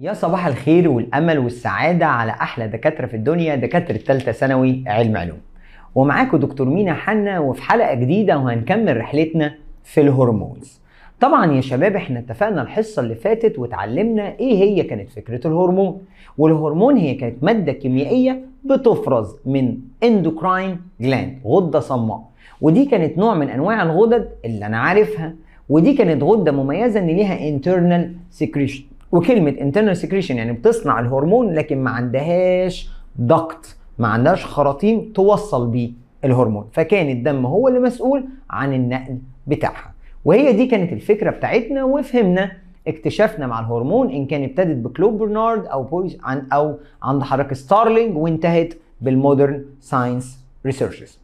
يا صباح الخير والامل والسعاده على احلى دكاتره في الدنيا دكاتره ثالثه ثانوي علم علوم ومعاكم دكتور مينا حنا وفي حلقه جديده وهنكمل رحلتنا في الهرمونز طبعا يا شباب احنا اتفقنا الحصه اللي فاتت واتعلمنا ايه هي كانت فكره الهرمون والهرمون هي كانت ماده كيميائيه بتفرز من اندوكراين جلاند غده صماء ودي كانت نوع من انواع الغدد اللي انا عارفها ودي كانت غده مميزه ان ليها انترنال سيكريشن وكلمه internal secretion يعني بتصنع الهرمون لكن ما عندهاش ضغط ما عندهاش خراطيم توصل بيه الهرمون فكان الدم هو اللي مسؤول عن النقل بتاعها وهي دي كانت الفكره بتاعتنا وفهمنا اكتشفنا مع الهرمون ان كان ابتدت بكلوب برنارد او بويز عن او عند حركه ستارلينج وانتهت بالمودرن ساينس ريسيرشز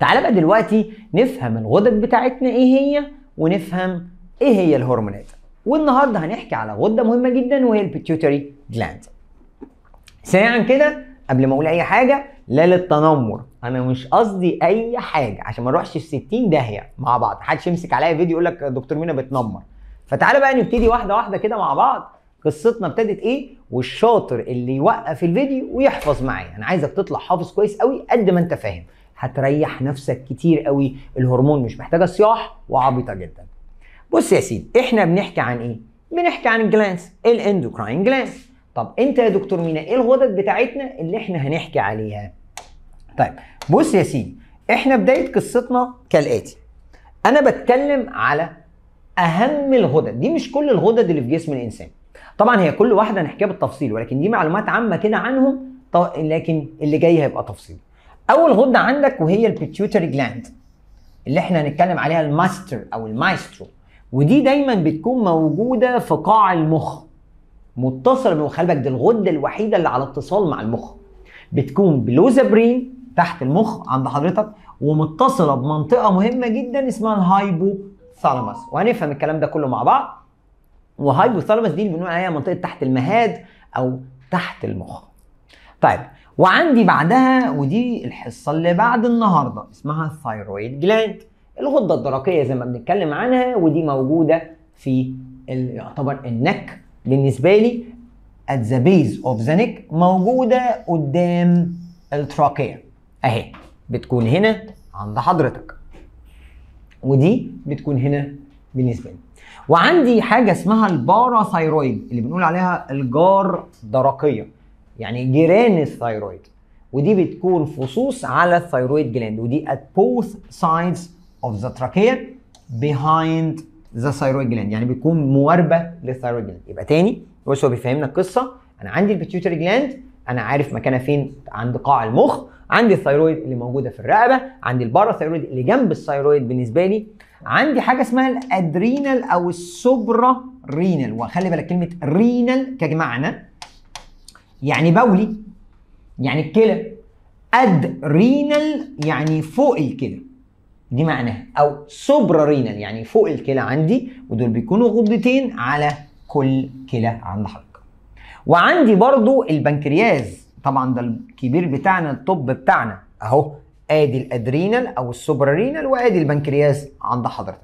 تعال بقى دلوقتي نفهم الغدد بتاعتنا ايه هي ونفهم ايه هي الهرمونات والنهارده هنحكي على غده مهمه جدا وهي البيتيوتري جلاند سريعا كده قبل ما اقول اي حاجه لا للتنمر انا مش قصدي اي حاجه عشان ما نروحش في 60 داهيه مع بعض حدش يمسك عليا فيديو يقول لك دكتور مينا بتنمر فتعالى بقى نبتدي واحده واحده كده مع بعض قصتنا ابتدت ايه والشاطر اللي يوقف الفيديو ويحفظ معايا انا عايزك تطلع حافظ كويس قوي قد ما انت فاهم هتريح نفسك كتير قوي الهرمون مش محتاجه صياح وعبيطه جدا بص يا سيدي احنا بنحكي عن ايه؟ بنحكي عن الجلانس الاندوكراين جلانس طب انت يا دكتور مينا ايه الغدد بتاعتنا اللي احنا هنحكي عليها؟ طيب بص يا سيدي احنا بدايه قصتنا كالاتي انا بتكلم على اهم الغدد دي مش كل الغدد اللي في جسم الانسان طبعا هي كل واحده هنحكيها بالتفصيل ولكن دي معلومات عامه كده عنهم لكن اللي جاي هيبقى تفصيل اول غده عندك وهي البيتيوتري جلاند اللي احنا هنتكلم عليها الماستر او المايسترو ودي دايما بتكون موجوده في قاع المخ متصله بمخ بالك دي الغده الوحيده اللي على اتصال مع المخ بتكون بلوزا برين تحت المخ عند حضرتك ومتصله بمنطقه مهمه جدا اسمها الهايبو ثالاموس وهنفهم الكلام ده كله مع بعض وهايبو ثالاموس دي اللي بنقول عليها منطقه تحت المهاد او تحت المخ طيب وعندي بعدها ودي الحصه اللي بعد النهارده اسمها الثايرويد جلاند الغده الدرقيه زي ما بنتكلم عنها ودي موجوده في يعتبر النك بالنسبه لي at the base of the neck موجوده قدام التراكيه اهي بتكون هنا عند حضرتك ودي بتكون هنا بالنسبه لي وعندي حاجه اسمها الباراثايرويد اللي بنقول عليها الجار درقيه يعني جيران الثايرويد ودي بتكون فصوص على الثايرويد جلاند ودي at both sides of the trachea behind the thyroid gland يعني بيكون مواربه للثايرويد جلاند يبقى تاني بص هو بيفهمنا القصه انا عندي البيتيوتري جلاند انا عارف مكانها فين عند قاع المخ عندي الثايرويد اللي موجوده في الرقبه عندي الباراثايرويد اللي جنب الثايرويد بالنسبه لي عندي حاجه اسمها الادرينال او السوبرا رينال وخلي بالك كلمه رينال كمعنى يعني بولي يعني الكلى ادرينال يعني فوق الكلى دي معناها او سوبرارينال يعني فوق الكلى عندي ودول بيكونوا غدتين على كل كلى عند حضرتك وعندي برضو البنكرياز طبعا ده الكبير بتاعنا الطب بتاعنا اهو ادي الادرينال او السوبرارينال وادي البنكرياس عند حضرتك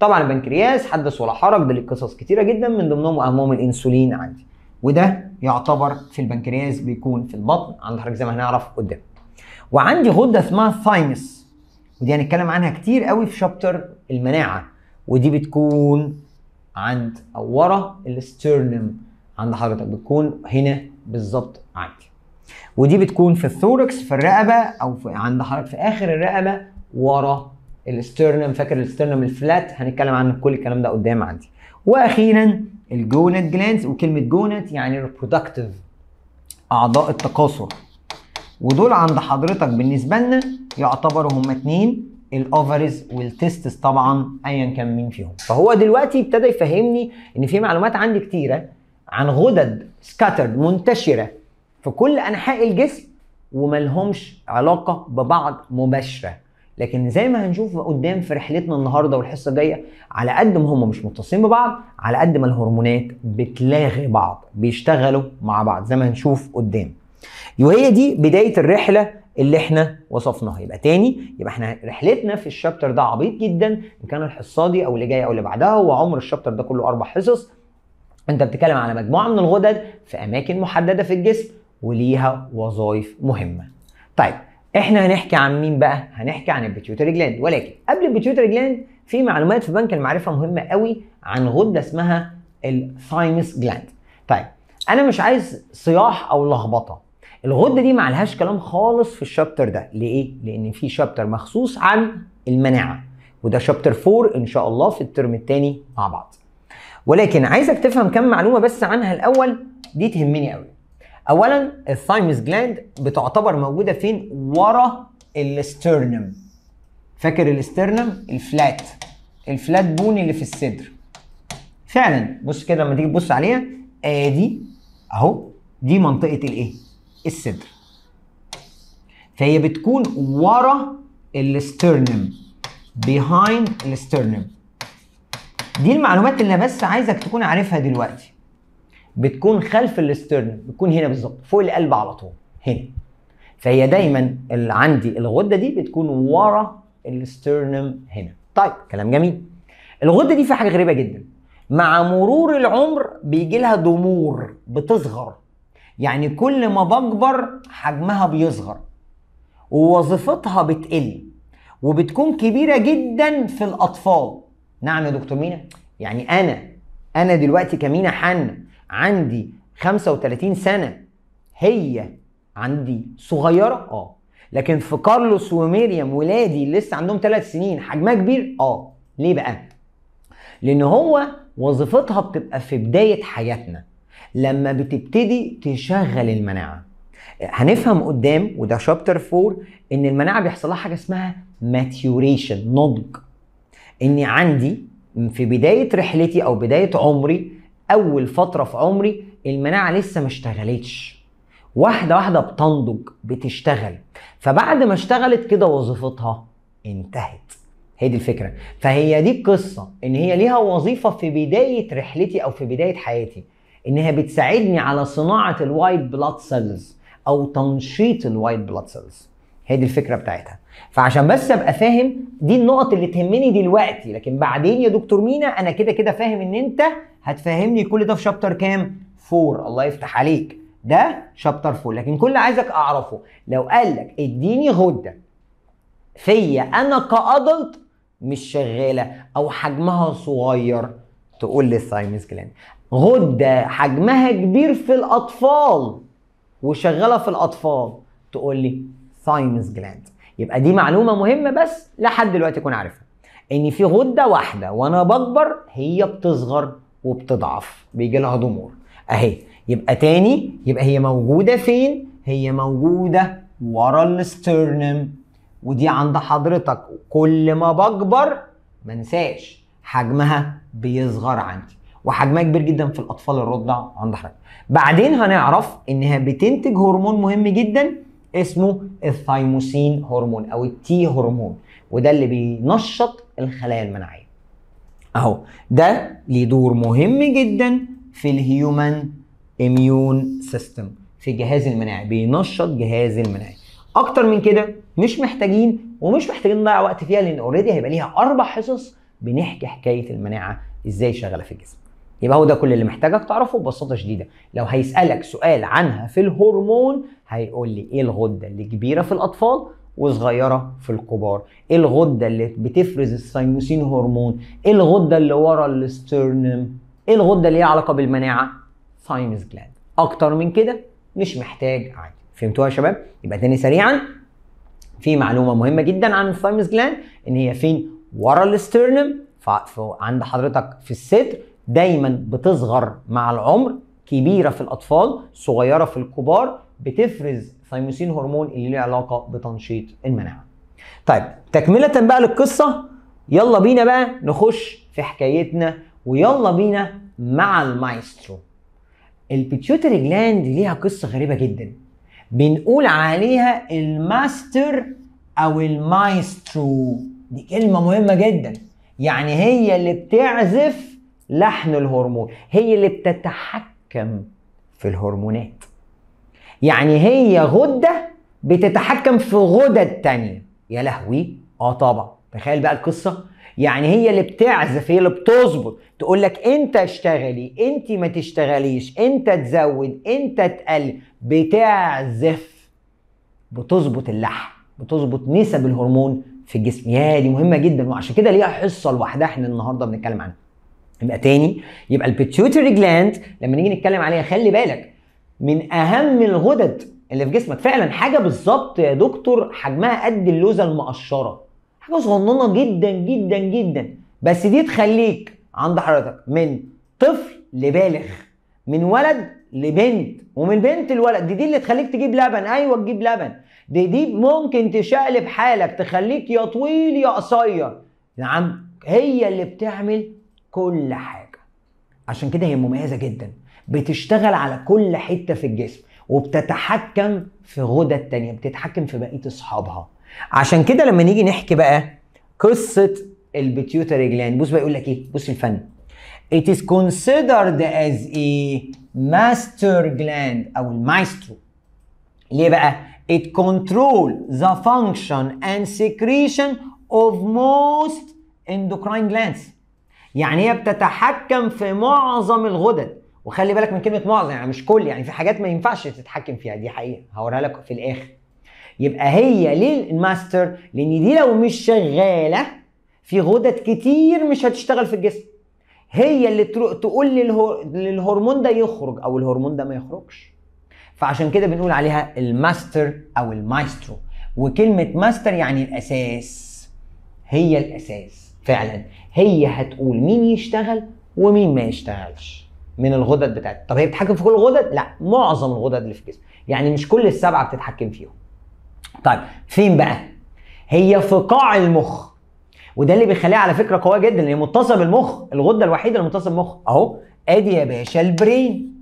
طبعا البنكرياس حدث ولا حرج قصص كتيره جدا من ضمنهم اهمهم الانسولين عندي وده يعتبر في البنكرياس بيكون في البطن عند حضرتك زي ما هنعرف قدام وعندي غده اسمها ثايمس ودي هنتكلم عنها كتير قوي في شابتر المناعه ودي بتكون عند او ورا الاسترنم عند حضرتك بتكون هنا بالظبط عندي ودي بتكون في الثوركس في الرقبه او في عند حضرتك في اخر الرقبه ورا الاسترنم فاكر الاسترنم الفلات هنتكلم عن كل الكلام ده قدام عندي واخيرا الجونت جلانس وكلمه جونت يعني ريبرودكتيف اعضاء التكاثر ودول عند حضرتك بالنسبه لنا يعتبروا هما اتنين الاوفرز والتستس طبعا ايا كان مين فيهم فهو دلوقتي ابتدى يفهمني ان في معلومات عندي كتيره عن غدد سكاترد منتشره في كل انحاء الجسم لهمش علاقه ببعض مباشره لكن زي ما هنشوف قدام في رحلتنا النهارده والحصه الجايه على قد ما هم مش متصلين ببعض على قد ما الهرمونات بتلاغي بعض بيشتغلوا مع بعض زي ما هنشوف قدام وهي دي بدايه الرحله اللي احنا وصفناها يبقى تاني يبقى احنا رحلتنا في الشابتر ده عبيط جدا ان كان الحصه دي او اللي جايه او اللي بعدها هو عمر الشابتر ده كله اربع حصص انت بتتكلم على مجموعه من الغدد في اماكن محدده في الجسم وليها وظائف مهمه طيب احنا هنحكي عن مين بقى هنحكي عن البيتيوتري جلاند ولكن قبل البيتيوتري جلاند في معلومات في بنك المعرفه مهمه قوي عن غده اسمها الثايمس جلاند طيب انا مش عايز صياح او لخبطه الغده دي ما عليهاش كلام خالص في الشابتر ده ليه لان في شابتر مخصوص عن المناعه وده شابتر 4 ان شاء الله في الترم الثاني مع بعض ولكن عايزك تفهم كم معلومه بس عنها الاول دي تهمني قوي اولا الثايمس جلاند بتعتبر موجوده فين ورا الاسترنم فاكر الاسترنم الفلات الفلات بون اللي في الصدر فعلا بص كده لما تيجي تبص عليها ادي آه، اهو دي منطقه الايه الصدر فهي بتكون ورا الاسترنم behind الاسترنم دي المعلومات اللي انا بس عايزك تكون عارفها دلوقتي بتكون خلف الاسترنم بتكون هنا بالظبط فوق القلب على طول هنا فهي دايما اللي عندي الغده دي بتكون ورا الاسترنم هنا طيب كلام جميل الغده دي في حاجه غريبه جدا مع مرور العمر بيجي لها ضمور بتصغر يعني كل ما بكبر حجمها بيصغر ووظيفتها بتقل وبتكون كبيره جدا في الاطفال نعم يا دكتور مينا يعني انا انا دلوقتي كمينا حنا عندي 35 سنه هي عندي صغيره اه لكن في كارلوس وميريام ولادي اللي لسه عندهم 3 سنين حجمها كبير اه ليه بقى لان هو وظيفتها بتبقى في بدايه حياتنا لما بتبتدي تشغل المناعه هنفهم قدام وده شابتر 4 ان المناعه بيحصل لها حاجه اسمها ماتيوريشن نضج اني عندي في بدايه رحلتي او بدايه عمري اول فتره في عمري المناعه لسه ما اشتغلتش واحده واحده بتنضج بتشتغل فبعد ما اشتغلت كده وظيفتها انتهت هي دي الفكره فهي دي القصه ان هي ليها وظيفه في بدايه رحلتي او في بدايه حياتي انها بتساعدني على صناعه الوايت بلاد سيلز او تنشيط الوايت بلاد سيلز هي دي الفكره بتاعتها فعشان بس ابقى فاهم دي النقط اللي تهمني دلوقتي لكن بعدين يا دكتور مينا انا كده كده فاهم ان انت هتفهمني كل ده في شابتر كام 4 الله يفتح عليك ده شابتر 4 لكن كل اللي عايزك اعرفه لو قال لك اديني غده فيا انا كادلت مش شغاله او حجمها صغير تقول لي الثايمس جلاند غده حجمها كبير في الاطفال وشغاله في الاطفال تقول لي ثايمس جلاند يبقى دي معلومه مهمه بس لحد دلوقتي اكون عارفها ان في غده واحده وانا بكبر هي بتصغر وبتضعف بيجي لها ضمور اهي يبقى تاني يبقى هي موجوده فين هي موجوده ورا السترنم ودي عند حضرتك كل ما بكبر منساش حجمها بيصغر عندي وحجمها كبير جدا في الاطفال الرضع عند حضرتك بعدين هنعرف انها بتنتج هرمون مهم جدا اسمه الثايموسين هرمون او التي هرمون وده اللي بينشط الخلايا المناعيه اهو ده ليه دور مهم جدا في الهيومن اميون سيستم في جهاز المناعي بينشط جهاز المناعي اكتر من كده مش محتاجين ومش محتاجين نضيع وقت فيها لان اوريدي هيبقى ليها اربع حصص بنحكي حكايه المناعه ازاي شغاله في الجسم يبقى هو ده كل اللي محتاجك تعرفه ببساطه شديده لو هيسالك سؤال عنها في الهرمون هيقول لي ايه الغده اللي كبيره في الاطفال وصغيره في الكبار ايه الغده اللي بتفرز الثايموسين هرمون ايه الغده اللي ورا الاسترنم ايه الغده اللي ليها علاقه بالمناعه ثايمس جلاند اكتر من كده مش محتاج عادي فهمتوها يا شباب يبقى تاني سريعا في معلومه مهمه جدا عن الثايمس جلاند ان هي فين ورا الاسترنم عند حضرتك في الصدر دايما بتصغر مع العمر كبيره في الاطفال صغيره في الكبار بتفرز ثايموسين هرمون اللي له علاقه بتنشيط المناعه طيب تكمله بقى للقصه يلا بينا بقى نخش في حكايتنا ويلا بينا مع المايسترو البيتيوتري جلاند ليها قصه غريبه جدا بنقول عليها الماستر او المايسترو دي كلمه مهمه جدا يعني هي اللي بتعزف لحن الهرمون هي اللي بتتحكم في الهرمونات يعني هي غدة بتتحكم في غدد تانية يا لهوي اه طبعا تخيل بقى القصة يعني هي اللي بتعزف هي اللي بتظبط تقول لك انت اشتغلي انت ما تشتغليش انت تزود انت تقل بتعزف بتظبط اللحن بتظبط نسب الهرمون في الجسم يا دي مهمه جدا وعشان كده ليها حصه لوحدها احنا النهارده بنتكلم عنها يبقى تاني يبقى البيتيوتري جلاند لما نيجي نتكلم عليها خلي بالك من اهم الغدد اللي في جسمك فعلا حاجه بالظبط يا دكتور حجمها قد اللوزه المقشره حاجه صغننه جدا جدا جدا بس دي تخليك عند حضرتك من طفل لبالغ من ولد لبنت ومن بنت لولد دي دي اللي تخليك تجيب لبن ايوه تجيب لبن دي دي ممكن تشقلب حالك تخليك يا طويل يا قصير نعم هي اللي بتعمل كل حاجه عشان كده هي مميزه جدا بتشتغل على كل حته في الجسم وبتتحكم في غدة التانية بتتحكم في بقية أصحابها عشان كده لما نيجي نحكي بقى قصة البيتيوتري جلاند بص بقى يقول لك ايه بص الفن It is considered as a master gland أو المايسترو ليه بقى؟ It control the function and secretion of most endocrine glands يعني هي بتتحكم في معظم الغدد وخلي بالك من كلمه معظم يعني مش كل يعني في حاجات ما ينفعش تتحكم فيها دي حقيقه هوريها لك في الاخر يبقى هي ليه الماستر لان دي لو مش شغاله في غدد كتير مش هتشتغل في الجسم هي اللي تقول للهرمون ده يخرج او الهرمون ده ما يخرجش فعشان كده بنقول عليها الماستر او المايسترو وكلمه ماستر يعني الاساس هي الاساس فعلا هي هتقول مين يشتغل ومين ما يشتغلش من الغدد بتاعتي طب هي بتتحكم في كل الغدد لا معظم الغدد اللي في الجسم يعني مش كل السبعه بتتحكم فيهم طيب فين بقى هي في قاع المخ وده اللي بيخليها على فكره قويه جدا هي متصله بالمخ الغده الوحيده اللي متصله بالمخ اهو ادي يا باشا البرين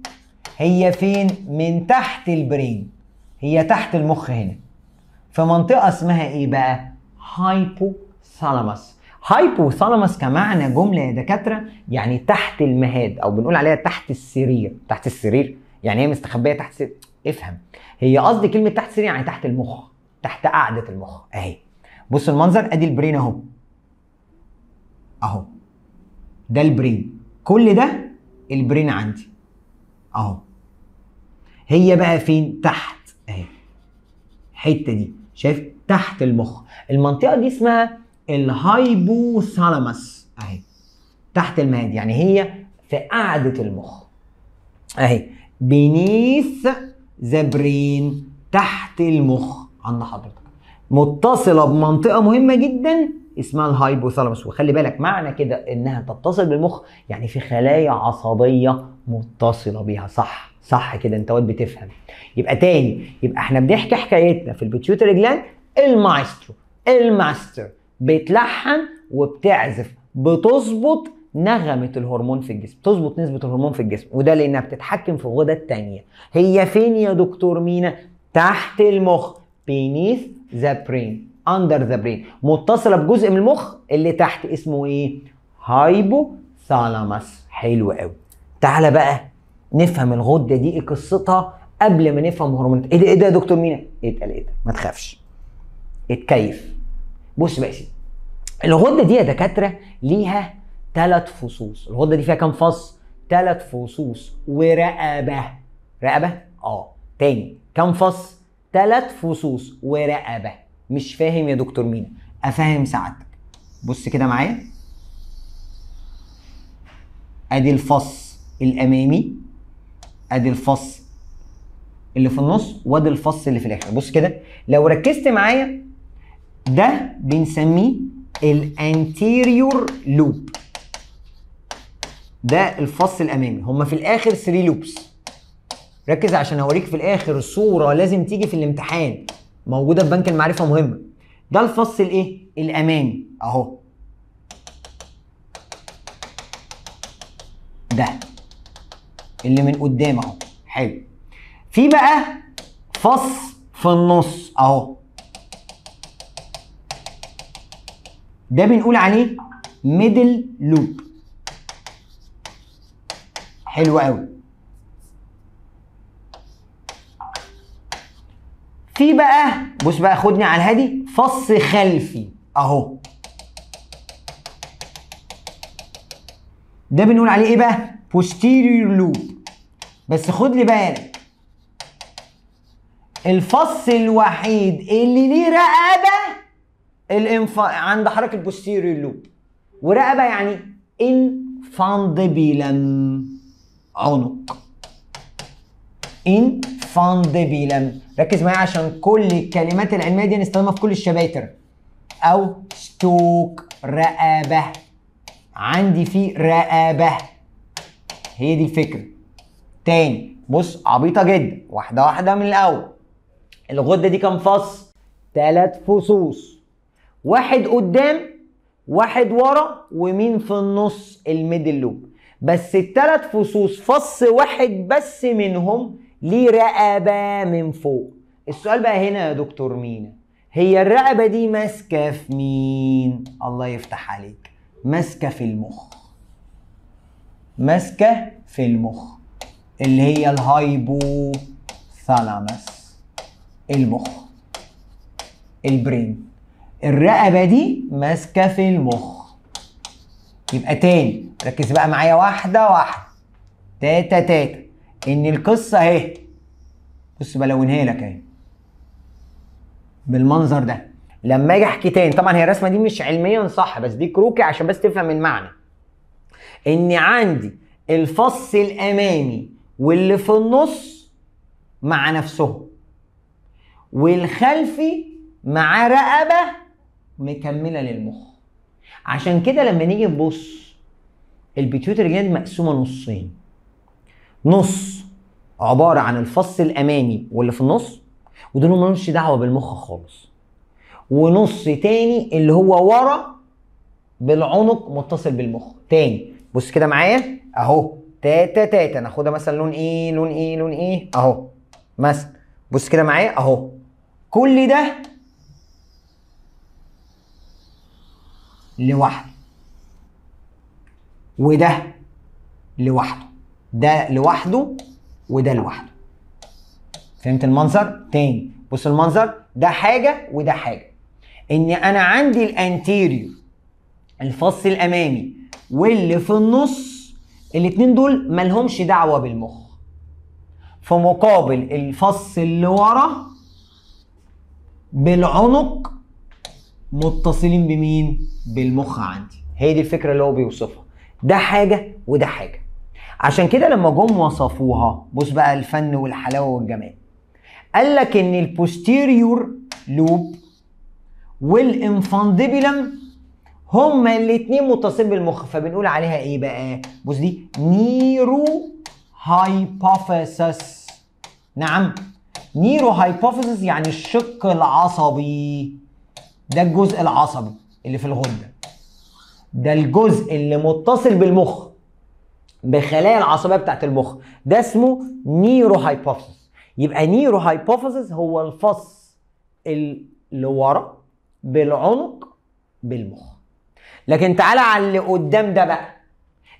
هي فين من تحت البرين هي تحت المخ هنا في منطقه اسمها ايه بقى هايبوثالاموس هايبوثالامس كمعنى جمله يا دكاتره يعني تحت المهاد او بنقول عليها تحت السرير تحت السرير يعني هي مستخبيه تحت السرير افهم هي قصدي كلمه تحت السرير يعني تحت المخ تحت قعده المخ اهي بص المنظر ادي البرين اهو اهو ده البرين كل ده البرين عندي اهو هي بقى فين تحت اهي الحته دي شايف تحت المخ المنطقه دي اسمها الهايبوثالاموس اهي تحت المعده يعني هي في قاعده المخ اهي بينيث ذا برين تحت المخ عند حضرتك متصله بمنطقه مهمه جدا اسمها الهايبوثالاموس وخلي بالك معنى كده انها تتصل بالمخ يعني في خلايا عصبيه متصله بيها صح صح كده انت واد بتفهم يبقى تاني يبقى احنا بنحكي حكايتنا في البيتيوتري جلاند المايسترو الماستر بتلحن وبتعزف بتظبط نغمة الهرمون في الجسم تظبط نسبة الهرمون في الجسم وده لأنها بتتحكم في الغدة التانية هي فين يا دكتور مينا؟ تحت المخ beneath the brain under the brain متصلة بجزء من المخ اللي تحت اسمه ايه؟ هايبو حلو قوي تعالى بقى نفهم الغدة دي ايه قصتها قبل ما نفهم هرمونات ايه ده ايه ده يا دكتور مينا؟ اتقل إيه, ايه ده ما تخافش اتكيف بص بقى يا سيدي الغده دي يا دكاتره ليها ثلاث فصوص الغده دي فيها كام فص ثلاث فصوص ورقبه رقبه اه تاني كام فص ثلاث فصوص ورقبه مش فاهم يا دكتور مينا افهم سعادتك بص كده معايا ادي الفص الامامي ادي الفص اللي في النص وادي الفص اللي في الاخر بص كده لو ركزت معايا ده بنسميه الانتيريور لوب ده الفص الامامي هما في الاخر 3 لوبس ركز عشان اوريك في الاخر صوره لازم تيجي في الامتحان موجوده في بنك المعرفه مهمه ده الفص الايه الامامي اهو ده اللي من قدام اهو حلو في بقى فص في النص اهو ده بنقول عليه ميدل لوب حلو قوي في بقى بص بقى خدني على الهادي فص خلفي اهو ده بنقول عليه ايه بقى posterior loop بس خد لي بالك الفص الوحيد اللي ليه رقبه الانف عند حركه البوستيريو لوب ورقبه يعني انفاندبيلم عنق انفاندبيلم ركز معايا عشان كل الكلمات العلميه دي نستخدمها في كل الشباتر او ستوك رقبه عندي في رقبه هي دي الفكره تاني بص عبيطه جدا واحده واحده من الاول الغده دي كام فص ثلاث فصوص واحد قدام واحد ورا ومين في النص الميدل لوب بس التلات فصوص فص واحد بس منهم ليه رقبه من فوق السؤال بقى هنا يا دكتور مينا هي الرقبه دي ماسكه في مين الله يفتح عليك ماسكه في المخ ماسكه في المخ اللي هي الهايبو ثالامس المخ البرين الرقبه دي ماسكه في المخ يبقى تاني ركز بقى معايا واحده واحده تاتا تاتا ان القصه اهي بص بلونها لك اهي بالمنظر ده لما اجي احكي تاني طبعا هي الرسمه دي مش علميا صح بس دي كروكي عشان بس تفهم المعنى ان عندي الفص الامامي واللي في النص مع نفسهم والخلفي مع رقبه مكمله للمخ عشان كده لما نيجي نبص البيتيوتر جلاند مقسومه نصين نص عباره عن الفص الامامي واللي في النص ودول ملهمش دعوه بالمخ خالص ونص تاني اللي هو ورا بالعنق متصل بالمخ تاني بص كده معايا اهو تاتا تاتا ناخدها مثلا لون ايه لون ايه لون ايه اهو مثلا بص كده معايا اهو كل ده لوحده وده لوحده ده لوحده وده لوحده فهمت المنظر تاني بص المنظر ده حاجه وده حاجه ان انا عندي الانتيريور الفص الامامي واللي في النص الاتنين دول ملهمش دعوه بالمخ في مقابل الفص اللي ورا بالعنق متصلين بمين بالمخ عندي هي دي الفكره اللي هو بيوصفها ده حاجه وده حاجه عشان كده لما جم وصفوها بص بقى الفن والحلاوه والجمال قال لك ان البوستيريور لوب والانفانديبيلم هما الاتنين متصلين بالمخ فبنقول عليها ايه بقى بص دي نيرو هايبوفيسس نعم نيرو هايبوفيسس يعني الشق العصبي ده الجزء العصبي اللي في الغده ده الجزء اللي متصل بالمخ بخلايا العصبيه بتاعت المخ ده اسمه نيرو هايبوفيسس يبقى نيرو هايبوفيسس هو الفص اللي ورا بالعنق بالمخ لكن تعالى على اللي قدام ده بقى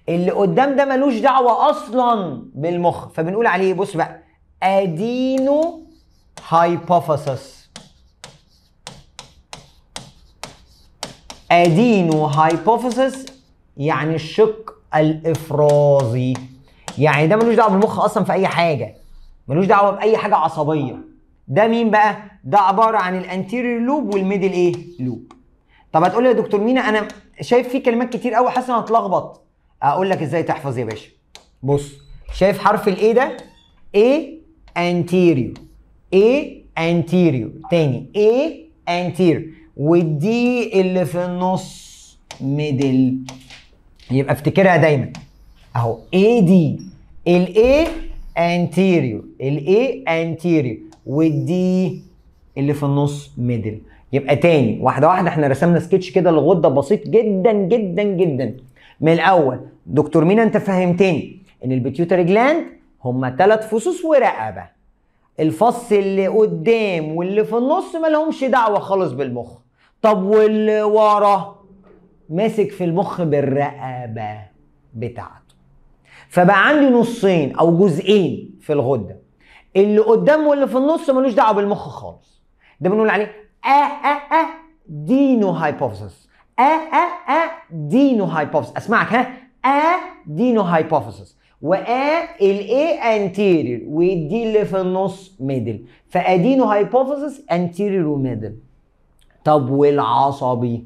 اللي قدام ده ملوش دعوه اصلا بالمخ فبنقول عليه بص بقى ادينو هايبوفيسس ادينو هايبوثيسس يعني الشق الافرازي يعني ده ملوش دعوه بالمخ اصلا في اي حاجه ملوش دعوه باي حاجه عصبيه ده مين بقى ده عباره عن الانتيريور لوب والميدل ايه لوب طب هتقول لي يا دكتور مينا انا شايف في كلمات كتير قوي حاسس انا هتلخبط اقول لك ازاي تحفظ يا باشا بص شايف حرف الايه ده ايه انتيريو ايه انتيريو تاني ايه انتيريو والدي اللي في النص ميدل يبقى افتكرها دايما اهو اي دي الاي انتيريور الاي انتيريور والدي اللي في النص ميدل يبقى تاني واحده واحده احنا رسمنا سكتش كده للغده بسيط جدا جدا جدا من الاول دكتور مينا انت فهمتني ان البيتيوتري جلاند هما ثلاث فصوص ورقبه الفص اللي قدام واللي في النص ما لهمش دعوه خالص بالمخ طب واللي ورا ماسك في المخ بالرقبه بتاعته فبقى عندي نصين او جزئين في الغده اللي قدام واللي في النص ملوش دعوه بالمخ خالص ده بنقول عليه اه اه اه دينو هايبوثيسس اه اه اه دينو هايبوثيسس اسمعك ها اه دينو هايبوثيسس وآ الاي انتيرير والدي اللي في النص ميدل فادينو هايبوثيسس انتيرير وميدل طب والعصبي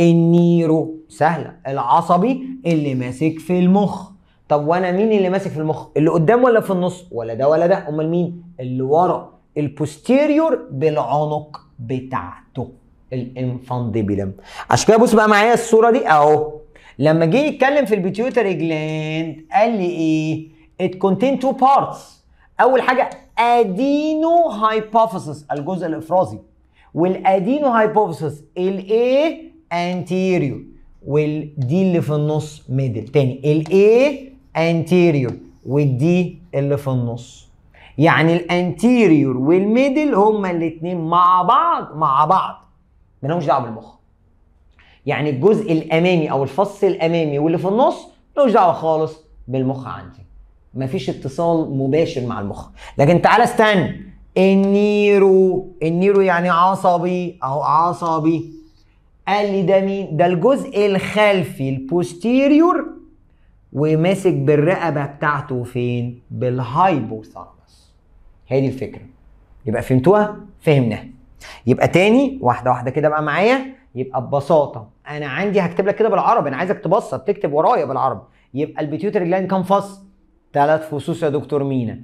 النيرو سهله العصبي اللي ماسك في المخ طب وانا مين اللي ماسك في المخ اللي قدام ولا في النص ولا ده ولا ده امال مين اللي ورا البوستيريور بالعنق بتاعته الانفانديبيلم عشان كده بص بقى معايا الصوره دي اهو لما جه يتكلم في البيتيوتري جلاند قال لي ايه ات كونتين تو بارتس اول حاجه ادينو هايبوثيسس الجزء الافرازي والادينو هايبوفيسس الاي انتيريور والدي اللي في النص ميدل تاني الاي انتيريور والدي اللي في النص يعني الانتيريور والميدل هما الاتنين مع بعض مع بعض مالهمش دعوه بالمخ يعني الجزء الامامي او الفص الامامي واللي في النص ملوش دعوه خالص بالمخ عندي مفيش اتصال مباشر مع المخ لكن تعالى استنى النيرو النيرو يعني عصبي اهو عصبي قال لي ده مين ده الجزء الخلفي البوستيريور وماسك بالرقبه بتاعته فين بالهايبوثالاموس هي دي الفكره يبقى فهمتوها فهمناها يبقى تاني واحده واحده كده بقى معايا يبقى ببساطه انا عندي هكتب لك كده بالعربي انا عايزك تبسط تكتب ورايا بالعربي يبقى البيتيوتري جلاند كام فص ثلاث فصوص يا دكتور مينا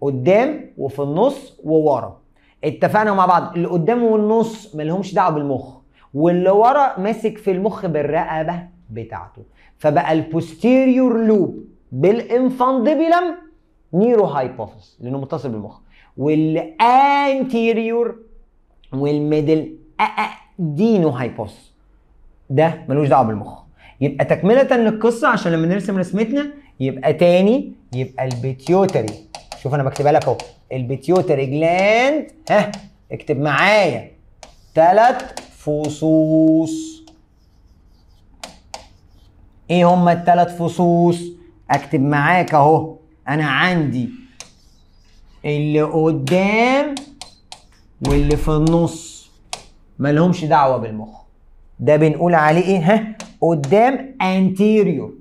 قدام وفي النص وورا اتفقنا مع بعض اللي قدام والنص ملهمش دعوه بالمخ واللي ورا ماسك في المخ بالرقبه بتاعته فبقى البوستيريور لوب بالانفانديبيلم نيرو هايبوثس لانه متصل بالمخ والانتيريور والميدل دينو هايبوفيس ده ملوش دعوه بالمخ يبقى تكمله للقصه عشان لما نرسم رسمتنا يبقى تاني يبقى البيتيوتري شوف انا بكتبها لك اهو البيتيوتري جلاند ها اكتب معايا ثلاث فصوص ايه هما الثلاث فصوص اكتب معاك اهو انا عندي اللي قدام واللي في النص ملهمش دعوه بالمخ ده بنقول عليه ايه ها قدام انتيريور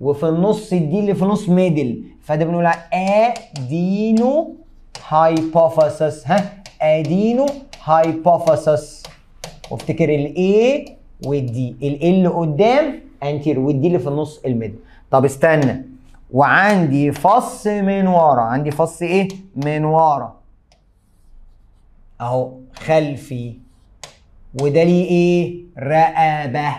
وفي النص دي اللي في النص ميدل فده بنقولها ادينو هايبوفاسس ها ادينو هايبوفاسس وافتكر الاي والدي الاي اللي قدام انتير والدي اللي في النص الميد طب استنى وعندي فص من ورا عندي فص ايه من ورا اهو خلفي وده ليه ايه رقبه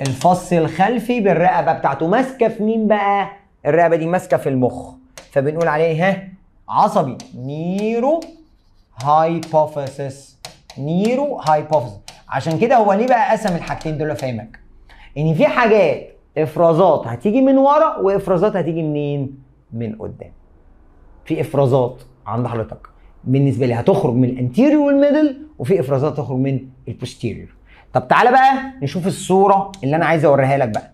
الفص الخلفي بالرقبه بتاعته ماسكه في مين بقى؟ الرقبه دي ماسكه في المخ فبنقول عليه ها عصبي نيرو هايبوفيسس نيرو هايبوفيسس عشان كده هو ليه بقى قسم الحاجتين دول افهمك ان في حاجات افرازات هتيجي من ورا وافرازات هتيجي منين؟ من قدام في افرازات عند حضرتك بالنسبه لي هتخرج من الانتيريور والميدل وفي افرازات هتخرج من البوستيريور طب تعالى بقى نشوف الصوره اللي انا عايز اوريها لك بقى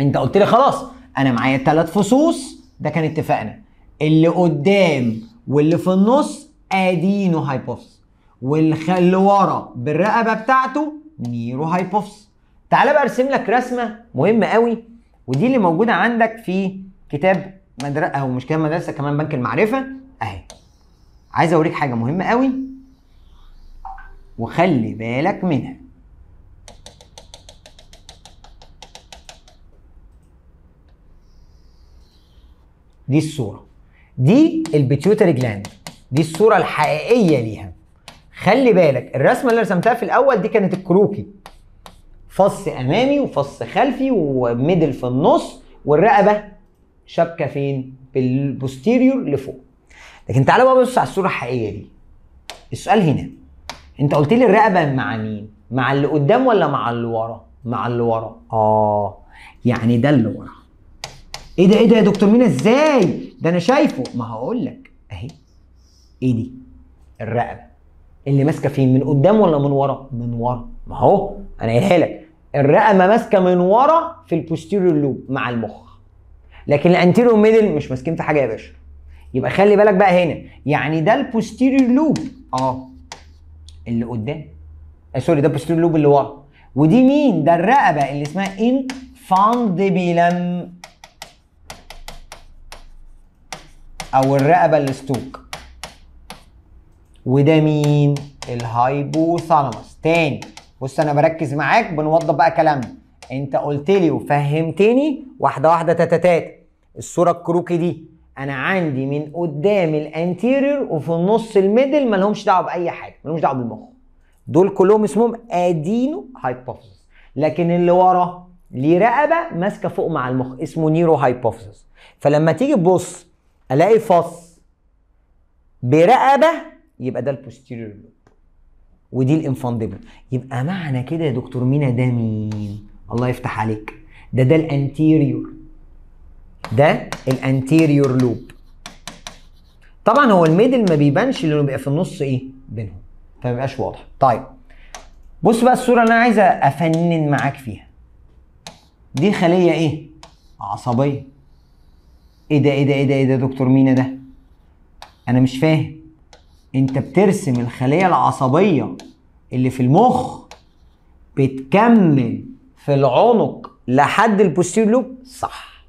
انت قلت لي خلاص انا معايا ثلاث فصوص ده كان اتفقنا اللي قدام واللي في النص ادينو هايبوفس واللي ورا بالرقبه بتاعته نيرو هايبوفس تعالى بقى ارسم لك رسمه مهمه قوي ودي اللي موجوده عندك في كتاب مدرسه او مش كتاب مدرسه كمان بنك المعرفه اهي عايز اوريك حاجه مهمه قوي وخلي بالك منها دي الصوره دي البيتيوتري جلاند دي الصوره الحقيقيه ليها خلي بالك الرسمه اللي رسمتها في الاول دي كانت الكروكي فص امامي وفص خلفي وميدل في النص والرقبه شابكه فين في البوستيريور لفوق لكن تعالى بقى بص على الصوره الحقيقيه دي السؤال هنا انت قلت لي الرقبه مع مين مع اللي قدام ولا مع اللي ورا مع اللي ورا اه يعني ده اللي ورا ايه ده ايه ده يا دكتور مينا ازاي ده انا شايفه ما هقول لك اهي ايه دي الرقبه اللي ماسكه فين من قدام ولا من ورا من ورا ما هو انا قايلها لك الرقبه ماسكه من ورا في البوستيريور لوب مع المخ لكن الانتيريور ميدل مش ماسكين في حاجه يا باشا يبقى خلي بالك بقى هنا يعني ده البوستيريور لوب اه اللي قدام آه سوري ده البوستيريور لوب اللي ورا ودي مين ده الرقبه اللي اسمها انفاندبيلم او الرقبه الستوك وده مين الهايبوثالاموس تاني بص انا بركز معاك بنوضب بقى كلامنا انت قلت لي وفهمتني واحده واحده تتتات الصوره الكروكي دي انا عندي من قدام الانتيريور وفي النص الميدل ما لهمش دعوه باي حاجه ما لهمش دعوه بالمخ دول كلهم اسمهم ادينو هايبوفيسس لكن اللي ورا ليه رقبه ماسكه فوق مع المخ اسمه نيرو هايبوفيسس فلما تيجي تبص الاقي فص برقبه يبقى ده البوستيريور ودي الانفانديبل يبقى معنى كده يا دكتور مينا ده مين الله يفتح عليك ده ده الانتيريور ده الانتيريور لوب طبعا هو الميدل ما بيبانش لانه بيبقى في النص ايه بينهم فما بيبقاش واضح طيب بص بقى الصوره اللي انا عايزه افنن معاك فيها دي خليه ايه عصبيه ايه ده ايه ده ايه ده ايه ده دكتور مينا ده انا مش فاهم انت بترسم الخليه العصبيه اللي في المخ بتكمل في العنق لحد البوستير لوب صح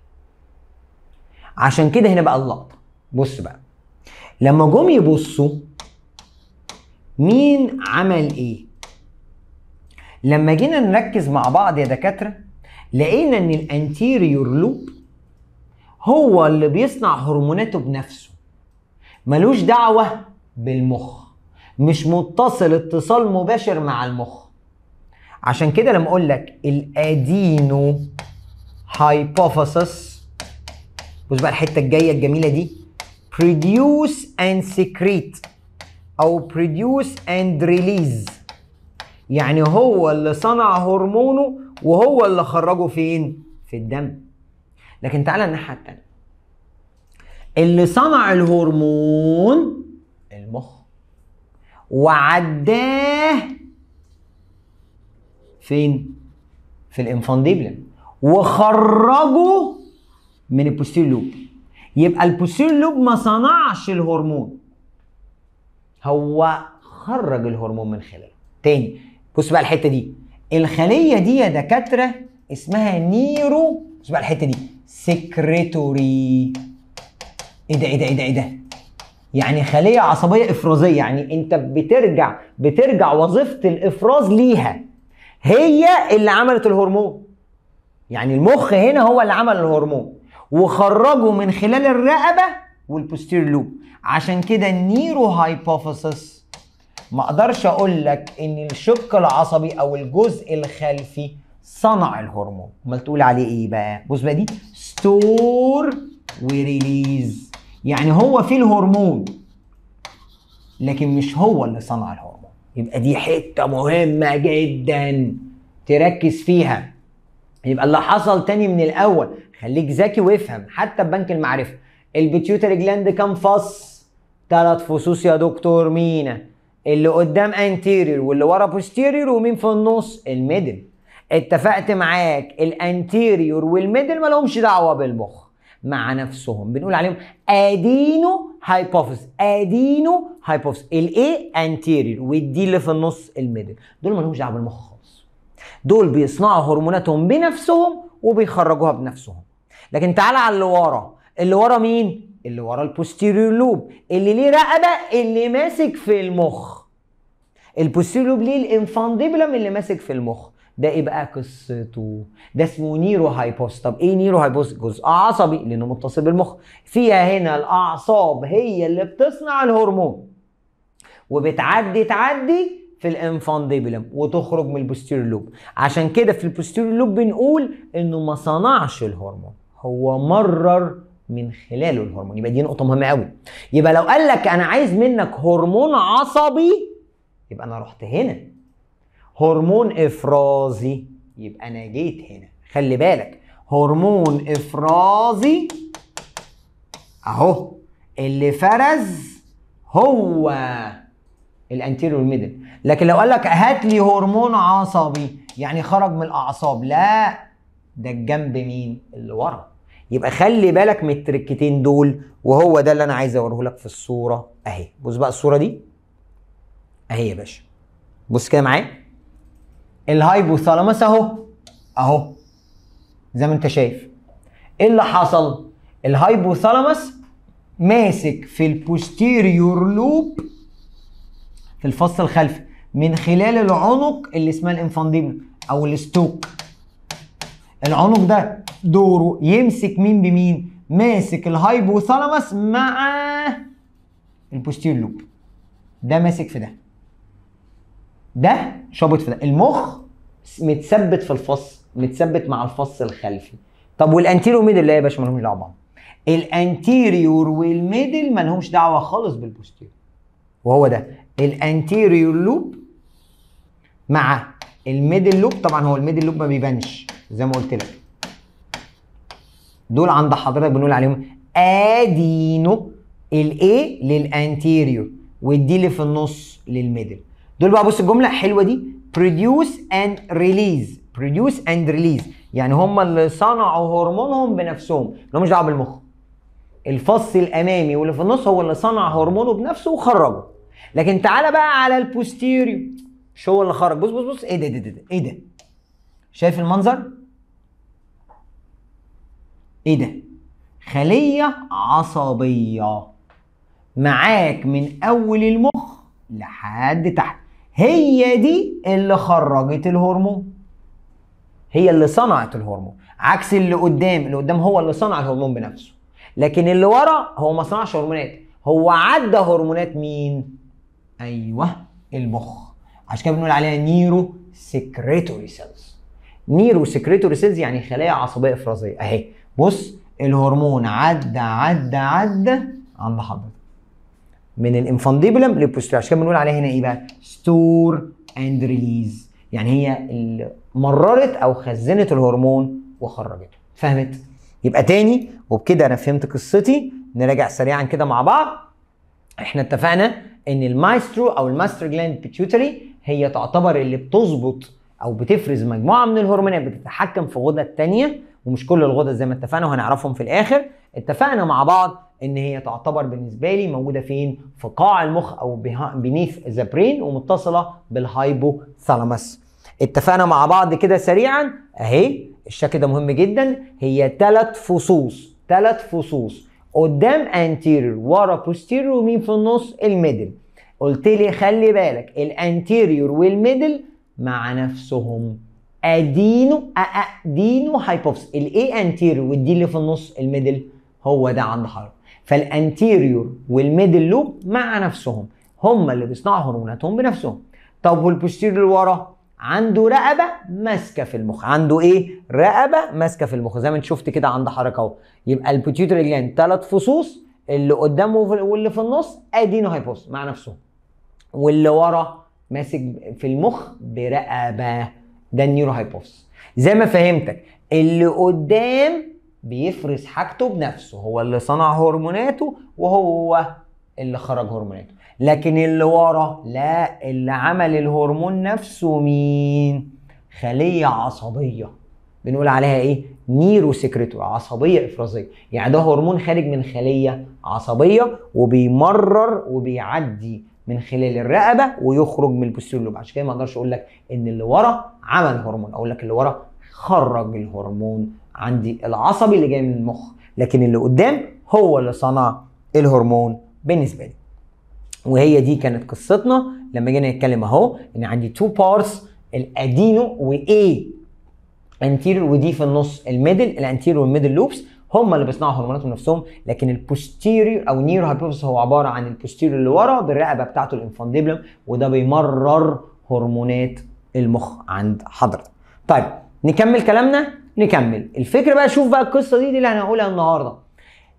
عشان كده هنا بقى اللقطه بص بقى لما جم يبصوا مين عمل ايه لما جينا نركز مع بعض يا دكاتره لقينا ان الانتيريور لوب هو اللي بيصنع هرموناته بنفسه ملوش دعوة بالمخ مش متصل اتصال مباشر مع المخ عشان كده لما اقول لك الادينو هايبوفاسس بص بقى الحته الجايه الجميله دي produce and secrete او produce and release يعني هو اللي صنع هرمونه وهو اللي خرجه فين في الدم لكن تعالى الناحيه الثانيه اللي صنع الهرمون المخ وعداه فين في الانفانديبلم وخرجه من البوستير لوب يبقى البوستير لوب ما صنعش الهرمون هو خرج الهرمون من خلاله تاني بص بقى الحته دي الخليه دي يا دكاتره اسمها نيرو بص بقى الحته دي سكريتوري ايه ده ايه ده ايه ده ايه ده يعني خليه عصبيه افرازيه يعني انت بترجع بترجع وظيفه الافراز ليها هي اللي عملت الهرمون يعني المخ هنا هو اللي عمل الهرمون وخرجه من خلال الرقبه والبوستير لوب عشان كده النيرو هايبوثيسس ما اقدرش اقول لك ان الشق العصبي او الجزء الخلفي صنع الهرمون امال تقول عليه ايه بقى بص بقى دي ستور وريليز يعني هو فيه الهرمون لكن مش هو اللي صنع الهرمون يبقى دي حته مهمه جدا تركز فيها يبقى اللي حصل تاني من الاول خليك ذكي وافهم حتى بنك المعرفه البيتيوتري جلاند كام فص ثلاث فصوص يا دكتور مينا اللي قدام انتيرير واللي ورا بوستيرير ومين في النص الميدل اتفقت معاك الانتيريور والميدل ما لهمش دعوه بالمخ مع نفسهم بنقول عليهم ادينو هايبوفيس ادينو هايبوفيس الاي انتيريور والدي اللي في النص الميدل دول ما لهمش دعوه بالمخ خالص دول بيصنعوا هرموناتهم بنفسهم وبيخرجوها بنفسهم لكن تعالى على اللي ورا اللي ورا مين اللي ورا البوستيريور لوب اللي ليه رقبه اللي ماسك في المخ البوستيريور لوب ليه الانفانديبلم اللي ماسك في المخ ده ايه بقى قصته ده اسمه نيرو هايبوس طب ايه نيرو هايبوس جزء عصبي لانه متصل بالمخ فيها هنا الاعصاب هي اللي بتصنع الهرمون وبتعدي تعدي في الانفانديبلم وتخرج من البوستيريور لوب عشان كده في البوستيريور لوب بنقول انه ما صنعش الهرمون هو مرر من خلاله الهرمون يبقى دي نقطه مهمه قوي يبقى لو قال لك انا عايز منك هرمون عصبي يبقى انا رحت هنا هرمون افرازي يبقى انا جيت هنا خلي بالك هرمون افرازي اهو اللي فرز هو الانتيريور ميدل لكن لو قال لك هات لي هرمون عصبي يعني خرج من الاعصاب لا ده الجنب مين اللي ورا يبقى خلي بالك من التركتين دول وهو ده اللي انا عايز اوريه لك في الصوره اهي بص بقى الصوره دي اهي يا باشا بص كده معايا الهايبوثالامس اهو اهو زي ما انت شايف ايه اللي حصل الهايبوثالامس ماسك في البوستيريور لوب في الفص الخلفي من خلال العنق اللي اسمها الانفانديبل او الستوك العنق ده دوره يمسك مين بمين ماسك الهايبوثالامس مع البوستيريور لوب ده ماسك في ده ده شابط في ده المخ متثبت في الفص متثبت مع الفص الخلفي طب والانتيريو ميدل لا يا باشا مالهمش دعوه بعض الانتيريور والميدل مالهمش دعوه خالص بالبوستيريور وهو ده الانتيريور لوب مع الميدل لوب طبعا هو الميدل لوب ما بيبانش زي ما قلت لك دول عند حضرتك بنقول عليهم ادينو الاي للانتيريور والدي اللي في النص للميدل دول بقى بص الجمله حلوه دي produce اند ريليز produce اند ريليز يعني هم اللي صنعوا هرمونهم بنفسهم اللي مش دعوه بالمخ الفص الامامي واللي في النص هو اللي صنع هرمونه بنفسه وخرجه لكن تعالى بقى على البوستيريو مش هو اللي خرج بص بص بص ايه ده إيه ده إيه ده ايه ده شايف المنظر ايه ده خليه عصبيه معاك من اول المخ لحد تحت هي دي اللي خرجت الهرمون هي اللي صنعت الهرمون عكس اللي قدام اللي قدام هو اللي صنع الهرمون بنفسه لكن اللي ورا هو ما صنعش هرمونات هو عدى هرمونات مين ايوه المخ عشان كده بنقول عليها نيرو سكريتوري سيلز نيرو سكريتوري سيلز يعني خلايا عصبيه افرازيه اهي بص الهرمون عدى عدى عدى عند حضرتك من الانفانديبلم للبوستيريور عشان كده بنقول عليها هنا ايه بقى؟ ستور اند ريليز يعني هي اللي مررت او خزنت الهرمون وخرجته فهمت؟ يبقى تاني وبكده انا فهمت قصتي نراجع سريعا كده مع بعض احنا اتفقنا ان المايسترو او الماستر جلاند بيتيوتري هي تعتبر اللي بتظبط او بتفرز مجموعه من الهرمونات بتتحكم في غدد تانية ومش كل الغدد زي ما اتفقنا وهنعرفهم في الاخر اتفقنا مع بعض ان هي تعتبر بالنسبه لي موجوده فين في قاع المخ او بنيث ذا برين ومتصله بالهايبوثالامس اتفقنا مع بعض كده سريعا اهي الشكل ده مهم جدا هي ثلاث فصوص ثلاث فصوص قدام انتيرير ورا بوستيريور ومين في النص الميدل قلت لي خلي بالك الانتيرير والميدل مع نفسهم ادينو ادينو هايبوفس الاي انتيرير والدي اللي في النص الميدل هو ده عند حضرتك فالانتيريور والميدل لوب مع نفسهم هم اللي بيصنعوا هرموناتهم بنفسهم طب والبوستيريور اللي ورا عنده رقبه ماسكه في المخ عنده ايه رقبه ماسكه في المخ زي ما انت شفت كده عند حركه اهو يبقى البوتيوتري جلاند ثلاث فصوص اللي قدامه واللي في النص ادينو هايبوس مع نفسه واللي ورا ماسك في المخ برقبه ده النيورو هايبوس زي ما فهمتك اللي قدام بيفرز حاجته بنفسه هو اللي صنع هرموناته وهو اللي خرج هرموناته لكن اللي ورا لا اللي عمل الهرمون نفسه مين خليه عصبيه بنقول عليها ايه نيرو سكريتور عصبيه افرازيه يعني ده هرمون خارج من خليه عصبيه وبيمرر وبيعدي من خلال الرقبه ويخرج من البوستيريور عشان كده ما اقدرش اقول لك ان اللي ورا عمل هرمون اقول لك اللي ورا خرج الهرمون عندي العصبي اللي جاي من المخ لكن اللي قدام هو اللي صنع الهرمون بالنسبه لي وهي دي كانت قصتنا لما جينا نتكلم اهو ان عندي تو بارس الادينو واي انتيريور ودي في النص الميدل الانتيريور والميدل لوبس هم اللي بيصنعوا هرموناتهم نفسهم لكن البوستيريور او نيرو هايبوفيس هو عباره عن البوستيريور اللي ورا بالرقبه بتاعته الانفانديبلم وده بيمرر هرمونات المخ عند حضرتك. طيب نكمل كلامنا نكمل الفكره بقى شوف بقى القصه دي دي اللي هنقولها النهارده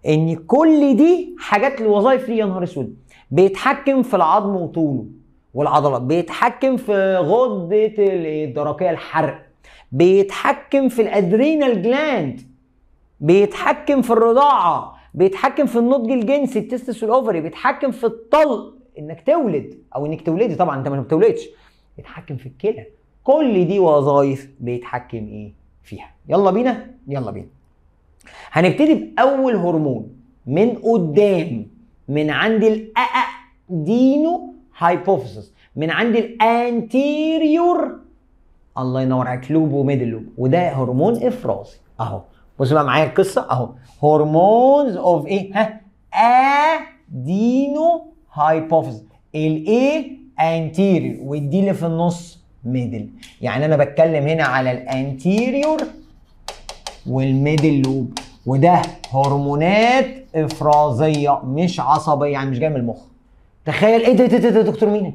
ان كل دي حاجات الوظائف ليه يا نهار اسود بيتحكم في العظم وطوله والعضلات بيتحكم في غدة الدرقية الحرق بيتحكم في الادرينال جلاند بيتحكم في الرضاعة بيتحكم في النضج الجنسي التستس والاوفري بيتحكم في الطلق انك تولد او انك تولدي طبعا انت ما بتولدش بيتحكم في الكلى كل دي وظائف بيتحكم ايه فيها يلا بينا يلا بينا هنبتدي باول هرمون من قدام من عند الادينو هايبوفيسس من عند الانتيريور الله ينور عليك لوب وميدل لوب وده هرمون افرازي اهو بص بقى معايا القصه اهو هرمونز اوف ايه ها ادينو هايبوفيسس الايه انتيريور والدي اللي في النص ميدل يعني انا بتكلم هنا على الانتيريور والميدل لوب وده هرمونات افرازيه مش عصبيه يعني مش جايه من المخ تخيل ايه ده إيه ده إيه إيه ده, دكتور مينا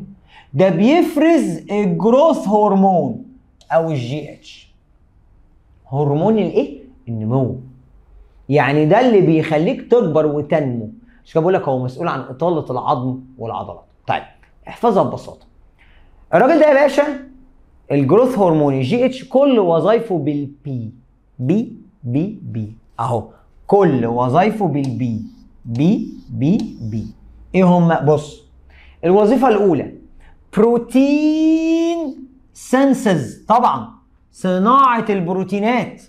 ده بيفرز الجروث هرمون او الجي اتش هرمون الايه النمو يعني ده اللي بيخليك تكبر وتنمو مش كده بقول لك هو مسؤول عن اطاله العظم والعضلات طيب احفظها ببساطه الراجل ده يا باشا الجروث هرمون الجي اتش كل وظايفه بالبي بي بي بي اهو كل وظايفه بالبي بي بي بي ايه هم بص الوظيفه الاولى بروتين سنسز طبعا صناعه البروتينات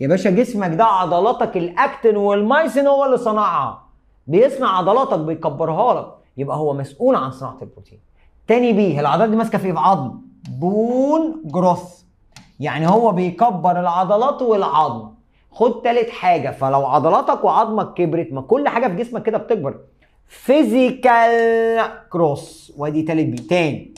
يا باشا جسمك ده عضلاتك الاكتن والمايسين هو اللي صنعها بيصنع عضلاتك بيكبرها لك يبقى هو مسؤول عن صناعه البروتين تاني بيه العضلات دي ماسكه في ايه في عظم بون جروث يعني هو بيكبر العضلات والعظم خد تالت حاجه فلو عضلاتك وعظمك كبرت ما كل حاجه في جسمك كده بتكبر فيزيكال كروس وادي تالت بي تاني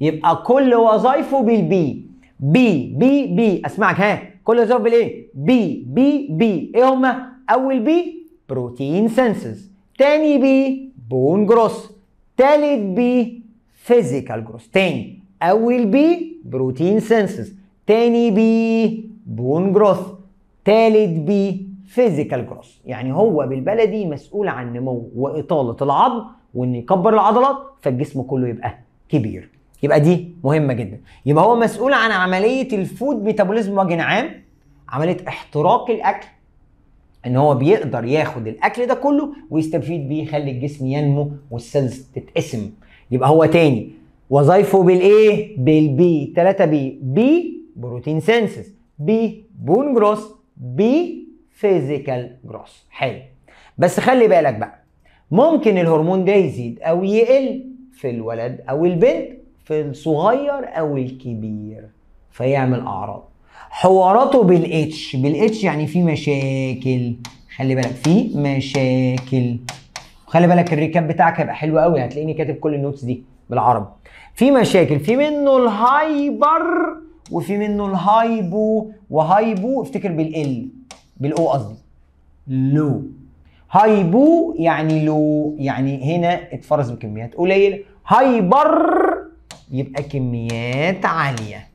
يبقى كل وظايفه بالبي بي بي بي اسمعك ها كل وظايفه بالايه بي بي بي ايه هما اول بي بروتين سنسز تاني بي بون جروس تالت بي فيزيكال جروس تاني اول بي بروتين سنسز تاني بي بون جروث تالت بي فيزيكال جروث يعني هو بالبلدي مسؤول عن نمو واطاله العظم وان يكبر العضلات فالجسم كله يبقى كبير يبقى دي مهمه جدا يبقى هو مسؤول عن عمليه الفود ميتابوليزم بوجه عام عمليه احتراق الاكل ان هو بيقدر ياخد الاكل ده كله ويستفيد بيه يخلي الجسم ينمو والسيلز تتقسم يبقى هو تاني وظايفه بالايه بالبي 3 بي بي بروتين سينسز بي بون جروس بفيزيكال جروس حلو بس خلي بالك بقى ممكن الهرمون ده يزيد او يقل في الولد او البنت في الصغير او الكبير فيعمل اعراض حواراته بالاتش بالاتش يعني في مشاكل خلي بالك في مشاكل خلي بالك الريكاب بتاعك هيبقى حلو قوي هتلاقيني كاتب كل النوتس دي بالعربي في مشاكل في منه الهايبر وفي منه الهايبو وهايبو افتكر بالال بالاو قصدي لو هايبو يعني لو يعني هنا اتفرز بكميات قليله هايبر يبقى كميات عاليه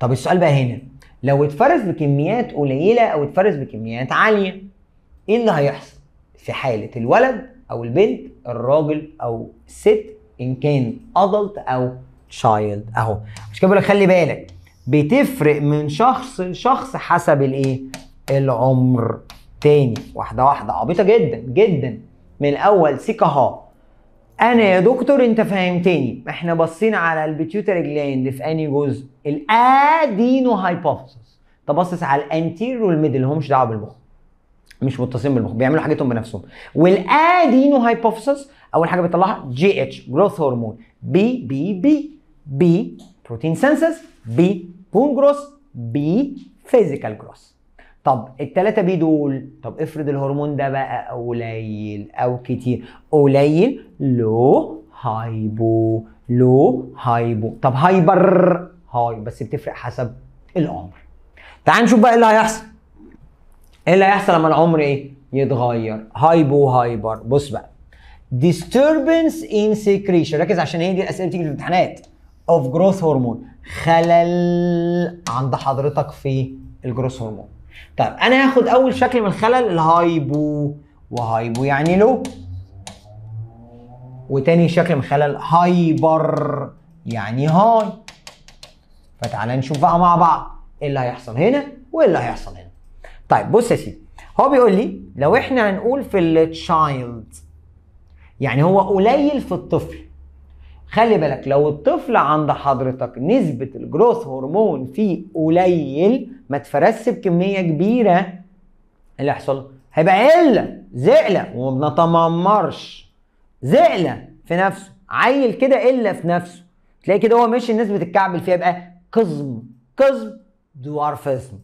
طب السؤال بقى هنا لو اتفرز بكميات قليله او اتفرز بكميات عاليه ايه اللي هيحصل في حاله الولد او البنت الراجل او الست ان كان ادلت او تشايلد اهو مش كده بقول لك خلي بالك بتفرق من شخص لشخص حسب الايه العمر تاني واحده واحده عبيطه جدا جدا من الاول سيكا ها انا يا دكتور انت فهمتني احنا بصينا على البيتيوتري جلاند في اني جزء الادينو هايبوثيسس تبصص على الانتيريور والميدل همش دعوه بالمخ مش متصلين بالمخ بيعملوا حاجتهم بنفسهم والادينو هايبوثيسس اول حاجه بيطلعها جي اتش جروث هرمون بي بي بي بي بروتين سينسس بي بون جروس بي فيزيكال جروس طب التلاتة بي دول طب افرض الهرمون ده بقى قليل او كتير قليل لو هايبو لو هايبو طب هايبر هاي بس بتفرق حسب العمر تعال نشوف بقى ايه اللي هيحصل ايه اللي هيحصل لما العمر ايه يتغير هايبو هايبر بص بقى disturbance in secretion ركز عشان هي دي الاسئله بتيجي في الامتحانات اوف جروث هرمون خلل عند حضرتك في الجروث هرمون طيب انا هاخد اول شكل من الخلل الهايبو وهايبو يعني لو وتاني شكل من خلل هايبر يعني هاي فتعالى نشوف بقى مع بعض ايه اللي هيحصل هنا وايه اللي هيحصل هنا طيب بص يا سيدي هو بيقول لي لو احنا هنقول في التشايلد يعني هو قليل في الطفل خلي بالك لو الطفل عند حضرتك نسبة الجروث هرمون فيه قليل ما تفرسش بكمية كبيرة إيه اللي هيحصل هيبقى قلة زقلة وما زقلة في نفسه عيل كده قلة في نفسه تلاقي كده هو ماشي الناس بتتكعبل فيها يبقى قزم قزم دوارفزم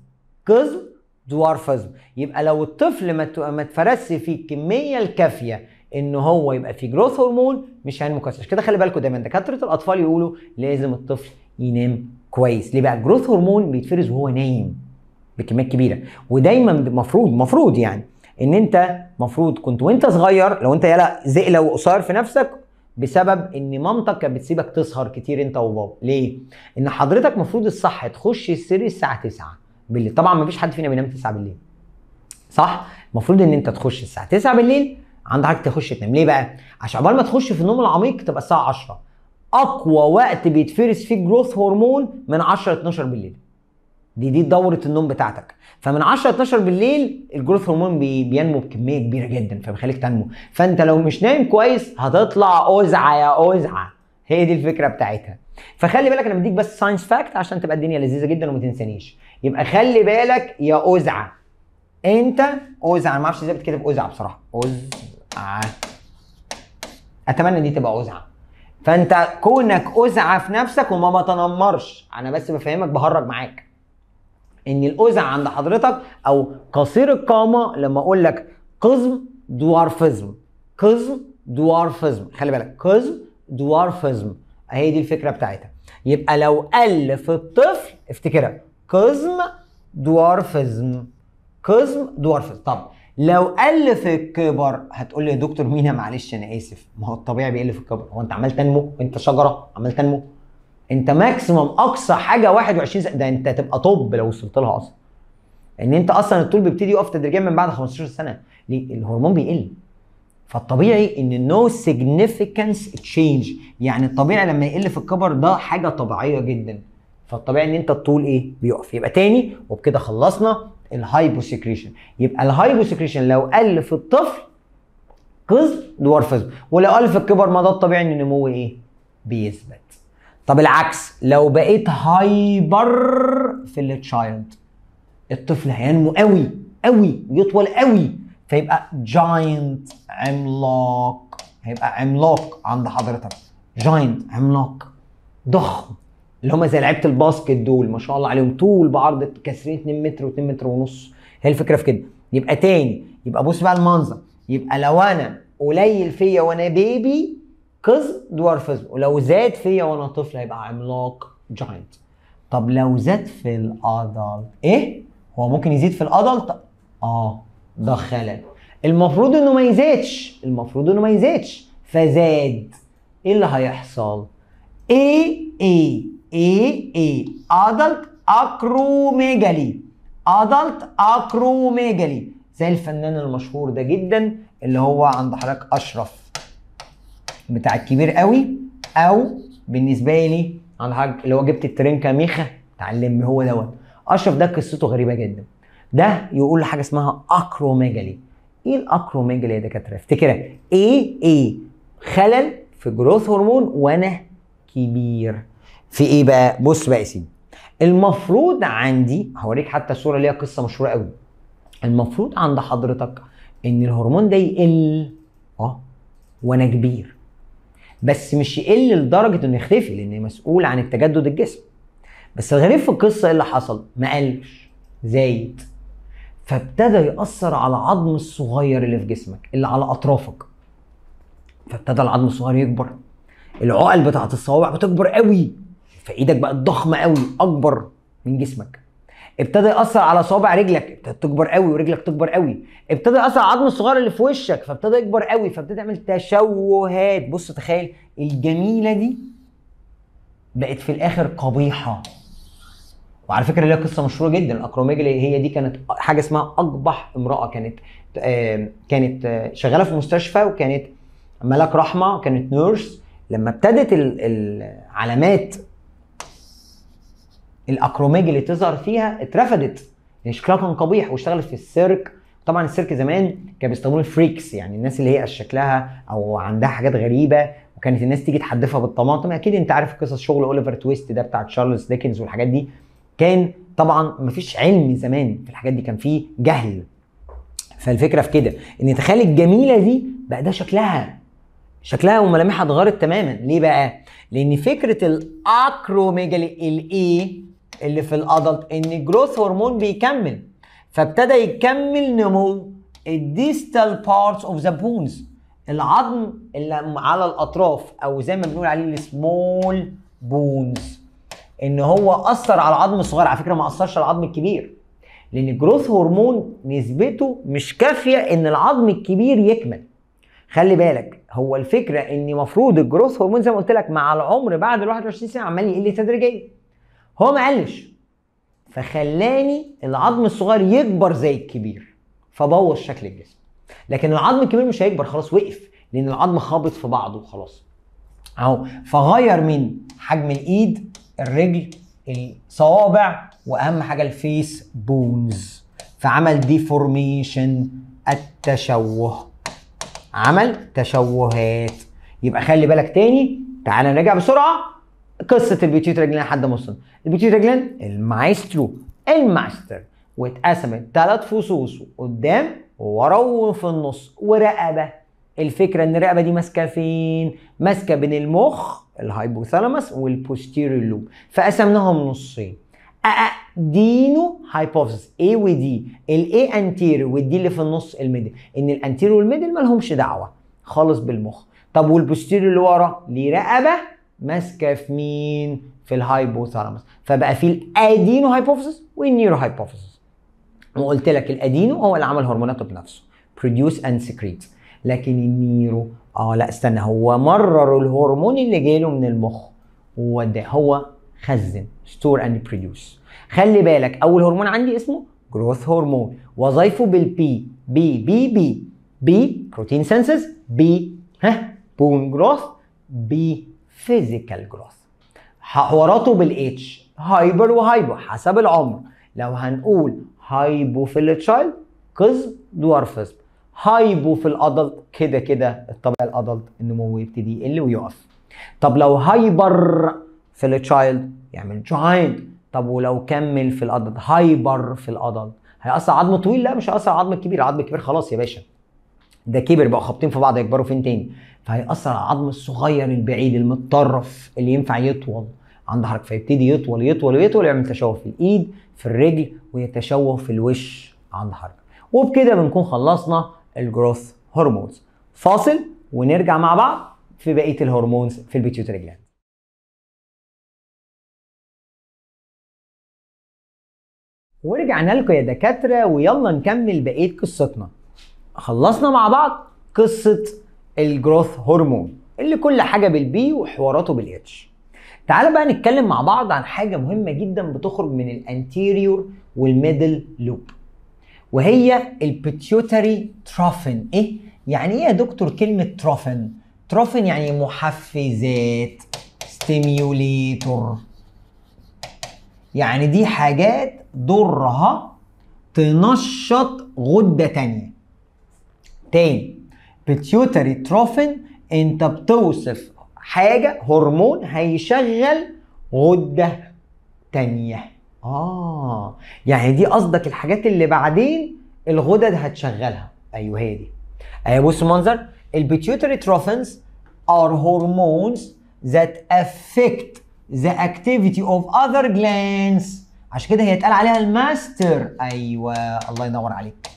قزم دوارفزم يبقى لو الطفل ما ما فيه الكمية الكافية ان هو يبقى فيه جروث هرمون مش عين مكثفه كده خلي بالكم دايما دكاتره الاطفال يقولوا لازم الطفل ينام كويس ليه بقى جروث هرمون بيتفرز وهو نايم بكميات كبيره ودايما المفروض المفروض يعني ان انت المفروض كنت وانت صغير لو انت يلا زقله وقصير في نفسك بسبب ان مامتك كانت بتسيبك تسهر كتير انت وبابا ليه ان حضرتك المفروض الصح تخش السرير الساعه 9 بالليل طبعا مفيش حد فينا بينام 9 بالليل صح المفروض ان انت تخش الساعه 9 بالليل عند حاجه تخش تنام ليه بقى عشان عقبال ما تخش في النوم العميق تبقى الساعه 10 اقوى وقت بيتفرز فيه جروث هرمون من 10 ل 12 بالليل دي دي دوره النوم بتاعتك فمن 10 ل 12 بالليل الجروث هرمون بي بينمو بكميه كبيره جدا فبيخليك تنمو فانت لو مش نايم كويس هتطلع اوزعه يا اوزعه هي دي الفكره بتاعتها فخلي بالك انا بديك بس ساينس فاكت عشان تبقى الدنيا لذيذه جدا وما تنسانيش يبقى خلي بالك يا اوزعه انت اوزعه ما اعرفش ازاي بتكتب اوزعه بصراحه اوز اتمنى دي تبقى أزعة فانت كونك أزعة في نفسك وما بتنمرش انا بس بفهمك بهرج معاك ان الأزعة عند حضرتك او قصير القامة لما اقول لك قزم دوارفزم قزم دوارفزم خلي بالك قزم دوارفزم اهي دي الفكرة بتاعتها يبقى لو قل في الطفل افتكرها قزم دوارفزم قزم دوارفزم طب لو قل في الكبر هتقول لي يا دكتور مينا معلش انا اسف ما هو الطبيعي بيقل في الكبر هو انت عمال تنمو انت شجره عمال تنمو انت ماكسيمم اقصى حاجه 21 سنه ده انت هتبقى طب لو وصلت لها اصلا ان انت اصلا الطول بيبتدي يقف تدريجيا من بعد 15 سنه ليه الهرمون بيقل فالطبيعي ان نو سيجنيفيكانس تشينج يعني الطبيعي لما يقل في الكبر ده حاجه طبيعيه جدا فالطبيعي ان انت الطول ايه بيقف يبقى تاني وبكده خلصنا الهايبوسكريشن يبقى الهايبوسكريشن لو قل في الطفل قزل دورفزم ولو قل في الكبر ما ده الطبيعي ان نموه ايه بيثبت طب العكس لو بقيت هايبر في التشايلد الطفل هينمو قوي قوي ويطول قوي فيبقى جاينت عملاق هيبقى عملاق عند حضرتك جاينت عملاق ضخم اللي هم زي لعيبه الباسكت دول ما شاء الله عليهم طول بعرض كاسرين 2 متر و2 متر ونص هي الفكره في كده يبقى تاني يبقى بص بقى المنظر يبقى لو انا قليل فيا وانا بيبي قز دوارفزم ولو زاد فيا وانا طفل هيبقى عملاق جاينت طب لو زاد في الادلت ايه هو ممكن يزيد في الادلت اه ده خلل المفروض انه ما يزيدش المفروض انه ما يزيدش فزاد ايه اللي هيحصل ايه ايه AA adult acromegaly adult acromegaly زي الفنان المشهور ده جدا اللي هو عند حضرتك اشرف بتاع الكبير قوي او بالنسبه لي عند حضرتك اللي هو جبت الترنكه ميخه بتاع اللم هو دوت اشرف ده قصته غريبه جدا ده يقول لحاجه اسمها اكروميجالي ايه الاكروميجالي يا دكاتره افتكرها ايه ايه خلل في جروث هرمون وانا كبير في ايه بقى بص بقى يا سيدي المفروض عندي هوريك حتى صوره ليها قصه مشهوره قوي المفروض عند حضرتك ان الهرمون ده يقل اه وانا كبير بس مش يقل لدرجه انه يختفي لان مسؤول عن التجدد الجسم بس الغريب في القصه إيه اللي حصل ما قلش زايد فابتدى ياثر على العظم الصغير اللي في جسمك اللي على اطرافك فابتدى العظم الصغير يكبر العقل بتاعت الصوابع بتكبر قوي فايدك بقت ضخمه قوي اكبر من جسمك ابتدى ياثر على صوابع رجلك ابتدت تكبر قوي ورجلك تكبر قوي ابتدى ياثر على العظم الصغير اللي في وشك فابتدى يكبر قوي فابتدى تعمل تشوهات بص تخيل الجميله دي بقت في الاخر قبيحه وعلى فكره ليها قصه مشهوره جدا الاكروميجلي هي دي كانت حاجه اسمها اقبح امراه كانت كانت آه، شغاله في مستشفى وكانت ملاك رحمه كانت نيرس لما ابتدت العلامات الاكروميج اللي تظهر فيها اترفدت لان يعني شكلها كان قبيح واشتغلت في السيرك طبعا السيرك زمان كان بيستخدموا الفريكس يعني الناس اللي هي شكلها او عندها حاجات غريبه وكانت الناس تيجي تحدفها بالطماطم اكيد انت عارف قصص شغل اوليفر تويست ده بتاع تشارلز ديكنز والحاجات دي كان طبعا مفيش علم زمان في الحاجات دي كان في جهل فالفكره في كده ان تخيل الجميله دي بقى ده شكلها شكلها وملامحها اتغيرت تماما ليه بقى لان فكره الاكروميجالي الايه اللي في الادلت ان الجروث هرمون بيكمل فابتدى يكمل نمو الديستال بارتس اوف ذا بونز العظم اللي على الاطراف او زي ما بنقول عليه السمول بونز ان هو اثر على العظم الصغير على فكره ما اثرش على العظم الكبير لان الجروث هرمون نسبته مش كافيه ان العظم الكبير يكمل خلي بالك هو الفكره ان المفروض الجروث هرمون زي ما قلت لك مع العمر بعد ال 21 سنه عمال يقل تدريجيا هو ما قلش فخلاني العظم الصغير يكبر زي الكبير فبوظ شكل الجسم لكن العظم الكبير مش هيكبر خلاص وقف لان العظم خابط في بعضه خلاص اهو فغير من حجم الايد الرجل الصوابع واهم حاجه الفيس بونز فعمل ديفورميشن التشوه عمل تشوهات يبقى خلي بالك تاني تعال نرجع بسرعه قصه البيوتيوت رجلين لحد ما وصلنا البيوتيوت رجلين المايسترو الماستر واتقسمت ثلاث فصوص قدام ورا وفي النص ورقبه الفكره ان الرقبه دي ماسكه فين ماسكه بين المخ الهايبوثالاموس والبوستيريور لوب فقسمناهم نصين دينو هايبوفيز اي ودي الاي انتير والدي اللي في النص الميدل ان الانتيريور والميدل مالهمش دعوه خالص بالمخ طب والبوستيريور اللي ورا ليه رقبه ماسكه في مين؟ في الهايبوثالاموس فبقى في الادينو هايبوفيسس والنيرو هايبوفيسس وقلت لك الادينو هو اللي عمل هرموناته بنفسه بروديوس اند سكريت لكن النيرو اه لا استنى هو مرر الهرمون اللي جاله من المخ ووداه هو خزن ستور اند بروديوس خلي بالك اول هرمون عندي اسمه جروث هرمون وظايفه بالبي بي بي بي بي بروتين سنسز بي ها بون جروث بي فيزيكال جروث حواراته بالاتش هايبر وهايبو حسب العمر لو هنقول هايبو في التشايلد قزم دوارفزم هايبو في الادلت كده كده الطبيعي الادلت النمو يبتدي يقل ويقف طب لو هايبر في التشايلد يعمل جاينت طب ولو كمل في الادلت هايبر في الادلت هيأثر عظم طويل لا مش هيأثر عظم كبير عظمه الكبير خلاص يا باشا ده كبر بقى خابطين في بعض يكبروا فين تاني فهيأثر على العظم الصغير البعيد المتطرف اللي ينفع يطول عند حركه فيبتدي يطول يطول يطول يعمل تشوه في الايد في الرجل ويتشوه في الوش عند حركه وبكده بنكون خلصنا الجروث هرمونز فاصل ونرجع مع بعض في بقيه الهرمونز في البيتيوتري جلاند ورجعنا لكم يا دكاتره ويلا نكمل بقيه قصتنا خلصنا مع بعض قصه الجروث هرمون اللي كل حاجه بالبي وحواراته بالاتش تعال بقى نتكلم مع بعض عن حاجه مهمه جدا بتخرج من الانتيريور والميدل لوب وهي البيتيوتري تروفين ايه يعني ايه يا دكتور كلمه تروفين تروفين يعني محفزات ستيميوليتور يعني دي حاجات ضرها تنشط غده تانية تاني بتيوتري تروفين انت بتوصف حاجه هرمون هيشغل غده تانيه اه يعني دي قصدك الحاجات اللي بعدين الغدد هتشغلها ايوه هي دي ايوه بص المنظر البيتيوتري تروفنز ار هرمونز ذات افكت ذا اكتيفيتي اوف اذر جلانس عشان كده هي اتقال عليها الماستر ايوه الله ينور عليك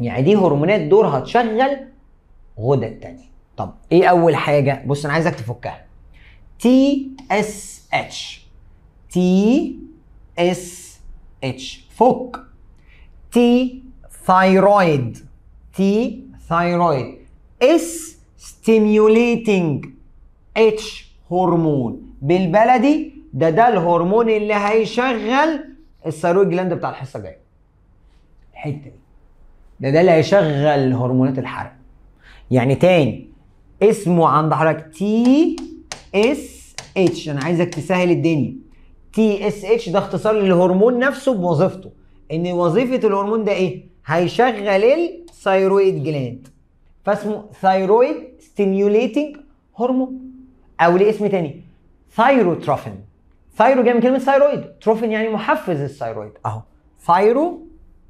يعني دي هرمونات دورها تشغل غدد تانية طب ايه اول حاجه بص انا عايزك تفكها تي اس اتش تي اس اتش فك تي ثايرويد تي ثايرويد اس ستيميوليتنج اتش هرمون بالبلدي ده ده الهرمون اللي هيشغل الثايرويد جلاند بتاع الحصه الجايه الحته دي ده ده اللي هيشغل هرمونات الحرق يعني تاني اسمه عند حضرتك تي اس اتش انا عايزك تسهل الدنيا تي اس اتش ده اختصار للهرمون نفسه بوظيفته ان وظيفه الهرمون ده ايه هيشغل الثيرويد جلاند فاسمه ثيرويد ستيميوليتنج هرمون او ليه اسم تاني ثايروتروفين ثايرو جاي من كلمه ثايرويد تروفين يعني محفز الثايرويد اهو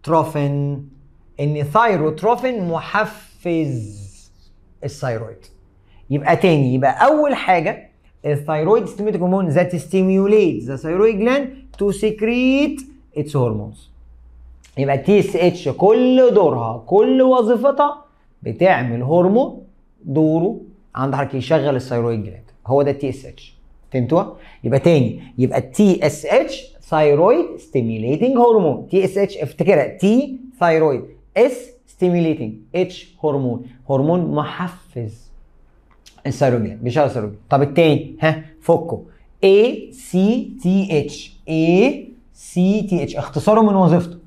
تروفين ان ثايروتروفين محفز الثايرويد يبقى تاني يبقى اول حاجه الثايرويد ستيميتك هرمون ذات ستيميوليت ذا ثايرويد جلاند تو سيكريت اتس هرمونز يبقى تي اس اتش كل دورها كل وظيفتها بتعمل هرمون دوره عند حضرتك يشغل الثايرويد جلاند هو ده تي اس اتش فهمتوها؟ يبقى تاني يبقى تي اس اتش ثايرويد ستيميوليتنج هرمون تي اس اتش افتكرها تي ثايرويد اس ستيميليتنج اتش هرمون هرمون محفز السيروجلان بيشغل السيروجلان طب التاني ها فكه A C تي اتش A C تي اتش اختصاره من وظيفته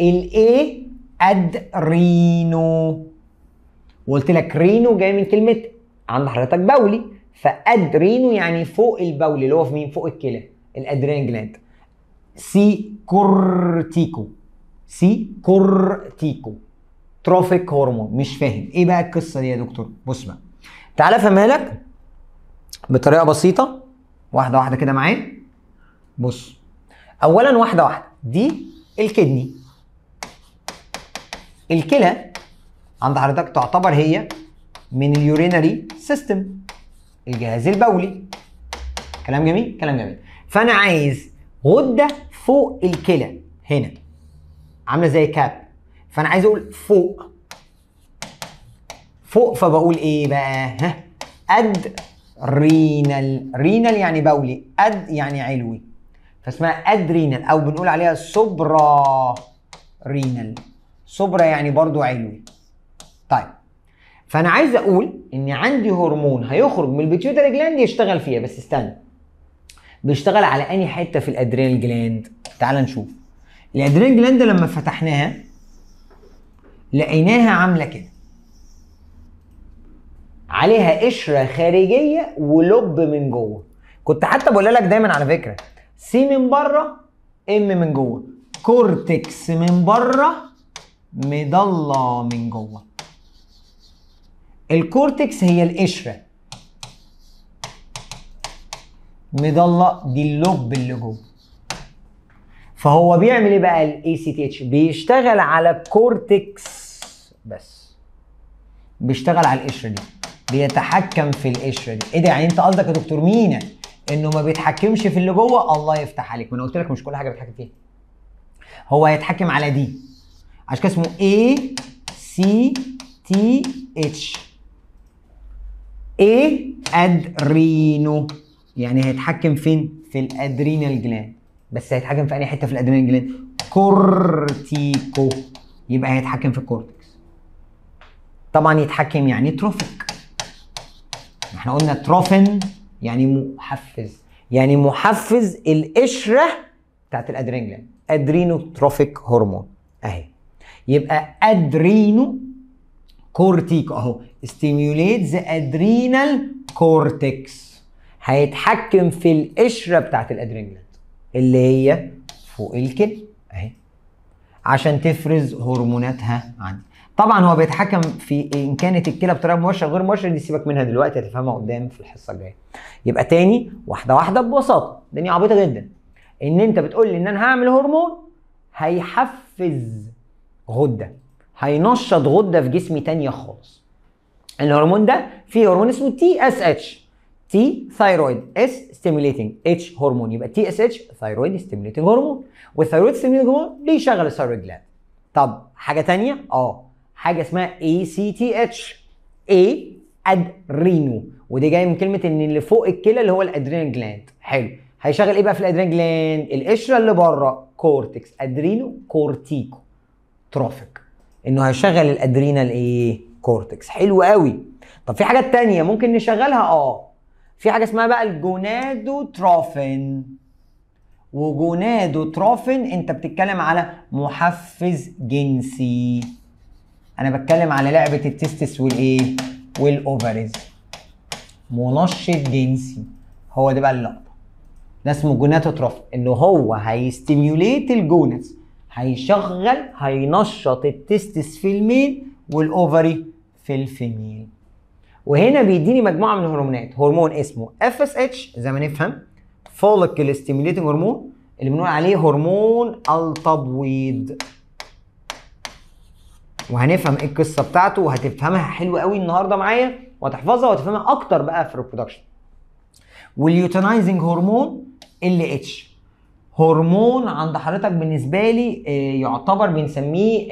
ال A ادرينو وقلت لك رينو جاي من كلمه عند حضرتك بولي فادرينو يعني فوق البول اللي هو في مين فوق الكلى الادرينجلاند جلاند سي كورتيكو سي كورتيكو تروفيك هرمون مش فاهم ايه بقى القصه دي يا دكتور بص بقى تعالى افهمها لك بطريقه بسيطه واحده واحده كده معايا بص اولا واحده واحده دي الكدني الكلى عند حضرتك تعتبر هي من اليورينري سيستم الجهاز البولي كلام جميل كلام جميل فانا عايز غده فوق الكلى هنا عامله زي كاب فانا عايز اقول فوق فوق فبقول ايه بقى ها اد رينال رينال يعني بولي اد يعني علوي فاسمها ادرينال او بنقول عليها سوبرا رينال سوبرا يعني برضو علوي طيب فانا عايز اقول ان عندي هرمون هيخرج من البيتيوتري جلاند يشتغل فيها بس استنى بيشتغل على انهي حته في الادرينال جلاند تعال نشوف الادرين جلاند لما فتحناها لقيناها عامله كده عليها قشره خارجيه ولب من جوه كنت حتى بقول لك دايما على فكره سي من بره ام من جوه كورتكس من بره مضله من جوه الكورتكس هي القشره مضله دي اللب اللي جوه فهو بيعمل ايه بقى الاي سي تي اتش بيشتغل على الكورتكس بس بيشتغل على القشره دي بيتحكم في القشره دي ايه ده يعني انت قصدك يا دكتور مينا انه ما بيتحكمش في اللي جوه الله يفتح عليك ما انا قلت لك مش كل حاجه بيتحكم فيها هو هيتحكم على دي عشان كده اسمه اي سي تي اتش ايه ادرينو يعني هيتحكم فين في الادرينال جلاند بس هيتحكم في اي حته في الادرينالين كورتيكو يبقى هيتحكم في الكورتكس طبعا يتحكم يعني تروفيك احنا قلنا تروفين يعني محفز يعني محفز القشره بتاعت الادرينالين تروفيك هرمون اهي يبقى ادرينو كورتيك اهو ستيميوليت ذا ادرينال كورتكس هيتحكم في القشره بتاعت الادرينالين اللي هي فوق الكلى اهي عشان تفرز هرموناتها عندي طبعا هو بيتحكم في ان كانت الكلى بطريقه مباشره غير مباشره دي سيبك منها دلوقتي هتفهمها قدام في الحصه الجايه يبقى تاني واحده واحده ببساطه الدنيا عبيطه جدا ان انت بتقول لي ان انا هعمل هرمون هيحفز غده هينشط غده في جسمي تانية خالص الهرمون ده فيه هرمون اسمه تي اس اتش تي ثايرويد اس ستيميليتنج اتش هرمون يبقى تي اس اتش ثايرويد ستيميليتنج هرمون والثايرويد ستيميليتنج هرمون بيشغل الثايرويد جلاند طب حاجه ثانيه اه حاجه اسمها اي سي تي اتش اي ادرينو ودي جايه من كلمه ان اللي فوق الكلى اللي هو الادرينال جلاند حلو هيشغل ايه بقى في الادرينال جلاند القشره اللي بره كورتكس ادرينو كورتيكو تروفيك انه هيشغل الادرينال ايه كورتكس حلو قوي طب في حاجات تانية ممكن نشغلها اه في حاجه اسمها بقى الجونادوتروفين وجونادوتروفين انت بتتكلم على محفز جنسي انا بتكلم على لعبه التستس والايه والاوفرز منشط جنسي هو ده بقى اللقطه ده اسمه جوناتوتروف اللي هو هيستيميوليت الجونز هيشغل هينشط التستس في الميل والاوفري في الفيميل وهنا بيديني مجموعه من الهرمونات هرمون اسمه اف اس اتش زي ما نفهم فوليكل ستيميليتنج هرمون اللي بنقول عليه هرمون التبويض وهنفهم ايه القصه بتاعته وهتفهمها حلو قوي النهارده معايا وهتحفظها وهتفهمها اكتر بقى في الريبرودكشن واليوتنايزنج هرمون ال اتش هرمون عند حضرتك بالنسبه لي آه، يعتبر بنسميه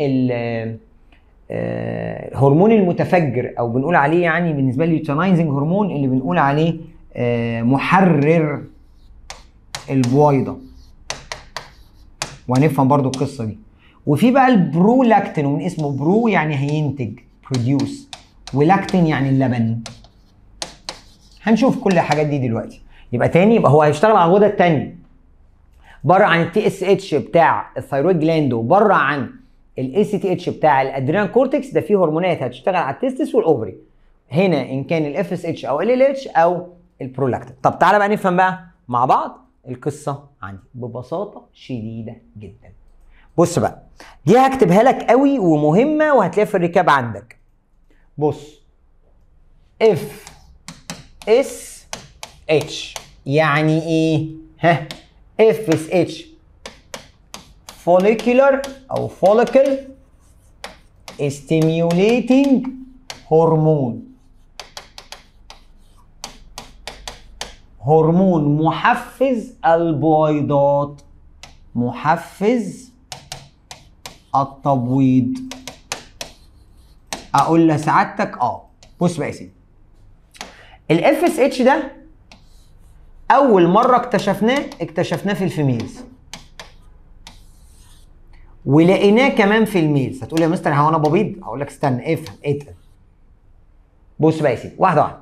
آه، هرمون المتفجر او بنقول عليه يعني بالنسبه لي يوتنايزنج هرمون اللي بنقول عليه آه، محرر البويضه وهنفهم برضو القصه دي وفي بقى البرولاكتين ومن اسمه برو يعني هينتج بروديوس ولاكتين يعني اللبن هنشوف كل الحاجات دي دلوقتي يبقى تاني يبقى هو هيشتغل على الغده التانية بره عن التي اس اتش بتاع الثيرويد جلاند وبره عن الاي سي تي اتش بتاع الادرينال كورتكس ده فيه هرمونات هتشتغل على التستس والاوفري هنا ان كان الاف اس اتش او ال ال اتش او البرولاكتين طب تعالى بقى نفهم بقى مع بعض القصه عندي ببساطه شديده جدا بص بقى دي هكتبها لك قوي ومهمه وهتلاقيها في الركاب عندك بص اف اس اتش يعني ايه ها اف اس اتش follicular او follicle stimulating هرمون هرمون محفز البويضات محفز التبويض اقول لسعادتك اه بص بقى يا سيدي الاف اس اتش ده اول مره اكتشفناه اكتشفناه في الفيميلز ولقيناه كمان في الميلز هتقول يا مستر هو انا ببيض اقول لك استنى افهم اتقل بص بقى يا سيدي واحده واحده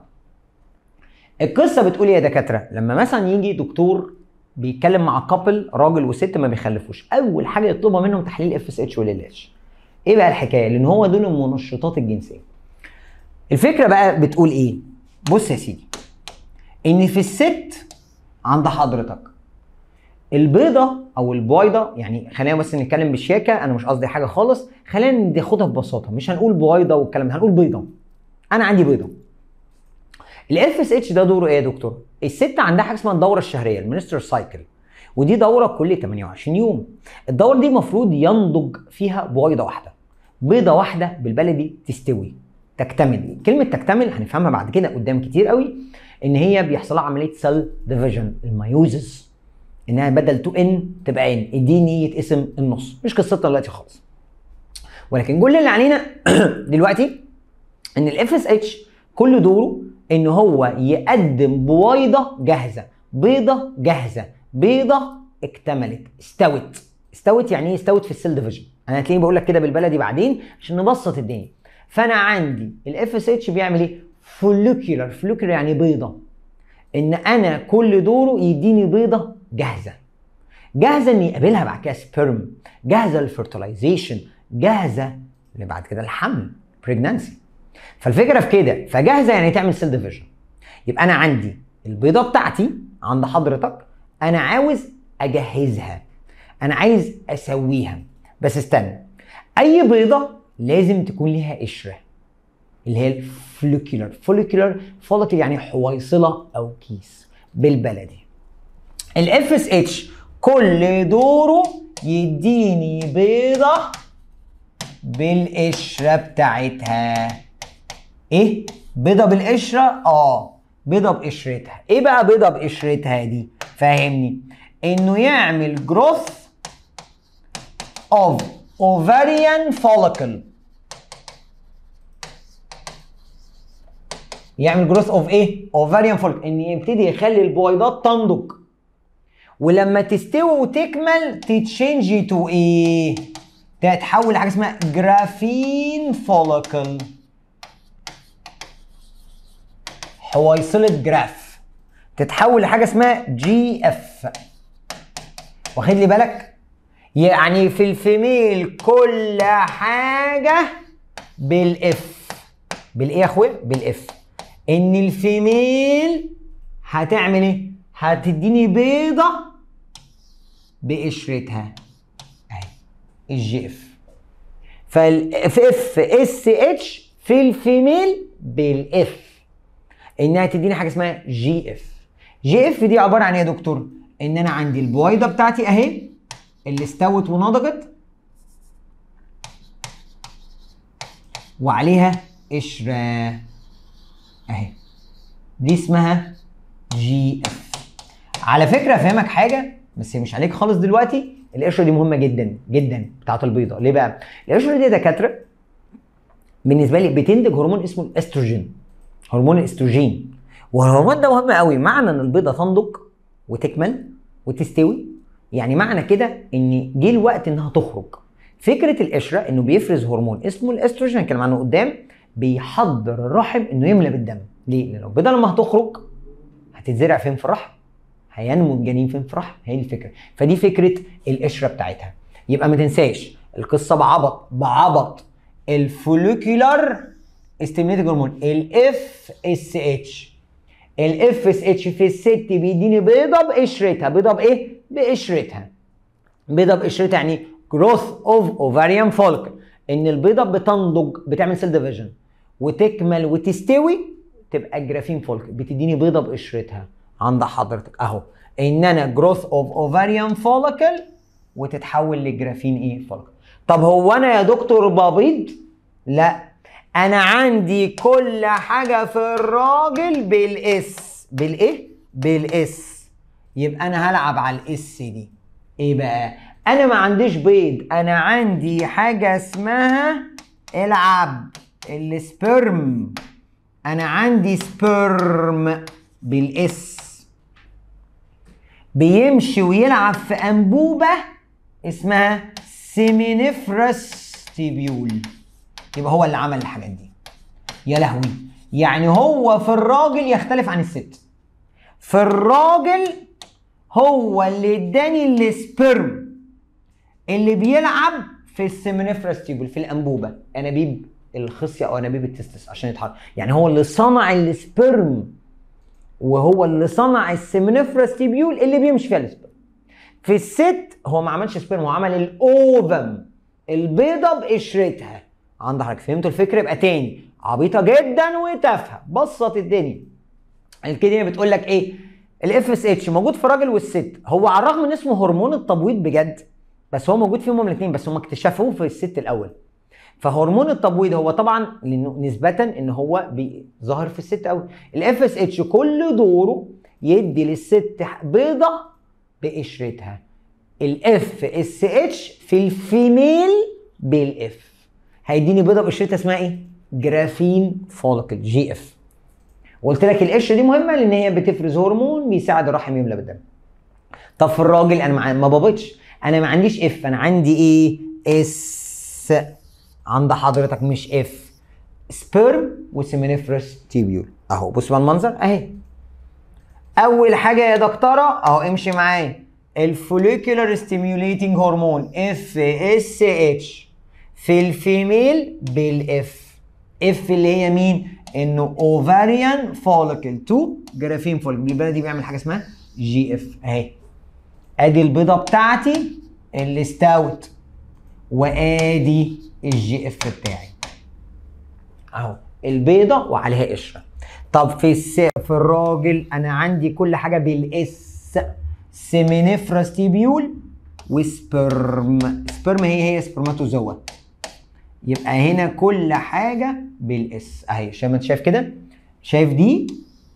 القصه بتقول إيه يا دكاتره لما مثلا يجي دكتور بيتكلم مع كابل راجل وست ما بيخلفوش اول حاجه يطلبها منهم تحليل اف اس اتش ولا ايه بقى الحكايه لان هو دول المنشطات الجنسيه الفكره بقى بتقول ايه بص يا سيدي ان في الست عند حضرتك البيضه او البويضه يعني خلينا بس نتكلم بالشياكه انا مش قصدي حاجه خالص خلينا ناخدها ببساطه مش هنقول بويضه والكلام ده هنقول بيضه انا عندي بيضه الاف اس اتش ده دوره ايه يا دكتور الست عندها حاجه اسمها الدوره الشهريه المنستر سايكل ودي دوره كل 28 يوم الدوره دي المفروض ينضج فيها بويضه واحده بيضه واحده بالبلدي تستوي تكتمل كلمه تكتمل هنفهمها بعد كده قدام كتير قوي ان هي بيحصل لها عمليه سيل ديفيجن الميوزس انها بدل تو ان تبقى ان دي نيه اسم النص مش قصتنا دلوقتي خالص ولكن كل اللي علينا دلوقتي ان الاف اس اتش كل دوره ان هو يقدم بويضه جاهزه بيضه جاهزه بيضه اكتملت استوت استوت يعني ايه استوت في السيل ديفيجن انا هتلاقيني بقول لك كده بالبلدي بعدين عشان نبسط الدنيا فانا عندي الاف اس اتش بيعمل ايه فلوكيولر فلوكيولر يعني بيضه ان انا كل دوره يديني بيضه جاهزه جاهزه ان يقابلها بعد كده سبيرم جاهزه للفرتلايزيشن جاهزه بعد كده الحمل بريجنانسي فالفكره في كده فجاهزه يعني تعمل سيل ديفيجن يبقى انا عندي البيضه بتاعتي عند حضرتك انا عاوز اجهزها انا عايز اسويها بس استنى اي بيضه لازم تكون ليها قشره اللي هي الفلوكيولر فوليكولر فوليكل يعني حويصله او كيس بالبلدي الاف اس اتش كل دوره يديني بيضه بالقشره بتاعتها ايه بيضه بالقشره اه بيضه بقشرتها ايه بقى بيضه بقشرتها دي فاهمني انه يعمل جروث of ovarian follicle يعمل جروث of ايه؟ ovarian follicle ان يبتدي يخلي البويضات تنضج ولما تستوي وتكمل تتشنج e. تو ايه تتحول لحاجه اسمها جرافين فوليكل حويصله جراف تتحول لحاجه اسمها جي اف واخد لي بالك يعني في الفيميل كل حاجه بالاف بالايه يا اخويا بالاف ان الفيميل هتعمل ايه هتديني بيضه بقشرتها اهي الجي اف فالاف اف اس اتش في الفيميل بالاف انها تديني حاجه اسمها جي اف جي اف دي عباره عن ايه يا دكتور ان انا عندي البويضه بتاعتي اهي اللي استوت ونضجت وعليها قشره اهي دي اسمها جي اف على فكره افهمك حاجه بس هي مش عليك خالص دلوقتي القشره دي مهمه جدا جدا بتاعه البيضه ليه بقى القشره دي دكاتره بالنسبه لي بتنتج هرمون اسمه الاستروجين هرمون الاستروجين والهرمون ده مهم قوي معنى ان البيضه تنضج وتكمل وتستوي يعني معنى كده ان جه الوقت انها تخرج فكره القشره انه بيفرز هرمون اسمه الاستروجين كان عنه قدام بيحضر الرحم انه يملى بالدم ليه لان البيضه لما هتخرج هتتزرع فين في الرحم هينمو الجنين فين في رحم هي الفكره فدي فكره القشره بتاعتها يبقى ما تنساش القصه بعبط بعبط الفولوكيولار ستيميليتنج هرمون الاف اس اتش الاف اس اتش في الست بيديني بيضه بقشرتها بيضه بايه بقشرتها بيضه بقشرتها يعني جروث اوف اوفاريان فولكل ان البيضه بتنضج بتعمل سيل ديفيجن وتكمل وتستوي تبقى جرافين فولك بتديني بيضه بقشرتها عند حضرتك اهو ان انا جروث اوف اوفاريان فوليكل وتتحول لجرافين ايه e فوليكل طب هو انا يا دكتور ببيض لا انا عندي كل حاجه في الراجل بالاس بالايه بالاس يبقى انا هلعب على الاس دي ايه بقى انا ما عنديش بيض انا عندي حاجه اسمها العب السبرم انا عندي سبرم بالاس بيمشي ويلعب في انبوبه اسمها سيمينيفرس تيبيول يبقى هو اللي عمل الحاجات دي يا لهوي يعني هو في الراجل يختلف عن الست في الراجل هو اللي اداني السبرم اللي بيلعب في السيمينيفرس تيبيول في الانبوبه انابيب الخصيه او انابيب التستس عشان يتحرك يعني هو اللي صنع السبرم وهو اللي صنع السمنفرس تيبيول اللي بيمشي فيها السبرم في الست هو ما عملش سبرم هو عمل الاوفم البيضه بقشرتها عند حضرتك فهمتوا الفكره يبقى تاني عبيطه جدا وتافهه بسط الدنيا الكدني بتقول لك ايه الاف اس اتش موجود في الراجل والست هو على الرغم ان اسمه هرمون التبويض بجد بس هو موجود فيهم الاثنين بس هم اكتشفوه في الست الاول فهرمون التبويض هو طبعا نسبه ان هو ظاهر في الست قوي الاف اس اتش كل دوره يدي للست بيضه بقشرتها الاف اس اتش في الفيميل بالاف هيديني بيضه بقشرتها اسمها ايه جرافين فولكل جي اف وقلت لك القشره دي مهمه لان هي بتفرز هرمون بيساعد الرحم يملى بالدم طب في الراجل انا ما بابطش انا ما عنديش اف انا عندي ايه اس عند حضرتك مش اف سبيرم وسيمينيفرس تيبيول اهو بص بقى المنظر اهي اول حاجه يا دكتوره اهو امشي معايا الفوليكولار ستيميوليتنج هرمون اف اس اتش في الفيميل بالاف اف اللي هي مين انه اوفاريان فوليكل 2 جرافين فوليكل البلد دي بيعمل حاجه اسمها جي اف اهي ادي البيضه بتاعتي اللي استوت وادي الجي اف بتاعي اهو البيضه وعليها قشره طب في الس في الراجل انا عندي كل حاجه بالاس سيمينيفرس تيبيول وسبرم سبرم هي هي سبرماتوزوا يبقى هنا كل حاجه بالاس اهي زي ما انت شايف كده شايف دي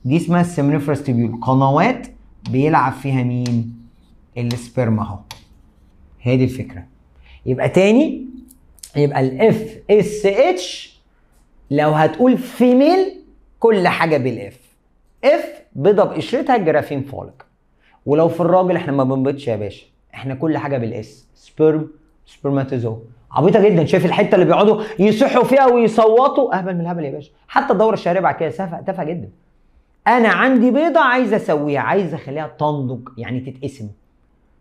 دي اسمها السيمينيفرس تيبيول قنوات بيلعب فيها مين السبرم اهو هي دي الفكره يبقى تاني يبقى الاف اس اتش لو هتقول فيميل كل حاجه بالاف اف بيضه بقشرتها جرافين فالك ولو في الراجل احنا ما بنبيضش يا باشا احنا كل حاجه بالاس سبرم سبرماتوزو عبيطه جدا شايف الحته اللي بيقعدوا يصحوا فيها ويصوتوا اهبل من الهبل يا باشا حتى الدوره الشهريه بعد كده سافه تافهه جدا انا عندي بيضه عايز اسويها عايز اخليها تنضج يعني تتقسم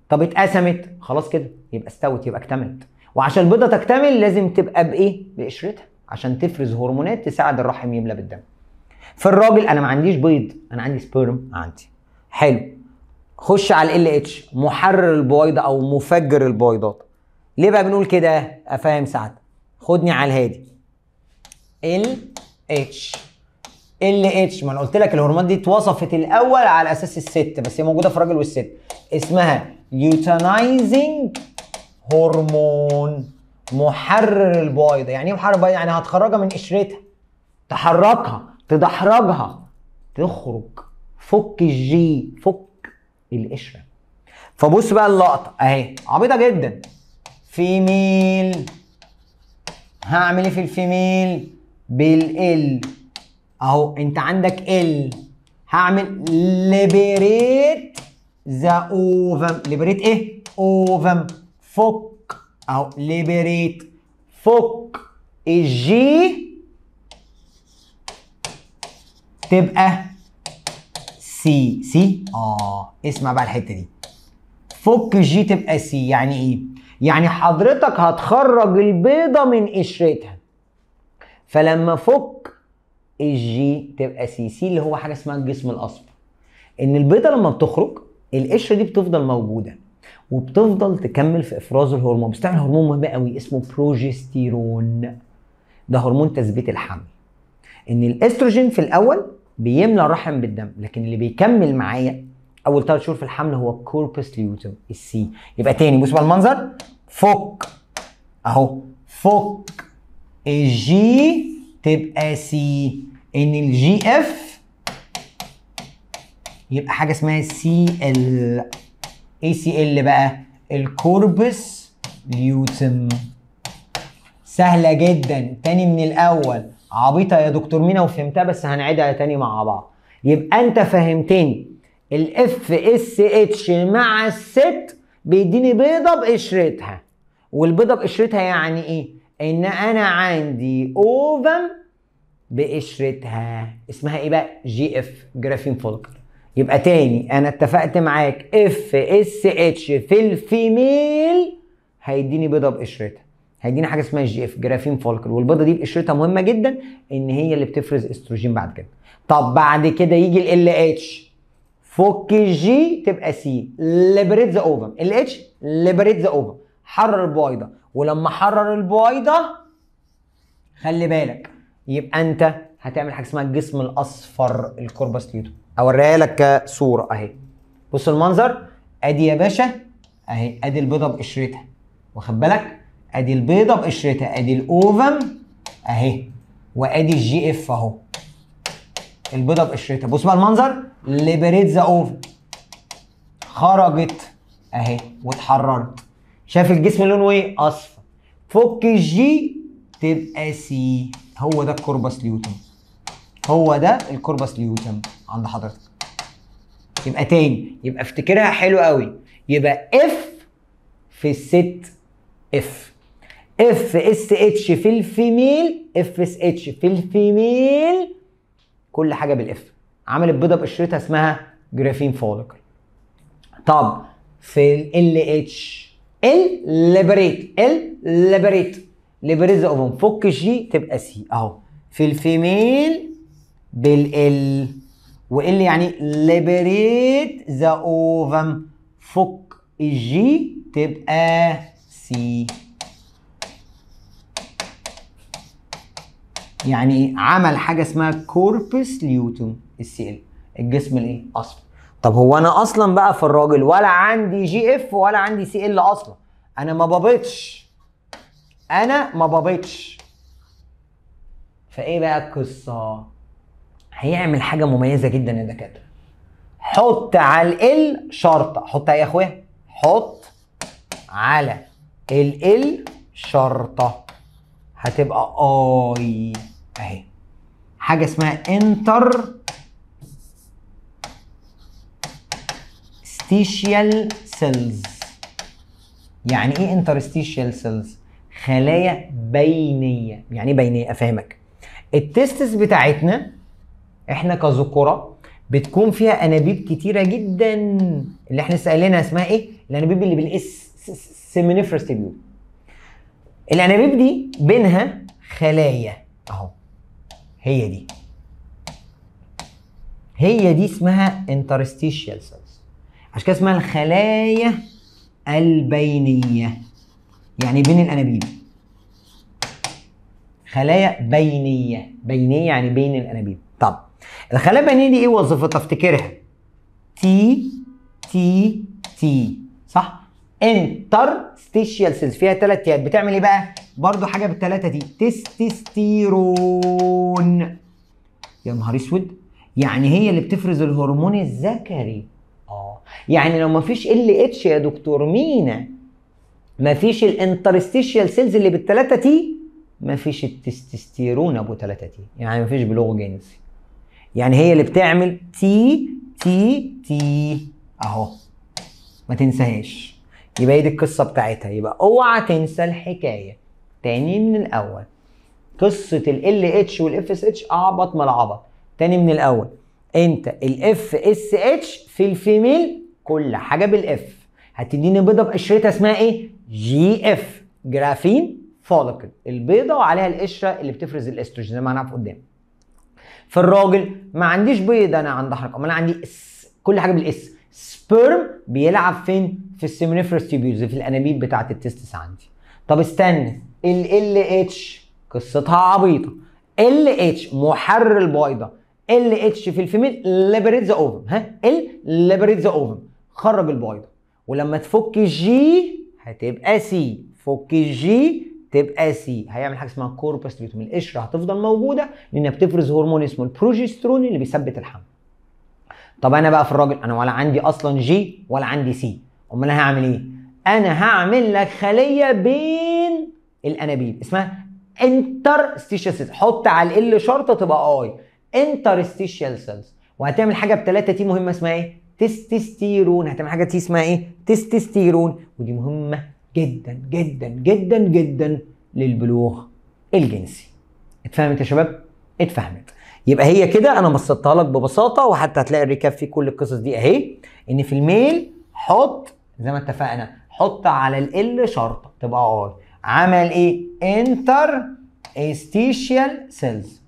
طب اتقسمت خلاص كده يبقى استوت يبقى اكتملت وعشان البيضه تكتمل لازم تبقى بايه بقشرتها عشان تفرز هرمونات تساعد الرحم يملى بالدم في الراجل انا ما عنديش بيض انا عندي سبيرم عندي حلو خش على ال اتش محرر البويضه او مفجر البويضات ليه بقى بنقول كده افهم سعد خدني على الهادي ال اتش ال اتش ما انا قلت لك الهرمونات دي اتوصفت الاول على اساس الست بس هي موجوده في الراجل والست اسمها يوتانايزنج هرمون محرر البويضه يعني ايه محرر البويضه يعني هتخرجها من قشرتها تحركها تدحرجها تخرج فك الجي فك القشره فبص بقى اللقطه اهي عبيطه جدا فيميل هعمل ايه في الفيميل بالال اهو انت عندك ال هعمل ليبريت ذا اوفم ليبريت ايه اوفم فك اهو ليبريت فك الجي تبقى سي سي اه اسمع بقى الحته دي فك الجي تبقى سي يعني ايه يعني حضرتك هتخرج البيضه من قشرتها فلما فك الجي تبقى سي سي اللي هو حاجه اسمها الجسم الاصفر ان البيضه لما بتخرج القشره دي بتفضل موجوده وبتفضل تكمل في افراز الهرمون بتستعمل هرمون مهم قوي اسمه بروجستيرون ده هرمون تثبيت الحمل ان الاستروجين في الاول بيملى الرحم بالدم لكن اللي بيكمل معايا اول ثلاث شهور في الحمل هو كوربس ليوتم السي يبقى تاني بص بقى المنظر فك اهو فك الجي تبقى سي ان الجي اف يبقى حاجه اسمها سي ال اي سي ال بقى الكوربس ليوتم سهله جدا تاني من الاول عبيطه يا دكتور مينا وفهمتها بس هنعيدها تاني مع بعض يبقى انت فهمتني الاف اس اتش مع الست بيديني بيضه بقشرتها والبيضه بقشرتها يعني ايه ان انا عندي اوفم بقشرتها اسمها ايه بقى جي اف جرافين فولكر يبقى تاني انا اتفقت معاك اف اس اتش في الفيميل هيديني بيضه بقشرتها هيديني حاجه اسمها جي اف جرافين فولكل والبيضه دي بقشرتها مهمه جدا ان هي اللي بتفرز استروجين بعد كده طب بعد كده يجي ال اتش فك الجي تبقى سي ليبريت ذا اوفر ال اتش ليبريت ذا اوفر حرر البويضه ولما حرر البويضه خلي بالك يبقى انت هتعمل حاجه اسمها الجسم الاصفر الكوربس ليوتو اوريها لك كصوره اهي بص المنظر ادي يا باشا اهي ادي البيضه بقشرتها واخد بالك ادي البيضه بقشرتها ادي الاوفم اهي وادي الجي اف اهو البيضه بقشرتها بص بقى المنظر ليبريت ذا اوفم خرجت اهي واتحررت شايف الجسم لونه ايه اصفر فك الجي تبقى سي هو ده الكوربس ليوتن هو ده الكوربس ليوتم عند حضرتك يبقى تاني يبقى افتكرها حلو قوي يبقى اف في الست اف اف اس اتش في الفيميل اف اس اتش في الفيميل كل حاجه بالاف عملت بيضه بقشرتها اسمها جرافين فوليكل طب في ال اتش ال ليبريت ال ليبريت ليبريت اوفن فك جي تبقى سي اهو في الفيميل بالال وال يعني liberate the ovum فك الجي تبقى سي يعني عمل حاجه اسمها كوربس ليوتوم السي ال الجسم الايه اصلا طب هو انا اصلا بقى في الراجل ولا عندي جي اف ولا عندي سي ال اصلا انا ما بابطش انا ما بابطش فايه بقى القصه هيعمل حاجه مميزه جدا يا دكاتره حط على ال شرطه حطها إيه يا اخويا حط على ال ال شرطه هتبقى اي اهي حاجه اسمها انتر ستيشيال سيلز يعني ايه انترستيشيال سيلز خلايا بينيه يعني ايه بينيه افهمك التستس بتاعتنا احنا كذكوره بتكون فيها انابيب كتيره جدا اللي احنا لسه قايلينها اسمها ايه؟ الانابيب اللي بالاس سيمينيفرس تيبيول. الانابيب دي بينها خلايا اهو هي دي هي دي اسمها انترستيشيال سيلز عشان كده اسمها الخلايا البينيه يعني بين الانابيب خلايا بينيه بينيه يعني بين الانابيب الخلايا البنيه يعني دي ايه وظيفتها افتكرها تي تي تي صح انترستيشيال سيلز فيها ثلاث تيات بتعمل ايه بقى برضو حاجه بالثلاثه دي تستستيرون يا نهار اسود يعني هي اللي بتفرز الهرمون الذكري اه يعني لو ما فيش ال اتش يا دكتور مينا ما فيش الانترستيشيال سيلز اللي بالثلاثه تي ما فيش التستستيرون ابو ثلاثه تي يعني ما فيش بلوغ جنسي يعني هي اللي بتعمل تي تي تي اهو ما تنساهاش يبقى دي القصه بتاعتها يبقى اوعى تنسى الحكايه تاني من الاول قصه ال اتش والاف اس اتش اعبط ما العبط تاني من الاول انت الاف اس اتش في الفيميل كل حاجه بالاف هتديني بيضه بقشرتها اسمها ايه جي اف جرافين فوليكل البيضه وعليها القشره اللي بتفرز الاستروجين زي ما هنعرف قدام في الراجل ما عنديش بيض انا عند حركه انا عندي اس كل حاجه بالاس سبيرم بيلعب فين في السيمينيفرس تيبيوز في الانابيب بتاعه التستس عندي طب استنى ال ال اتش قصتها عبيطه ال اتش محرر البويضه ال اتش في الفيميل ليبريت ذا اوفم ها ال ليبريت ذا اوفم خرج البويضه ولما تفك جي هتبقى سي فك جي تبقى سي هيعمل حاجه اسمها كوربوستريتوم القشره هتفضل موجوده لانها بتفرز هرمون اسمه البروجسترون اللي بيثبت الحمل طب انا بقى في الراجل انا ولا عندي اصلا جي ولا عندي سي امال انا هعمل ايه انا هعمل لك خليه بين الانابيب اسمها انترستيشال سيلز حط على ال شرطه تبقى اي انترستيشال سيلز وهتعمل حاجه بثلاثه تي مهمه اسمها ايه تستستيرون هتعمل حاجه تي اسمها ايه تستستيرون ودي مهمه جدا جدا جدا جدا للبلوغ الجنسي اتفهمت يا شباب اتفهمت يبقى هي كده انا بسطتها لك ببساطه وحتى هتلاقي الريكاب في كل القصص دي اهي ان في الميل حط زي ما اتفقنا حط على ال شرطه تبقى اي عمل ايه انتر استيشيال سيلز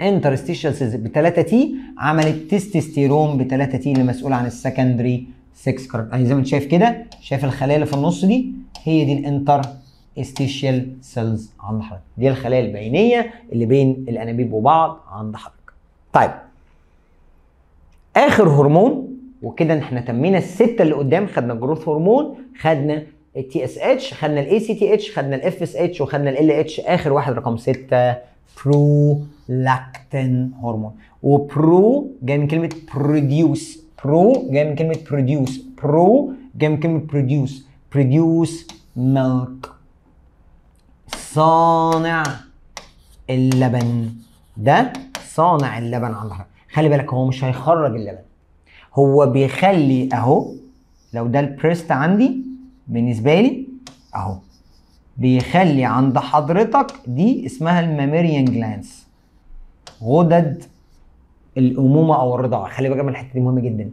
انترستيشال سيلز ب 3 تي عملت تستستيرون ب 3 تي اللي مسؤول عن السكندري 6 كارت اهي زي ما انت شايف كده شايف الخلايا اللي في النص دي هي دي الانتر استيشيال سيلز عند حضرتك دي الخلايا البينيه اللي بين الانابيب وبعض عند حضرتك طيب اخر هرمون وكده احنا تمينا السته اللي قدام خدنا الجروث هرمون خدنا التي اس اتش خدنا الاي سي تي اتش خدنا الاف اس اتش وخدنا ال اتش اخر واحد رقم سته برو لاكتين هرمون وبرو جاي من كلمه بروديوس برو جاي من كلمه بروديوس برو جاي من كلمه بروديوس بروديوس ميلك صانع اللبن ده صانع اللبن على حق. خلي بالك هو مش هيخرج اللبن هو بيخلي اهو لو ده البريست عندي بالنسبه لي اهو بيخلي عند حضرتك دي اسمها الماميريان جلانس غدد الامومه او الرضاعه خلي بالك من الحته دي مهمه جدا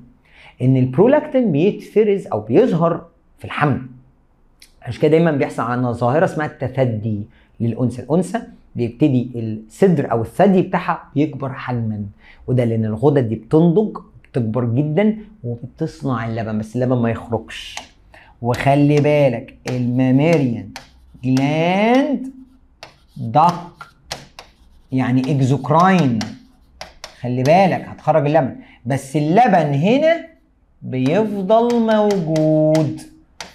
ان البرولاكتين بيتفرز او بيظهر في الحمل عشان كده دايما بيحصل عندنا ظاهره اسمها التثدي للانثى الانثى بيبتدي الصدر او الثدي بتاعها يكبر حجما وده لان الغدد دي بتنضج بتكبر جدا وبتصنع اللبن بس اللبن ما يخرجش وخلي بالك الماماريان جلاند دك يعني اكزوكراين خلي بالك هتخرج اللبن بس اللبن هنا بيفضل موجود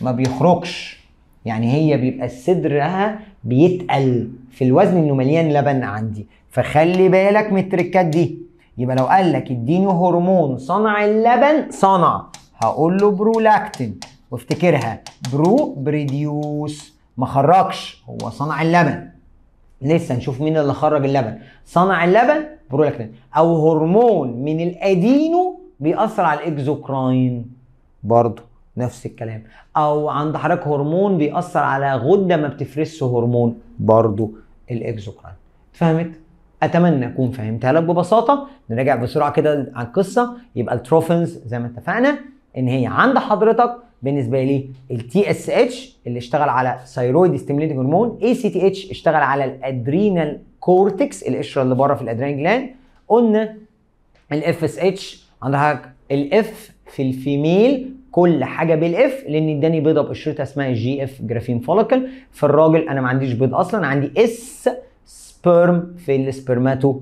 ما بيخرجش يعني هي بيبقى صدرها بيتقل في الوزن انه مليان لبن عندي فخلي بالك من التركات دي يبقى لو قال لك اديني هرمون صنع اللبن صنع هقول له برولاكتين وافتكرها برو بريديوس ما خرجش هو صنع اللبن لسه نشوف مين اللي خرج اللبن صنع اللبن برولاكتين او هرمون من الادينو بيأثر على الاكزوكراين برضه نفس الكلام او عند حضرتك هرمون بيأثر على غده ما بتفرزش هرمون برضه الاكزوكراين فهمت اتمنى اكون فهمتها لك ببساطه نراجع بسرعه كده على القصه يبقى التروفنز زي ما اتفقنا ان هي عند حضرتك بالنسبه لي التي اس اتش اللي اشتغل على ثايرويد ستيميليتنج هرمون اي سي تي اتش اشتغل على الادرينال كورتكس القشره اللي بره في الادرينال جلاند قلنا الاف اس اتش عند حضرتك الاف في الفيميل كل حاجه بالاف لان اداني بيضه بقشرتها اسمها جي اف جرافين فوليكل في الراجل انا ما عنديش بيض اصلا عندي اس سبيرم في السبرماتو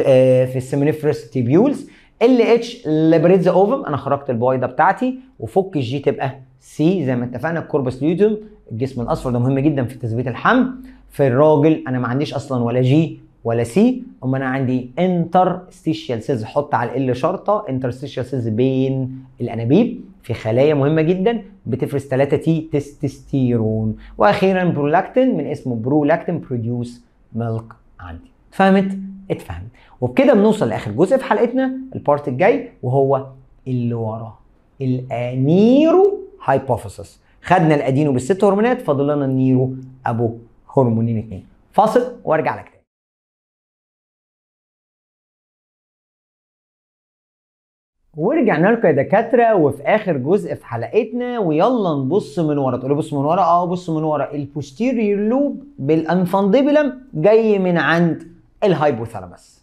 آه، في السيمينيفرس تيبيولز ال اتش ليبريت اوفم انا خرجت البويضه بتاعتي وفك الجي تبقى سي زي ما اتفقنا الكوربس ليوتوم الجسم الاصفر ده مهم جدا في تثبيت الحمل في الراجل انا ما عنديش اصلا ولا جي ولا سي اما انا عندي انترستيشيال سيلز حط على ال شرطه انترستيشيال سيلز بين الانابيب في خلايا مهمه جدا بتفرز 3 تي تستستيرون واخيرا برولاكتين من اسمه برولاكتين بروديوس ميلك عندي اتفهمت اتفهمت وبكده بنوصل لاخر جزء في حلقتنا البارت الجاي وهو اللي وراه الانيرو هايبوثيسيس خدنا الادينو بالست هرمونات فاضل لنا النيرو ابو هرمونين اتنين فاصل وارجع لك تاني ورجعنا لكم يا دكاتره وفي اخر جزء في حلقتنا ويلا نبص من ورا تقولوا بص من ورا اه بص من ورا البوستيريور لوب بالانفانديبلم جاي من عند الهايبوثالامس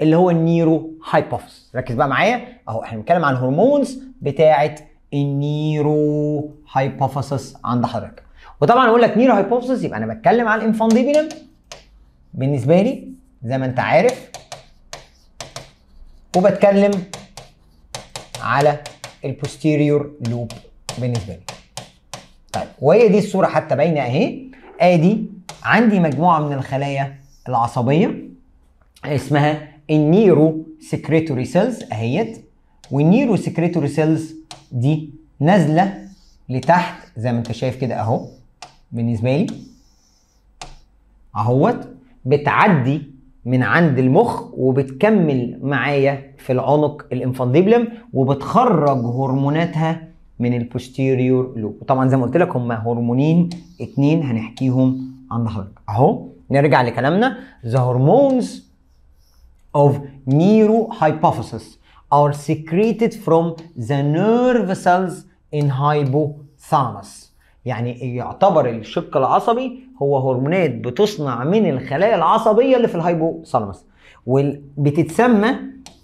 اللي هو النيرو هايبوفيس ركز بقى معايا اهو احنا بنتكلم عن هرمونز بتاعه النيرو هايبوفيسس عند حضرتك وطبعا اقول لك نيرو هايبوفيسس يبقى انا بتكلم عن الانفانديبيلم بالنسبه لي زي ما انت عارف وبتكلم على البوستيريور لوب بالنسبه لي طيب وهي دي الصوره حتى باينه اهي ادي عندي مجموعه من الخلايا العصبيه اسمها النيرو سكريتوري سيلز اهيت والنيرو سكريتوري سيلز دي نازله لتحت زي ما انت شايف كده اهو بالنسبه لي اهوت بتعدي من عند المخ وبتكمل معايا في العنق الانفانديبلم وبتخرج هرموناتها من البوستيريور لوب وطبعا زي ما قلت لك هم هرمونين اتنين هنحكيهم عند حضرتك اهو نرجع لكلامنا ذا هرمونز of neurohypophysis are secreted from the nerve cells in hypothalamus يعني يعتبر الشق العصبي هو هرمونات بتصنع من الخلايا العصبيه اللي في الهايبوثالامس وبتتسمى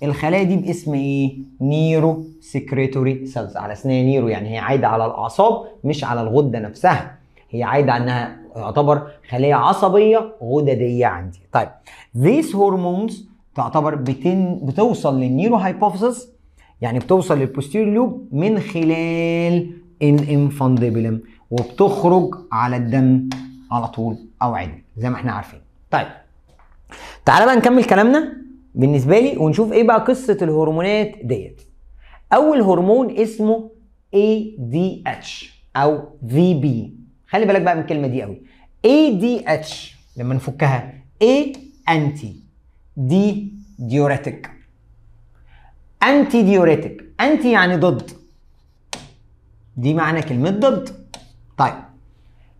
الخلايا دي باسم ايه؟ نيرو سيكريتوري سيلز على اسمها نيرو يعني هي عايده على الاعصاب مش على الغده نفسها هي عايده انها يعتبر خلايا عصبيه غدديه عندي طيب these hormones تعتبر بتن... بتوصل للنيرو هايبوفيسس يعني بتوصل للبوستيريور لوب من خلال الانفانديبلم وبتخرج على الدم على طول او عدل زي ما احنا عارفين طيب تعالى بقى نكمل كلامنا بالنسبه لي ونشوف ايه بقى قصه الهرمونات ديت اول هرمون اسمه ADH او VB خلي بالك بقى من الكلمه دي قوي ADH لما نفكها A انتي دي ديوريتك انتي ديوريتك انتي يعني ضد دي معنى كلمه ضد طيب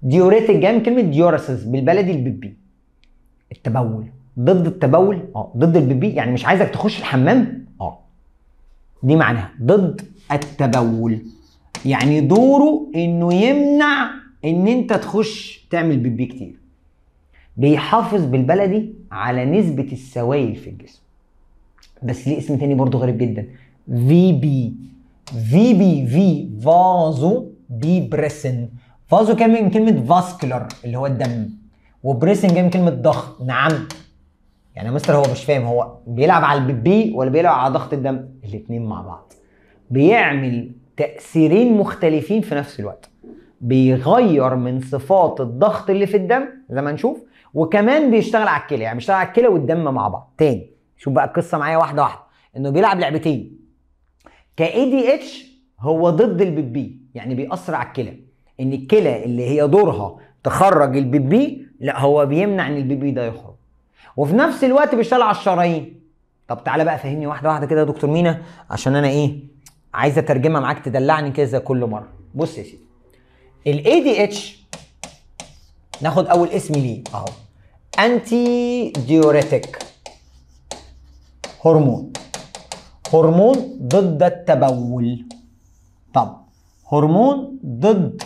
ديوريتك جاي من كلمه ديوراسيس بالبلدي البيبي التبول ضد التبول اه ضد البيبي يعني مش عايزك تخش الحمام اه دي معناها ضد التبول يعني دوره انه يمنع ان انت تخش تعمل بيبي كتير بيحافظ بالبلدي على نسبة السوائل في الجسم بس ليه اسم تاني برضو غريب جدا في بي في بي في فازو بي بريسن فازو كان من كلمة فاسكولار اللي هو الدم وبريسن جاي من كلمة ضغط نعم يعني يا مستر هو مش فاهم هو بيلعب على البي ولا بيلعب على ضغط الدم الاتنين مع بعض بيعمل تأثيرين مختلفين في نفس الوقت بيغير من صفات الضغط اللي في الدم زي ما نشوف وكمان بيشتغل على الكلى يعني بيشتغل على الكلى والدم مع بعض تاني شوف بقى القصه معايا واحده واحده انه بيلعب لعبتين كاي دي اتش هو ضد البيب بي يعني بيأثر على الكلى ان الكلى اللي هي دورها تخرج البيب بي لا هو بيمنع ان البيب بي ده يخرج وفي نفس الوقت بيشتغل على الشرايين طب تعالى بقى فهمني واحده واحده كده يا دكتور مينا عشان انا ايه عايز اترجمها معاك تدلعني كده زي كل مره بص يا سيدي الاي دي اتش ناخد اول اسم ليه اهو انتي ديوريتيك هرمون هرمون ضد التبول طب هرمون ضد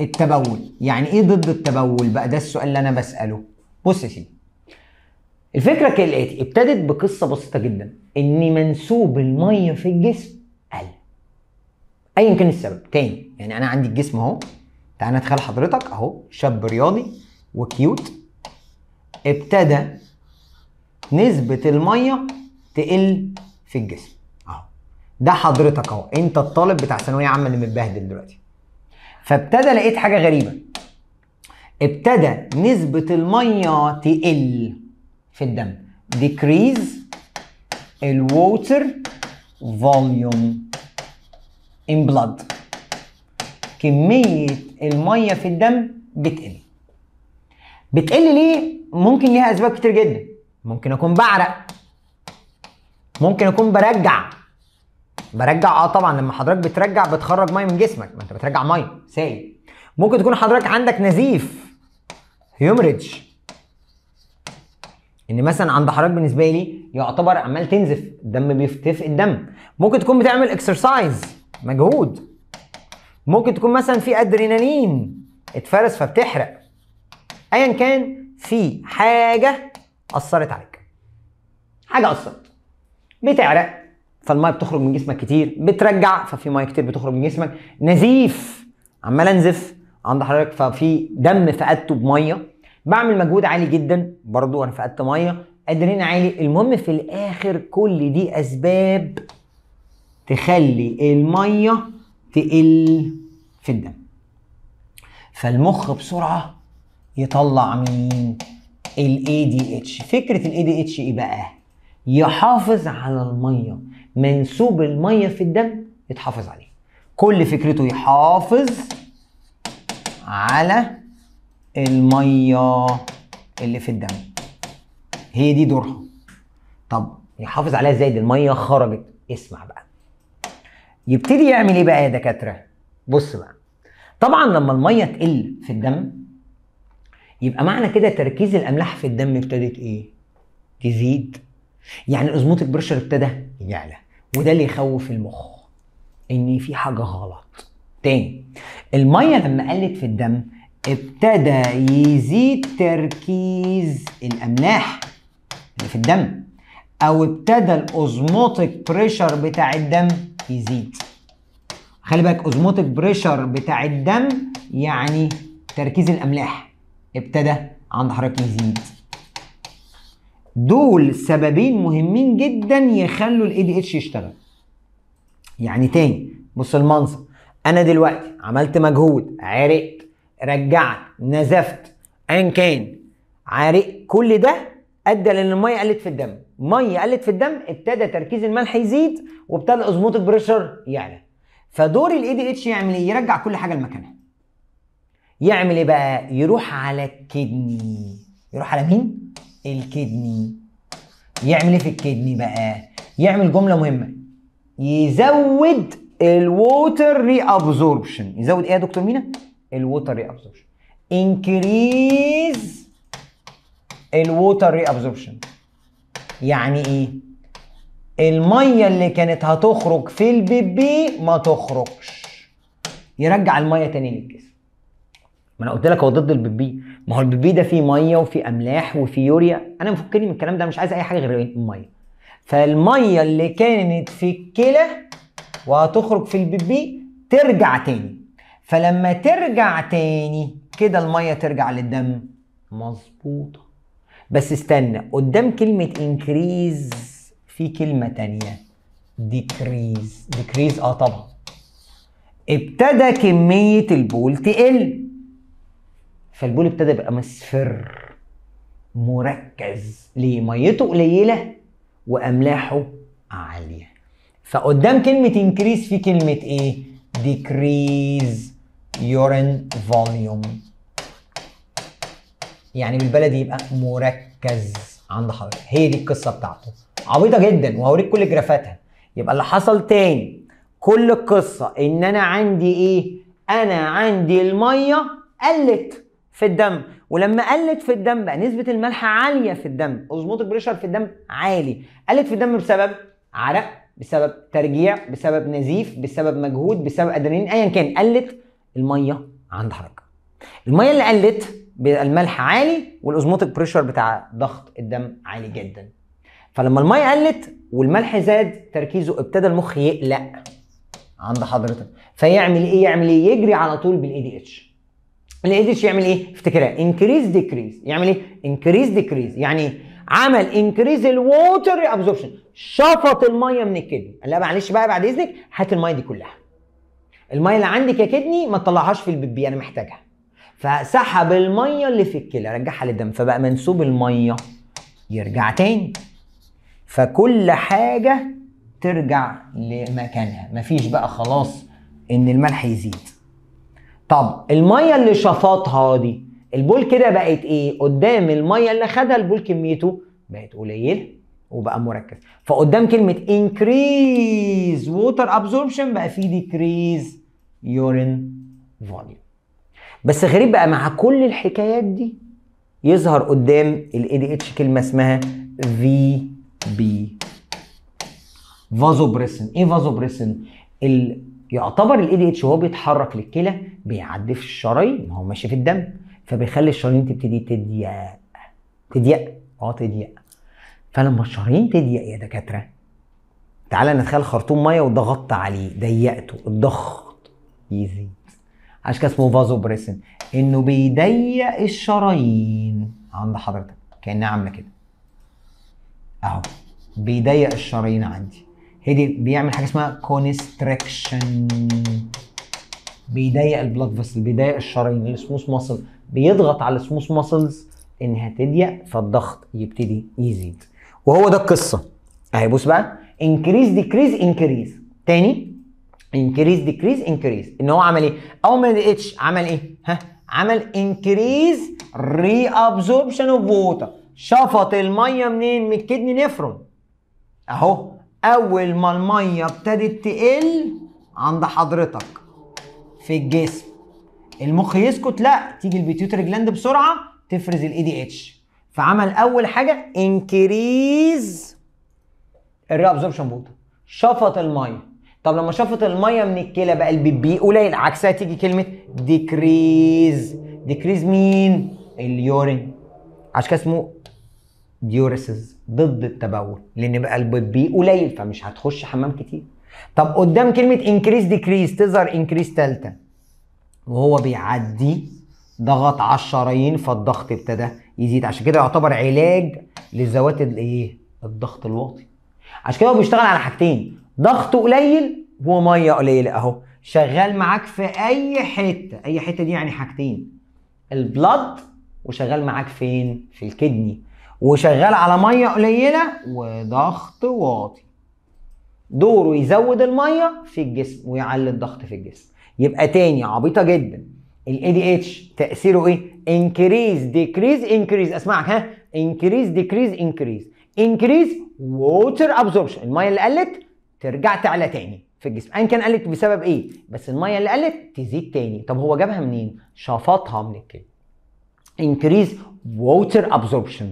التبول يعني ايه ضد التبول بقى ده السؤال اللي انا بساله بص يا سيدي الفكره كالاتي ابتدت بقصه بسيطه جدا ان منسوب الميه في الجسم قل ايا كان السبب تاني يعني انا عندي الجسم اهو تعالى نتخيل حضرتك اهو شاب رياضي وكيوت ابتدى نسبة المية تقل في الجسم اهو ده حضرتك اهو انت الطالب بتاع ثانوية عامة اللي متبهدل دلوقتي فابتدى لقيت حاجة غريبة ابتدى نسبة المية تقل في الدم decrease الووتر volume in blood كميه الميه في الدم بتقل بتقل ليه ممكن ليها اسباب كتير جدا ممكن اكون بعرق ممكن اكون برجع برجع اه طبعا لما حضرتك بترجع بتخرج ميه من جسمك ما انت بترجع ميه سائل ممكن تكون حضرتك عندك نزيف هيومرج ان مثلا عند حضرتك بالنسبه لي يعتبر عمال تنزف الدم بيفتف الدم ممكن تكون بتعمل اكسرسايز مجهود ممكن تكون مثلا في ادرينالين اتفرز فبتحرق ايا كان في حاجه اثرت عليك حاجه اثرت بتعرق فالميه بتخرج من جسمك كتير بترجع ففي ميه كتير بتخرج من جسمك نزيف عمال انزف عند حضرتك ففي دم فقدته بميه بعمل مجهود عالي جدا برضو انا فقدت ميه قادرين عالي المهم في الاخر كل دي اسباب تخلي الميه تقل في الدم فالمخ بسرعه يطلع مين ال ADH فكره ال ADH ايه بقى يحافظ على الميه منسوب الميه في الدم يتحافظ عليه كل فكرته يحافظ على الميه اللي في الدم هي دي دورها طب يحافظ عليها ازاي دي الميه خرجت اسمع بقى يبتدي يعمل ايه بقى يا دكاتره بص بقى طبعا لما الميه تقل في الدم يبقى معنى كده تركيز الاملاح في الدم ابتدت ايه تزيد يعني الازموتيك بريشر ابتدى يعلى وده اللي يخوف المخ ان في حاجه غلط تاني الميه لما قلت في الدم ابتدى يزيد تركيز الاملاح اللي في الدم او ابتدى الاوزموتيك بريشر بتاع الدم يزيد خلي بالك اوزموتيك بريشر بتاع الدم يعني تركيز الاملاح ابتدى عند حضرتك يزيد دول سببين مهمين جدا يخلوا الاي دي اتش يشتغل يعني تاني بص المنظر انا دلوقتي عملت مجهود عرقت رجعت نزفت ان كان عرق كل ده ادى لان الميه قلت في الدم ميه قلت في الدم ابتدى تركيز الملح يزيد وابتدى اوزموتيك بريشر يعلى فدور الاي دي اتش يعمل ايه يرجع كل حاجه لمكانها يعمل ايه بقى يروح على الكدني يروح على مين الكدني يعمل ايه في الكدني بقى يعمل جمله مهمه يزود الووتر ري ابزوربشن يزود ايه يا دكتور مينا الووتر ري ابزوربشن انكريز الووتر ري ابزوربشن يعني ايه الميه اللي كانت هتخرج في البيبي ما تخرجش يرجع الميه تاني للجسم ما انا قلت لك هو ضد البيبي ما هو البيبي ده فيه ميه وفيه املاح وفيه يوريا انا مفكرني من الكلام ده مش عايز اي حاجه غير إيه؟ الميه فالميه اللي كانت في الكلى وهتخرج في البيبي ترجع تاني فلما ترجع تاني كده الميه ترجع للدم مظبوطه بس استنى قدام كلمة انكريز في كلمة تانية ديكريز ديكريز اه طبعا ابتدى كمية البول تقل فالبول ابتدى يبقى مصفر مركز ليه ميته قليلة وأملاحه عالية فقدام كلمة انكريز في كلمة ايه؟ decrease urine volume يعني بالبلدي يبقى مركز عند حضرتك هي دي القصه بتاعته عبيطه جدا وهوريك كل جرافاتها يبقى اللي حصل تاني كل القصه ان انا عندي ايه انا عندي الميه قلت في الدم ولما قلت في الدم بقى نسبه الملح عاليه في الدم اوزموتيك بريشر في الدم عالي قلت في الدم بسبب عرق بسبب ترجيع بسبب نزيف بسبب مجهود بسبب ادرينالين ايا كان قلت الميه عند حضرتك الميه اللي قلت بالملح عالي والاوزموتيك بريشر بتاع ضغط الدم عالي جدا فلما الميه قلت والملح زاد تركيزه ابتدى المخ يقلق عند حضرتك فيعمل ايه يعمل ايه يجري على طول بالاي دي اتش الاي دي اتش يعمل ايه افتكرها انكريز ديكريز يعمل ايه انكريز ديكريز يعني عمل انكريز الووتر ابزوربشن شفط الميه من الكدني قال لا معلش بقى بعد اذنك هات الميه دي كلها الميه اللي عندك يا كدني ما تطلعهاش في البيبي انا محتاجها فسحب الميه اللي في الكلى رجعها للدم فبقى منسوب الميه يرجع تاني فكل حاجه ترجع لمكانها مفيش بقى خلاص ان الملح يزيد طب الميه اللي شفطها دي البول كده بقت ايه قدام الميه اللي خدها البول كميته بقت قليله وبقى مركز فقدام كلمه increase water absorption بقى فيه decrease urine volume بس غريب بقى مع كل الحكايات دي يظهر قدام الاي دي اتش كلمه اسمها في بي فازوبريسن ايه فازوبريسن ال... يعتبر الاي دي اتش وهو بيتحرك للكلى بيعدي في الشرايين ما هو ماشي في الدم فبيخلي الشرايين تبتدي تضيق تضيق اه تضيق فلما الشرايين تضيق يا دكاتره تعالى نتخيل خرطوم ميه وضغطت عليه ضيقته الضغط يزيد عشان كده اسمه بريسن انه بيضيق الشرايين عند حضرتك كانها عامله كده اهو بيضيق الشرايين عندي هدي بيعمل حاجه اسمها كونستريكشن بيضيق البلاد فيسل بيضيق الشرايين السموث ماسل بيضغط على السموث ماسلز انها تضيق فالضغط يبتدي يزيد وهو ده القصه اهي بص بقى انكريز ديكريز انكريز تاني انكريز ديكريز انكريز ان هو عمل ايه؟ اول ما اتش عمل ايه؟ ها؟ عمل انكريز ري ابزوربشن اوف ووتر شفط الميه منين؟ من الكدني نفرون اهو اول ما الميه ابتدت تقل عند حضرتك في الجسم المخ يسكت لا تيجي البيتيوتر جلاند بسرعه تفرز الاي دي اتش فعمل اول حاجه انكريز الري ابزوربشن ووتر شفط الميه طب لما شافت الميه من الكلى بقى البيبي قليل عكسها تيجي كلمه ديكريز ديكريز مين اليورين عشان كده اسمه ديوريسز ضد التبول لان بقى البيبي قليل فمش هتخش حمام كتير طب قدام كلمه انكريز ديكريز تظهر انكريز ثالثه وهو بيعدي ضغط على الشرايين فالضغط ابتدى يزيد عشان كده يعتبر علاج لذوات الايه الضغط الواطي عشان كده هو بيشتغل على حاجتين ضغط قليل وميه قليله اهو شغال معاك في اي حته اي حته دي يعني حاجتين البلد وشغال معاك فين في الكدني وشغال على ميه قليله وضغط واطي دوره يزود الميه في الجسم ويعلي الضغط في الجسم يبقى تاني عبيطه جدا الاي دي اتش تاثيره ايه انكريز ديكريز انكريز اسمعك ها انكريز ديكريز انكريز انكريز ووتر ابزوربشن الميه اللي قلت ترجع تعلى تاني في الجسم ايا كان قلت بسبب ايه بس الميه اللي قلت تزيد تاني طب هو جابها منين شفطها من الكلى increase water absorption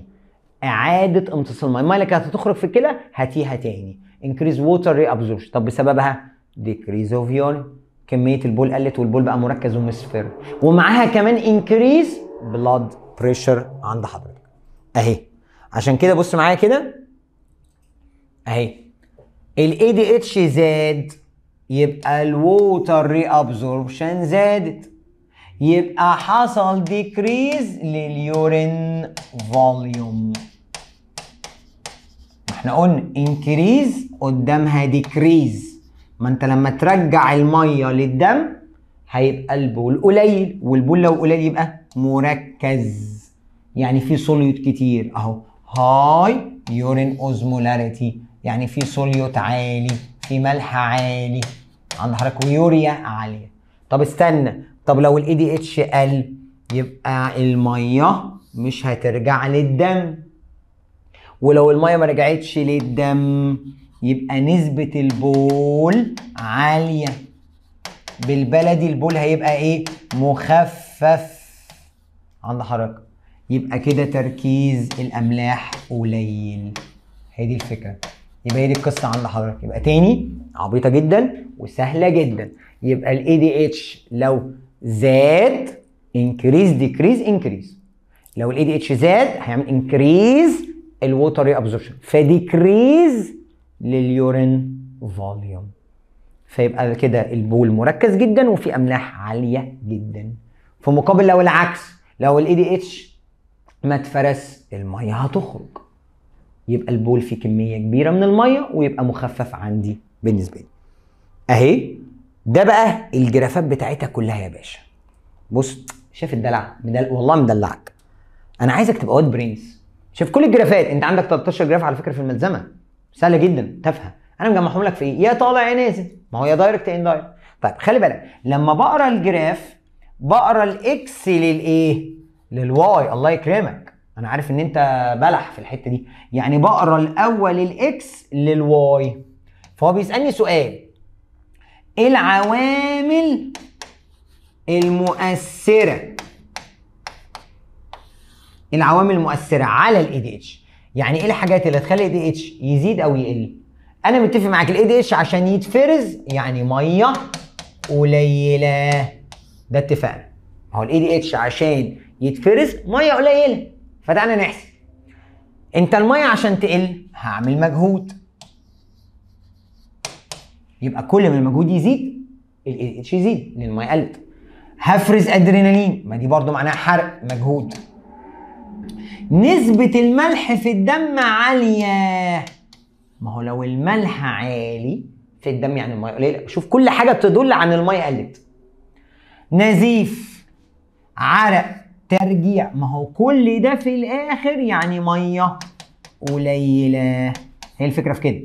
اعاده امتصاص الميه الميه اللي كانت هتخرج في الكلى هاتيها تاني increase water reabsorption طب بسببها decrease of urine كميه البول قلت والبول بقى مركز ومصفر ومعاها كمان increase blood pressure عند حضرتك اهي عشان كده بص معايا كده اهي ال ADH زاد يبقى الووتر water ابزوربشن زادت يبقى حصل ديكريز لليورين فوليوم احنا قلنا انكريز قدامها ديكريز ما انت لما ترجع الميه للدم هيبقى البول قليل والبول لو قليل يبقى مركز يعني في صوليوت كتير اهو هاي يورين اوزمولاريتي يعني في سوليوت عالي في ملح عالي عند حضرتك ويوريا عاليه طب استنى طب لو الاي دي اتش قل يبقى الميه مش هترجع للدم ولو الميه ما رجعتش للدم يبقى نسبه البول عاليه بالبلدي البول هيبقى ايه مخفف عند حضرتك يبقى كده تركيز الاملاح قليل هي دي الفكره يبقى هي دي القصه عند حضرتك يبقى تاني عبيطه جدا وسهله جدا يبقى الاي دي اتش لو زاد انكريز ديكريز انكريز لو الاي دي اتش زاد هيعمل انكريز الووتر ابزوربشن فديكريز لليورين فوليوم فيبقى كده البول مركز جدا وفي املاح عاليه جدا في مقابل لو العكس لو الاي دي اتش ما اتفرس الميه هتخرج يبقى البول فيه كميه كبيره من الميه ويبقى مخفف عندي بالنسبه لي اهي ده بقى الجرافات بتاعتها كلها يا باشا بص شايف الدلع مدل... والله مدلعك انا عايزك تبقى واد برينز شايف كل الجرافات انت عندك 13 جراف على فكره في الملزمه سهله جدا تافهه انا مجمعهم لك في ايه يا طالع يا نازل ما هو يا دايركت يا دايركت طيب خلي بالك لما بقرا الجراف بقرا الاكس للايه للواي الله يكرمك انا عارف ان انت بلح في الحته دي يعني بقرا الاول الاكس للواي فهو بيسالني سؤال ايه العوامل المؤثره إيه العوامل المؤثره على الاي دي اتش يعني ايه الحاجات اللي تخلي الاي دي اتش يزيد او يقل انا متفق معاك الاي دي اتش عشان يتفرز يعني ميه قليله ده اتفقنا هو الاي دي اتش عشان يتفرز ميه قليله فتعالى نحسب انت الميه عشان تقل هعمل مجهود يبقى كل ما المجهود يزيد ال اتش يزيد لان الميه قلت هفرز ادرينالين ما دي برضو معناها حرق مجهود نسبة الملح في الدم عالية ما هو لو الملح عالي في الدم يعني الميه قليلة شوف كل حاجة بتدل عن الميه قلت نزيف عرق ترجيع ما هو كل ده في الاخر يعني ميه قليله هي الفكره في كده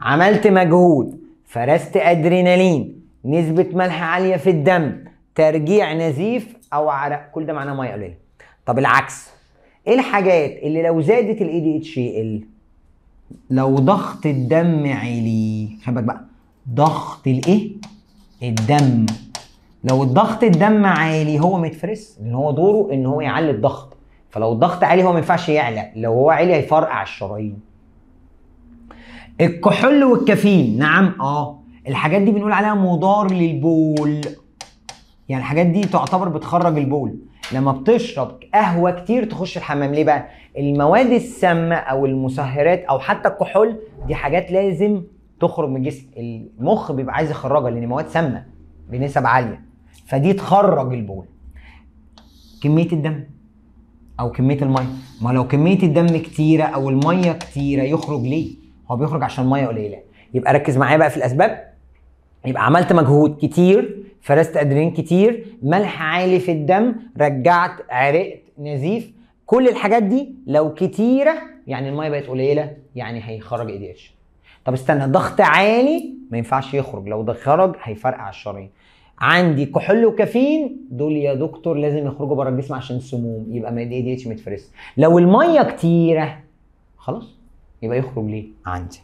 عملت مجهود فرست ادرينالين نسبه ملح عاليه في الدم ترجيع نزيف او عرق كل ده معناه ميه قليله طب العكس ايه الحاجات اللي لو زادت الاي دي اتش لو ضغط الدم عالي خد بالك بقى ضغط الايه الدم لو الضغط الدم عالي هو ما ان لان هو دوره ان هو يعلي الضغط فلو الضغط عالي هو ما ينفعش يعلى لو هو عالي هيفرقع الشرايين الكحول والكافيين نعم اه الحاجات دي بنقول عليها مضار للبول يعني الحاجات دي تعتبر بتخرج البول لما بتشرب قهوه كتير تخش الحمام ليه بقى المواد السامه او المسهرات او حتى الكحول دي حاجات لازم تخرج من الجسم المخ بيبقى عايز يخرجها لان مواد سامه بنسب عاليه فدي تخرج البول كميه الدم او كميه الميه ما لو كميه الدم كتيره او الميه كتيره يخرج ليه هو بيخرج عشان الميه قليله يبقى ركز معايا بقى في الاسباب يبقى عملت مجهود كتير فرست ادرين كتير ملح عالي في الدم رجعت عرقت نزيف كل الحاجات دي لو كتيره يعني الميه بقت قليله يعني هيخرج اي دي اتش طب استنى ضغط عالي ما ينفعش يخرج لو ده خرج هيفرقع الشرايين عندي كحول وكافيين دول يا دكتور لازم يخرجوا بره الجسم عشان السموم يبقى ما الاي دي اتش متفرس لو الميه كتيره خلاص يبقى يخرج ليه عندي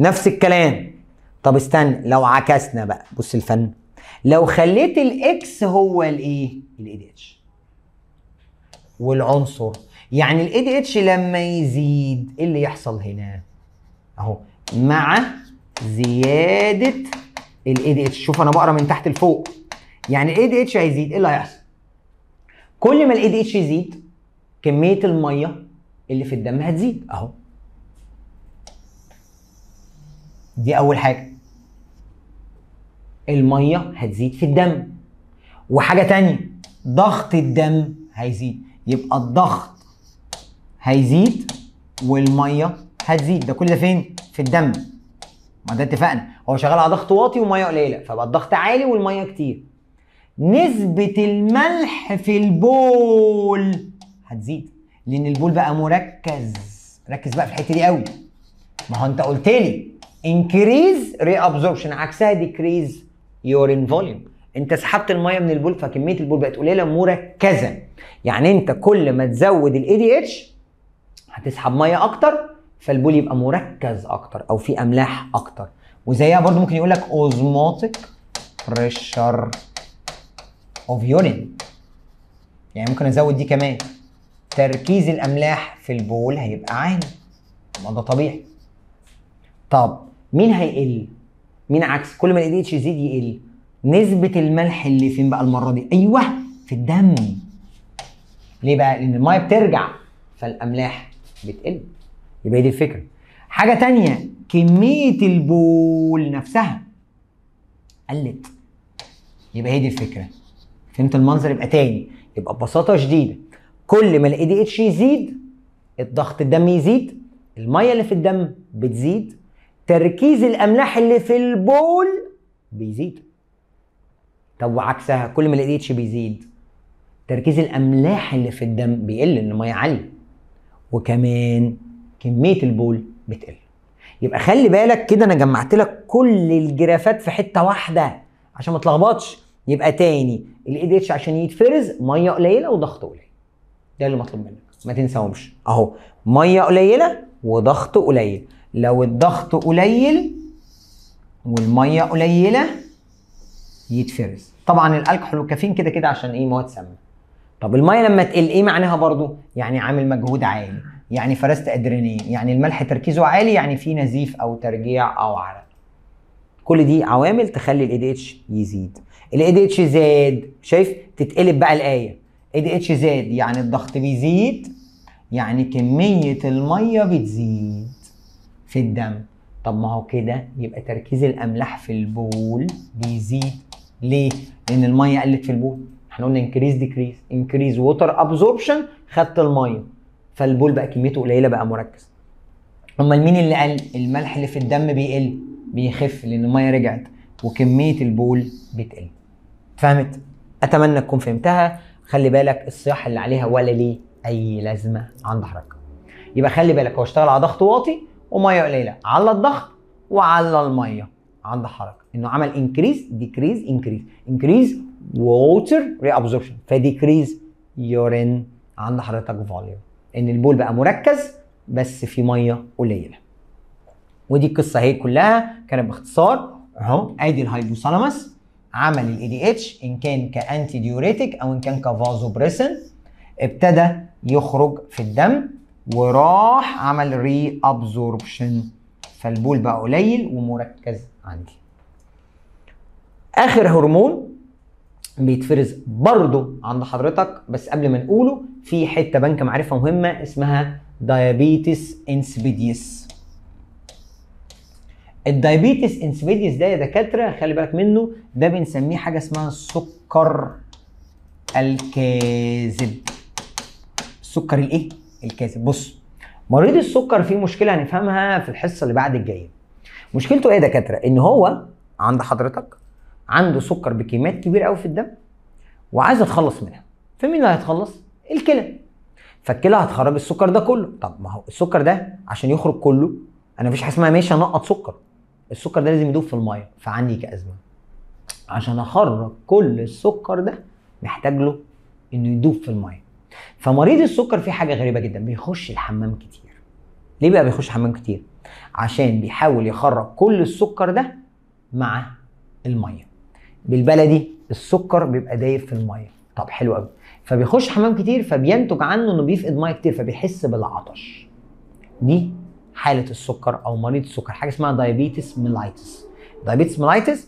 نفس الكلام طب استنى لو عكسنا بقى بص الفن لو خليت الاكس هو الايه الاي دي اتش والعنصر يعني الاي دي اتش لما يزيد ايه اللي يحصل هنا اهو مع زياده الاي دي اتش شوف انا بقرا من تحت لفوق يعني الاي دي اتش هيزيد ايه اللي هيحصل كل ما الاي دي اتش يزيد كميه الميه اللي في الدم هتزيد اهو دي اول حاجه الميه هتزيد في الدم وحاجه تانية ضغط الدم هيزيد يبقى الضغط هيزيد والميه هتزيد ده كل ده فين في الدم ما ده اتفقنا هو شغال على ضغط واطي وميه قليله فبقى الضغط عالي والميه كتير نسبه الملح في البول هتزيد لان البول بقى مركز ركز بقى في الحته دي قوي ما هو انت قلت لي انكريز ري ابزوربشن عكسها ديكريز يورين فوليوم انت سحبت الميه من البول فكميه البول بقت قليله مركزه يعني انت كل ما تزود الاي دي اتش هتسحب ميه اكتر فالبول يبقى مركز اكتر او في املاح اكتر وزيها برضو ممكن يقول لك اوزموتيك بريشر اوف يورين يعني ممكن ازود دي كمان تركيز الاملاح في البول هيبقى عالي ما ده طبيعي طب مين هيقل مين عكس كل ما الاي اتش يزيد يقل نسبه الملح اللي فين بقى المره دي ايوه في الدم ليه بقى لان الميه بترجع فالاملاح بتقل يبقى دي الفكره حاجه تانية كميه البول نفسها قلت يبقى هي دي الفكره فهمت المنظر يبقى تاني يبقى ببساطه شديده كل ما الاي دي اتش يزيد الضغط الدم يزيد الميه اللي في الدم بتزيد تركيز الاملاح اللي في البول بيزيد طب وعكسها كل ما الاي دي اتش بيزيد تركيز الاملاح اللي في الدم بيقل ان الميه عاليه وكمان كميه البول بتقل يبقى خلي بالك كده انا جمعت لك كل الجرافات في حته واحده عشان ما تلخبطش يبقى تاني الاي دي اتش عشان يتفرز ميه قليله وضغط قليل ده اللي مطلوب منك ما تنساهمش اهو ميه قليله وضغط قليل لو الضغط قليل والميه قليله يتفرز طبعا الالكحول والكافيين كده كده عشان ايه مواد سامه طب الميه لما تقل ايه معناها برضو يعني عامل مجهود عالي يعني فرزت ادرينين يعني الملح تركيزه عالي يعني في نزيف او ترجيع او عرق كل دي عوامل تخلي الاي دي اتش يزيد الاي دي اتش زاد شايف تتقلب بقى الايه اي دي اتش زاد يعني الضغط بيزيد يعني كميه الميه بتزيد في الدم طب ما هو كده يبقى تركيز الاملاح في البول بيزيد ليه لان الميه قلت في البول احنا قلنا انكريز ديكريز انكريز ووتر ابزوربشن خدت الميه فالبول بقى كميته قليله بقى مركز امال مين اللي قل الملح اللي في الدم بيقل بيخف لان الميه رجعت وكميه البول بتقل فهمت اتمنى تكون فهمتها خلي بالك الصياح اللي عليها ولا ليه اي لازمه عند حضرتك يبقى خلي بالك هو اشتغل على ضغط واطي وميه قليله على الضغط وعلى الميه عند حضرتك انه عمل انكريز ديكريز انكريز انكريز ووتر ري ابزوربشن فديكريز يورين عند حضرتك فوليوم ان البول بقى مركز بس في ميه قليله ودي القصه هي كلها كانت باختصار اهو ادي الهايبوثالامس عمل الاي دي اتش ان كان كانتي ديوريتيك او ان كان كفازوبريسن ابتدى يخرج في الدم وراح عمل ري ابزوربشن فالبول بقى قليل ومركز عندي اخر هرمون بيتفرز برضه عند حضرتك بس قبل ما نقوله في حته بنك معرفه مهمه اسمها دايابيتس انسبيديس الدايابيتس انسبيديس ده يا دكاتره خلي بالك منه ده بنسميه حاجه اسمها السكر الكاذب السكر الايه الكاذب بص مريض السكر فيه مشكله هنفهمها في الحصه اللي بعد الجايه مشكلته ايه يا دكاتره ان هو عند حضرتك عنده سكر بكميات كبيره قوي في الدم وعايز يتخلص منها فمين اللي هيتخلص الكلى فالكلى هتخرج السكر ده كله طب ما هو السكر ده عشان يخرج كله انا مفيش حاجه اسمها ماشي انقط سكر السكر ده لازم يدوب في الميه فعندي كازمه عشان اخرج كل السكر ده محتاج له انه يدوب في الميه فمريض السكر فيه حاجه غريبه جدا بيخش الحمام كتير ليه بقى بيخش الحمام كتير عشان بيحاول يخرج كل السكر ده مع الميه بالبلدي السكر بيبقى دايب في الميه طب حلو قوي فبيخش حمام كتير فبينتج عنه انه بيفقد ميه كتير فبيحس بالعطش دي حاله السكر او مريض السكر حاجه اسمها دايابيتس ميلايتس دايابيتس ميلايتس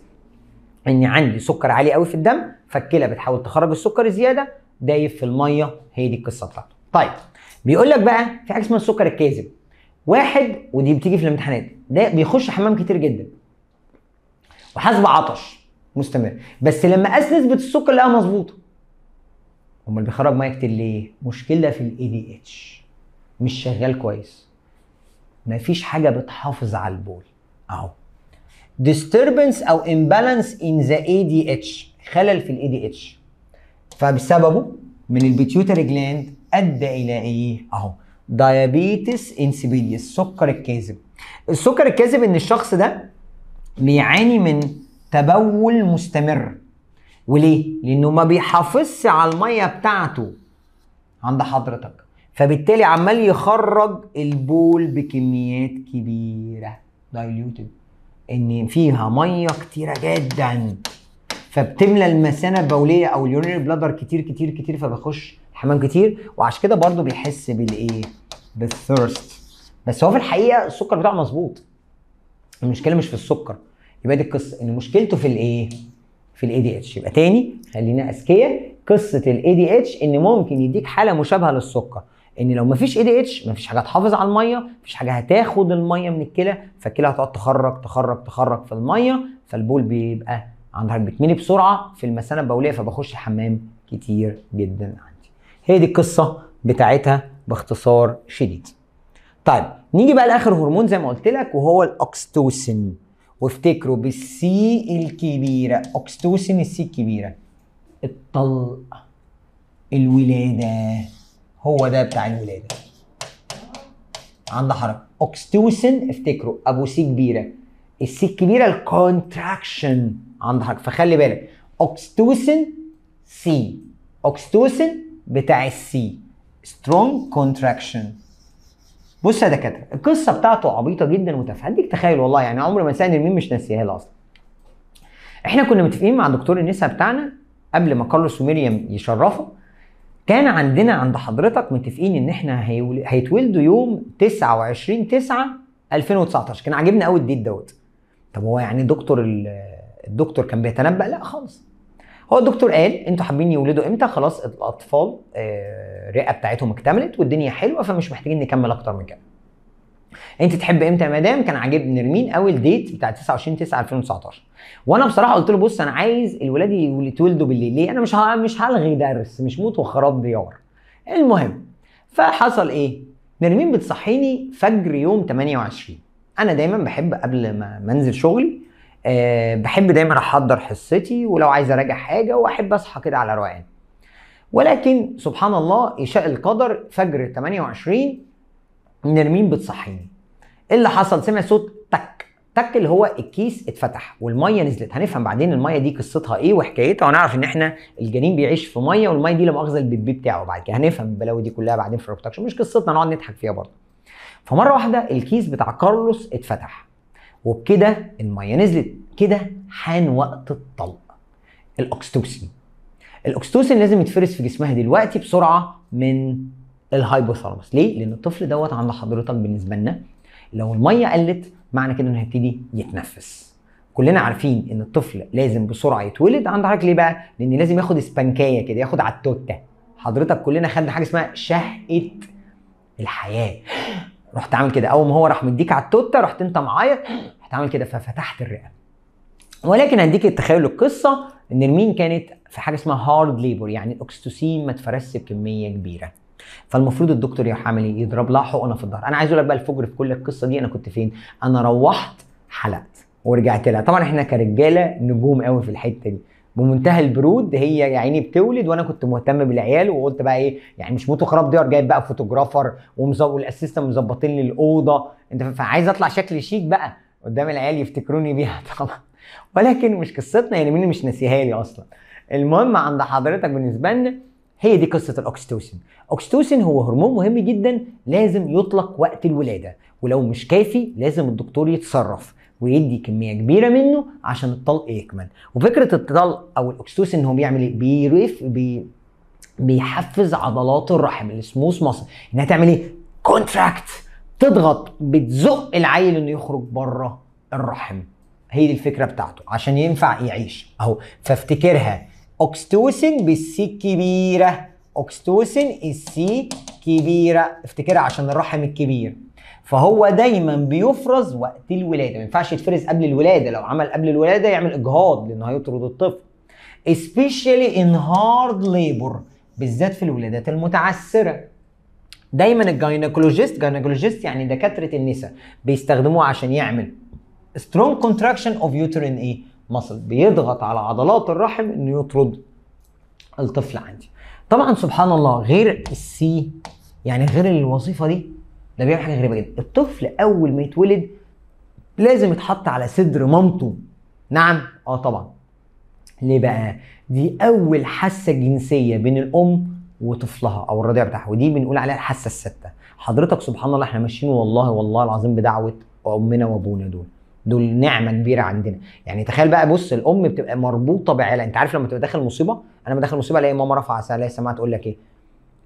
اني عندي سكر عالي قوي في الدم فالكلى بتحاول تخرج السكر زياده دايب في الميه هي دي القصه بتاعته طيب بيقول لك بقى في حاجه اسمها السكر الكاذب واحد ودي بتيجي في الامتحانات ده بيخش حمام كتير جدا وحاسس بعطش مستمر بس لما قاس نسبه السكر لقاها مظبوطه امال بيخرج ميه كتير ليه مشكله في الاي دي اتش مش شغال كويس مفيش حاجه بتحافظ على البول اهو disturbance او imbalance in the ADH خلل في الاي دي اتش فبسببه من البيتيوتري جلاند ادى الى ايه اهو دايابيتس انسبيديس السكر الكاذب السكر الكاذب ان الشخص ده بيعاني من تبول مستمر وليه؟ لأنه ما بيحافظش على المية بتاعته عند حضرتك فبالتالي عمال يخرج البول بكميات كبيرة دايليوتد إن فيها مية كتيرة جدا فبتملى المثانة البولية أو اليورينري بلادر كتير كتير كتير فبيخش حمام كتير وعشان كده برضه بيحس بالإيه؟ بالثيرست بس هو في الحقيقة السكر بتاعه مظبوط المشكلة مش في السكر يبقى دي القصه ان مشكلته في الايه؟ في الاي دي اتش يبقى تاني خلينا اذكياء قصه الاي دي اتش ان ممكن يديك حاله مشابهه للسكر ان لو مفيش اي دي اتش مفيش حاجه تحافظ على الميه مفيش حاجه هتاخد الميه من الكلى فالكلى هتقعد تخرج تخرج تخرج في الميه فالبول بيبقى عندها بتملي بسرعه في المثانه البوليه فبخش الحمام كتير جدا عندي هي دي القصه بتاعتها باختصار شديد طيب نيجي بقى لاخر هرمون زي ما قلت لك وهو الاكستوسين وافتكروا بالسي الكبيره اوكستوسين السي الكبيره الطلق الولاده هو ده بتاع الولاده عند حركه اوكستوسين افتكروا ابو سي كبيره السي الكبيره الكونتراكشن عند حركه فخلي بالك اوكستوسين سي اوكستوسين بتاع السي strong contraction بص يا دكاتره القصه بتاعته عبيطه جدا وتافهه اديك تخيل والله يعني عمر ما سالني مين مش ناسيها اصلا احنا كنا متفقين مع دكتور النساء بتاعنا قبل ما كارلوس وميريام يشرفوا كان عندنا عند حضرتك متفقين ان احنا هيتولدوا يوم 29 9 2019 كان عاجبنا قوي الديت دوت طب هو يعني دكتور الدكتور كان بيتنبأ لا خالص هو الدكتور قال انتوا حابين يولدوا امتى خلاص الاطفال آه، الرئه بتاعتهم اكتملت والدنيا حلوه فمش محتاجين نكمل اكتر من كده انت تحب امتى يا مدام كان عاجبني نرمين قوي الديت بتاع 29 9 2019 وانا بصراحه قلت له بص انا عايز الولاد يتولدوا بالليل ليه انا مش مش هلغي درس مش موت وخراب ديار المهم فحصل ايه نرمين بتصحيني فجر يوم 28 انا دايما بحب قبل ما منزل شغلي آه، بحب دايما احضر حصتي ولو عايز اراجع حاجه واحب اصحى كده على روقان ولكن سبحان الله يشاء القدر فجر 28 نرمين بتصحيني ايه اللي حصل سمع صوت تك تك اللي هو الكيس اتفتح والميه نزلت هنفهم بعدين الميه دي قصتها ايه وحكايتها وهنعرف ان احنا الجنين بيعيش في ميه والميه دي لما اخذ البيبي بتاعه بعد كده هنفهم البلاوي دي كلها بعدين في مش قصتنا نقعد نضحك فيها برضه فمره واحده الكيس بتاع كارلوس اتفتح وبكده الميه نزلت كده حان وقت الطلق الاكستوسين الاكستوسين لازم يتفرز في جسمها دلوقتي بسرعه من الهايبوثالاموس ليه لان الطفل دوت عند حضرتك بالنسبه لنا لو الميه قلت معنى كده انه هيبتدي يتنفس كلنا عارفين ان الطفل لازم بسرعه يتولد عند حضرتك ليه بقى لان لازم ياخد اسبانكايه كده ياخد على التوته حضرتك كلنا خدنا حاجه اسمها شهقه الحياه رحت عامل كده اول ما هو راح مديك على التوته رحت انت معايا رحت عامل كده ففتحت الرئه ولكن هديك التخيل القصه ان المين كانت في حاجه اسمها هارد ليبر يعني الاكستوسين ما اتفرزش بكميه كبيره فالمفروض الدكتور يعمل ايه يضرب لها حقنه في الظهر انا عايز اقول لك بقى الفجر في كل القصه دي انا كنت فين انا روحت حلقت ورجعت لها طبعا احنا كرجاله نجوم قوي في الحته دي بمنتهى البرود هي يا عيني بتولد وانا كنت مهتم بالعيال وقلت بقى ايه يعني مش موت وخراب ديار جايب بقى فوتوجرافر والاسيستنت مظبطين لي الاوضه انت فعايز اطلع شكل شيك بقى قدام العيال يفتكروني بيها طبعا ولكن مش قصتنا يعني مين مش ناسيها لي اصلا المهم عند حضرتك بالنسبه لنا هي دي قصه الاوكسيتوسين اوكستوسين هو هرمون مهم جدا لازم يطلق وقت الولاده ولو مش كافي لازم الدكتور يتصرف ويدي كميه كبيره منه عشان الطلق يكمل وفكره الطلق او الاكسيتوسين هو بيعمل ايه بيرف بي بيحفز عضلات الرحم السموث مصر انها تعمل ايه كونتراكت تضغط بتزق العيل انه يخرج بره الرحم هي دي الفكره بتاعته عشان ينفع يعيش اهو فافتكرها اوكستوسين بالسي كبيره اوكستوسين السي كبيره افتكرها عشان الرحم الكبير فهو دايما بيفرز وقت الولاده ما ينفعش يتفرز قبل الولاده لو عمل قبل الولاده يعمل اجهاض لانه هيطرد الطفل especially in hard labor بالذات في الولادات المتعسره دايما الجاينكولوجيست جاينكولوجيست يعني دكاتره النساء بيستخدموه عشان يعمل strong contraction of uterine ايه muscle بيضغط على عضلات الرحم انه يطرد الطفل عندي طبعا سبحان الله غير السي يعني غير الوظيفه دي ده بيعمل حاجه غريبه جدا الطفل اول ما يتولد لازم يتحط على صدر مامته نعم اه طبعا ليه بقى دي اول حاسه جنسيه بين الام وطفلها او الرضيع بتاعها ودي بنقول عليها الحاسه السادسه حضرتك سبحان الله احنا ماشيين والله والله العظيم بدعوه امنا وابونا دول دول نعمه كبيره عندنا يعني تخيل بقى بص الام بتبقى مربوطه بعيلة، انت عارف لما تبقى داخل مصيبه انا ما داخل مصيبه الاقي ماما رافعه ساعه سمعت تقول لك ايه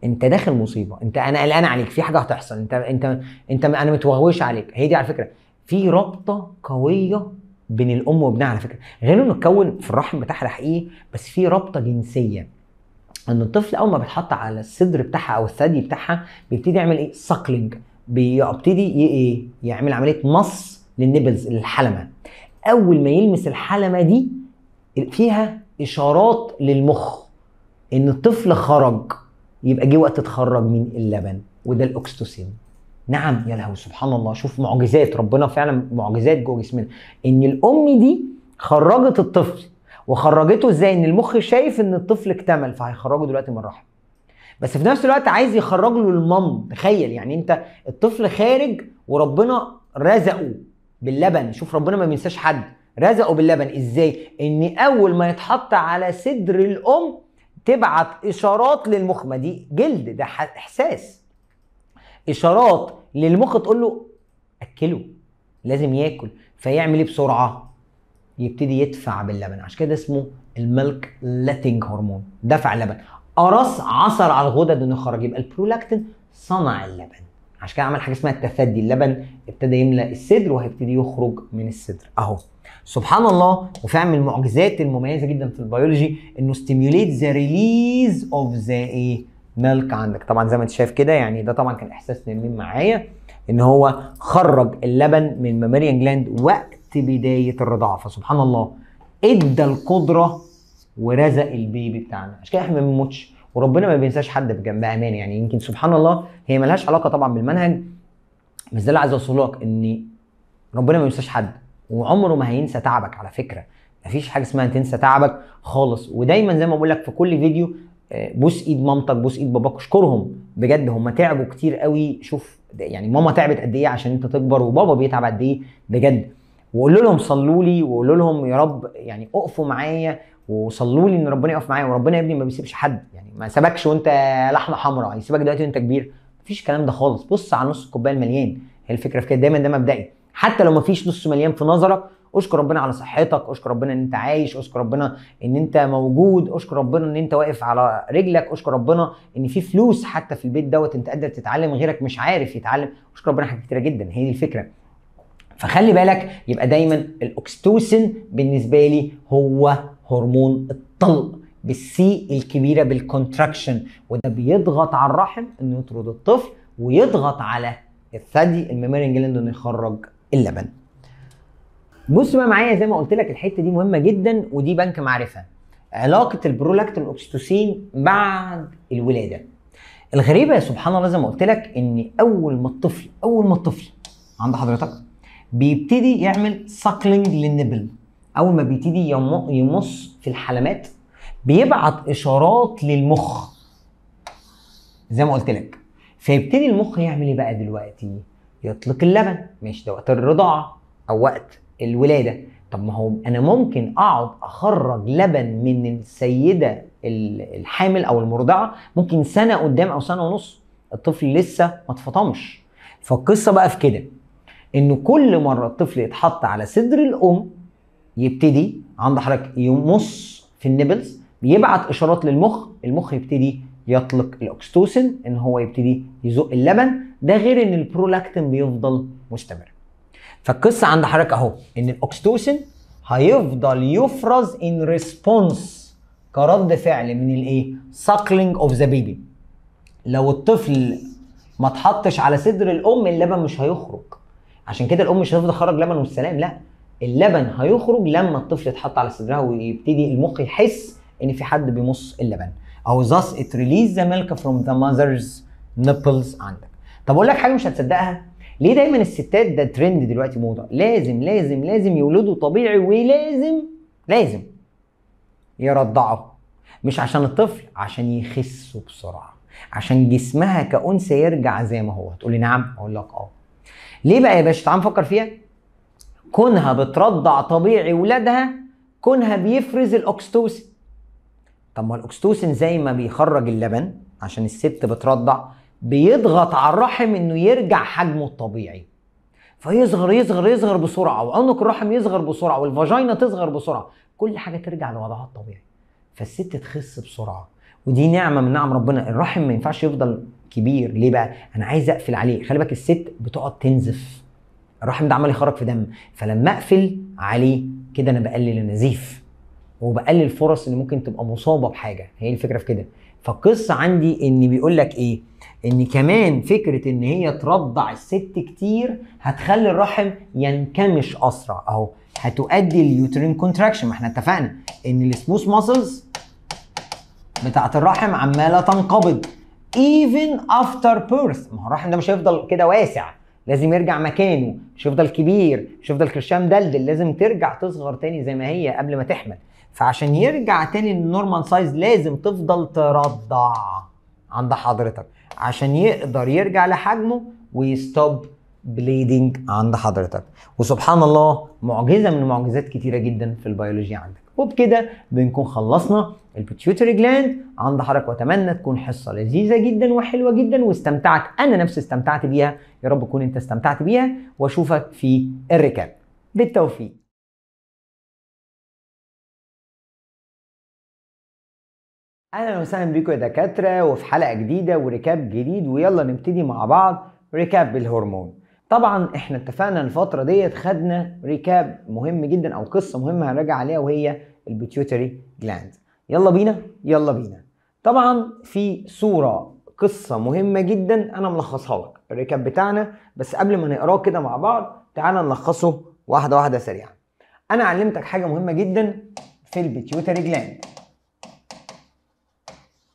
انت داخل مصيبه انت انا قلقان عليك في حاجه هتحصل انت انت انت انا متوغوش عليك هي دي على فكره في رابطه قويه بين الام وابنها على فكره غير انه اتكون في الرحم بتاعها حقيقي إيه، بس في رابطه جنسيه ان الطفل اول ما بيتحط على الصدر بتاعها او الثدي بتاعها بيبتدي يعمل ايه ساكلينج بيبتدي ايه يعمل عمليه مص للنبلز الحلمه اول ما يلمس الحلمه دي فيها اشارات للمخ ان الطفل خرج يبقى جه وقت تخرج من اللبن وده الاكستوسين نعم يا لهوي سبحان الله شوف معجزات ربنا فعلا معجزات جوه جسمنا ان الام دي خرجت الطفل وخرجته ازاي ان المخ شايف ان الطفل اكتمل فهيخرجه دلوقتي من الرحم بس في نفس الوقت عايز يخرج له المام تخيل يعني انت الطفل خارج وربنا رزقه باللبن شوف ربنا ما بينساش حد رزقه باللبن ازاي ان اول ما يتحط على صدر الام تبعت اشارات للمخ ما دي جلد ده احساس اشارات للمخ تقول له اكله لازم ياكل فيعمل ايه بسرعه يبتدي يدفع باللبن عشان كده اسمه الملك لاتينج هرمون دفع اللبن قرص عثر على الغدد انه خرج يبقى البرولاكتين صنع اللبن عشان كده عمل حاجه اسمها التثدي اللبن ابتدى يملى الصدر وهيبتدي يخرج من الصدر اهو سبحان الله وفعلا من المعجزات المميزه جدا في البيولوجي انه ستيميوليت ذا ريليز اوف ذا ايه ميلك عندك طبعا زي ما انت شايف كده يعني ده طبعا كان احساس نرمين معايا ان هو خرج اللبن من ماميريان جلاند وقت بدايه الرضاعه فسبحان الله ادى القدره ورزق البيبي بتاعنا عشان كده احنا ما بنموتش وربنا ما بينساش حد بجنب امانه يعني يمكن سبحان الله هي ملهاش علاقه طبعا بالمنهج بس ده اللي عايز اوصله لك ان ربنا ما بينساش حد وعمره ما هينسى تعبك على فكره مفيش حاجه اسمها تنسى تعبك خالص ودايما زي ما بقول لك في كل فيديو آه، بوس ايد مامتك بوس ايد باباك اشكرهم بجد هم تعبوا كتير قوي شوف يعني ماما تعبت قد ايه عشان انت تكبر وبابا بيتعب قد ايه بجد وقول لهم صلوا لي وقول لهم يا رب يعني اقفوا معايا وصلوا لي ان ربنا يقف معايا وربنا يا ابني ما بيسيبش حد يعني ما سابكش وانت لحمه حمراء هيسيبك يعني دلوقتي وانت كبير مفيش الكلام ده خالص بص على نص الكوبايه المليان هي الفكره في كده دايما ده مبدئي حتى لو مفيش نص مليان في نظرك اشكر ربنا على صحتك اشكر ربنا ان انت عايش اشكر ربنا ان انت موجود اشكر ربنا ان انت واقف على رجلك اشكر ربنا ان في فلوس حتى في البيت دوت انت قادر تتعلم غيرك مش عارف يتعلم اشكر ربنا حاجات كتيره جدا هي دي الفكره فخلي بالك يبقى دايما الاكستوسن بالنسبه لي هو هرمون الطلق بالسي الكبيره بالكونتراكشن وده بيضغط على الرحم انه يطرد الطفل ويضغط على الثدي الميمارين جلاند انه يخرج اللبن. بص بقى معايا زي ما قلت لك الحته دي مهمه جدا ودي بنك معرفه. علاقه البرولاكتين اوكسيتوسين بعد الولاده. الغريبه يا سبحان الله زي ما قلت لك ان اول ما الطفل اول ما الطفل عند حضرتك بيبتدي يعمل ساكلينج للنبل اول ما بيبتدي يمص في الحلمات بيبعت اشارات للمخ زي ما قلت لك فيبتدي المخ يعمل ايه بقى دلوقتي يطلق اللبن ماشي ده وقت الرضاعه او وقت الولاده طب ما هو انا ممكن اقعد اخرج لبن من السيده الحامل او المرضعه ممكن سنه قدام او سنه ونص الطفل لسه ما اتفطمش فالقصه بقى في كده ان كل مره الطفل يتحط على صدر الام يبتدي عند حضرتك يمص في النبلز يبعت اشارات للمخ المخ يبتدي يطلق الاكستوسين ان هو يبتدي يزق اللبن ده غير ان البرولاكتين بيفضل مستمر فالقصه عند حضرتك اهو ان الاكستوسين هيفضل يفرز ان ريسبونس كرد فعل من الايه ساكلينج اوف ذا بيبي لو الطفل ما اتحطش على صدر الام اللبن مش هيخرج عشان كده الام مش هتفضل تخرج لبن والسلام لا اللبن هيخرج لما الطفل يتحط على صدرها ويبتدي المخ يحس ان في حد بيمص اللبن او thus it release the milk from the mother's nipples عندك طب اقول لك حاجه مش هتصدقها ليه دايما الستات ده ترند دلوقتي موضه لازم لازم لازم يولدوا طبيعي ولازم لازم يرضعوا مش عشان الطفل عشان يخسوا بسرعه عشان جسمها كانثى يرجع زي ما هو تقولي لي نعم اقول لك اه ليه بقى يا باشا تعال نفكر فيها كونها بترضع طبيعي ولادها كونها بيفرز الاكستوسن طب ما الاكستوسن زي ما بيخرج اللبن عشان الست بترضع بيضغط على الرحم انه يرجع حجمه الطبيعي فيصغر يصغر يصغر بسرعه وعنق الرحم يصغر بسرعه والفاجينا تصغر بسرعه كل حاجه ترجع لوضعها الطبيعي فالست تخس بسرعه ودي نعمه من نعم ربنا الرحم ما ينفعش يفضل كبير ليه بقى انا عايز اقفل عليه خلي بالك الست بتقعد تنزف الرحم ده عمال يخرج في دم فلما اقفل عليه كده انا بقلل النزيف وبقلل فرص ان ممكن تبقى مصابه بحاجه هي الفكره في كده فالقصه عندي ان بيقول لك ايه ان كمان فكره ان هي ترضع الست كتير هتخلي الرحم ينكمش اسرع اهو هتؤدي اليوترين كونتراكشن ما احنا اتفقنا ان السموث ماسلز بتاعه الرحم عماله تنقبض ايفن افتر بيرث ما هو الرحم ده مش هيفضل كده واسع لازم يرجع مكانه مش يفضل كبير مش يفضل كرشها مدلدل لازم ترجع تصغر تاني زي ما هي قبل ما تحمل فعشان يرجع تاني النورمال سايز لازم تفضل ترضع عند حضرتك عشان يقدر يرجع لحجمه ويستوب بليدنج عند حضرتك وسبحان الله معجزه من معجزات كتيره جدا في البيولوجيا عندك وبكده بنكون خلصنا البيتيوتري جلاند عند حضرتك واتمنى تكون حصه لذيذه جدا وحلوه جدا واستمتعت انا نفسي استمتعت بيها يا رب تكون انت استمتعت بيها واشوفك في الركاب بالتوفيق اهلا وسهلا بيكم يا دكاتره وفي حلقه جديده وركاب جديد ويلا نبتدي مع بعض ركاب بالهرمون طبعا احنا اتفقنا الفتره ديت خدنا ريكاب مهم جدا او قصه مهمه هنراجع عليها وهي البيتيوتري جلاند يلا بينا يلا بينا طبعا في صوره قصه مهمه جدا انا ملخصها لك الريكاب بتاعنا بس قبل ما نقراه كده مع بعض تعالى نلخصه واحده واحده سريعا انا علمتك حاجه مهمه جدا في البيتيوتري جلاند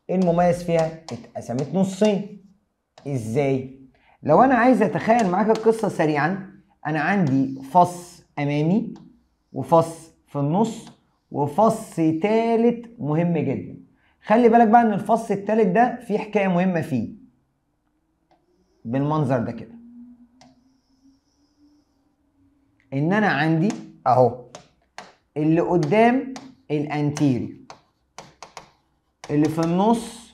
إيه المميز فيها اتقسمت نصين ازاي لو انا عايز اتخيل معاك القصه سريعا انا عندي فص امامي وفص في النص وفص تالت مهم جدا خلي بالك بقى ان الفص التالت ده فيه حكايه مهمه فيه بالمنظر ده كده ان انا عندي اهو اللي قدام الانتيري اللي في النص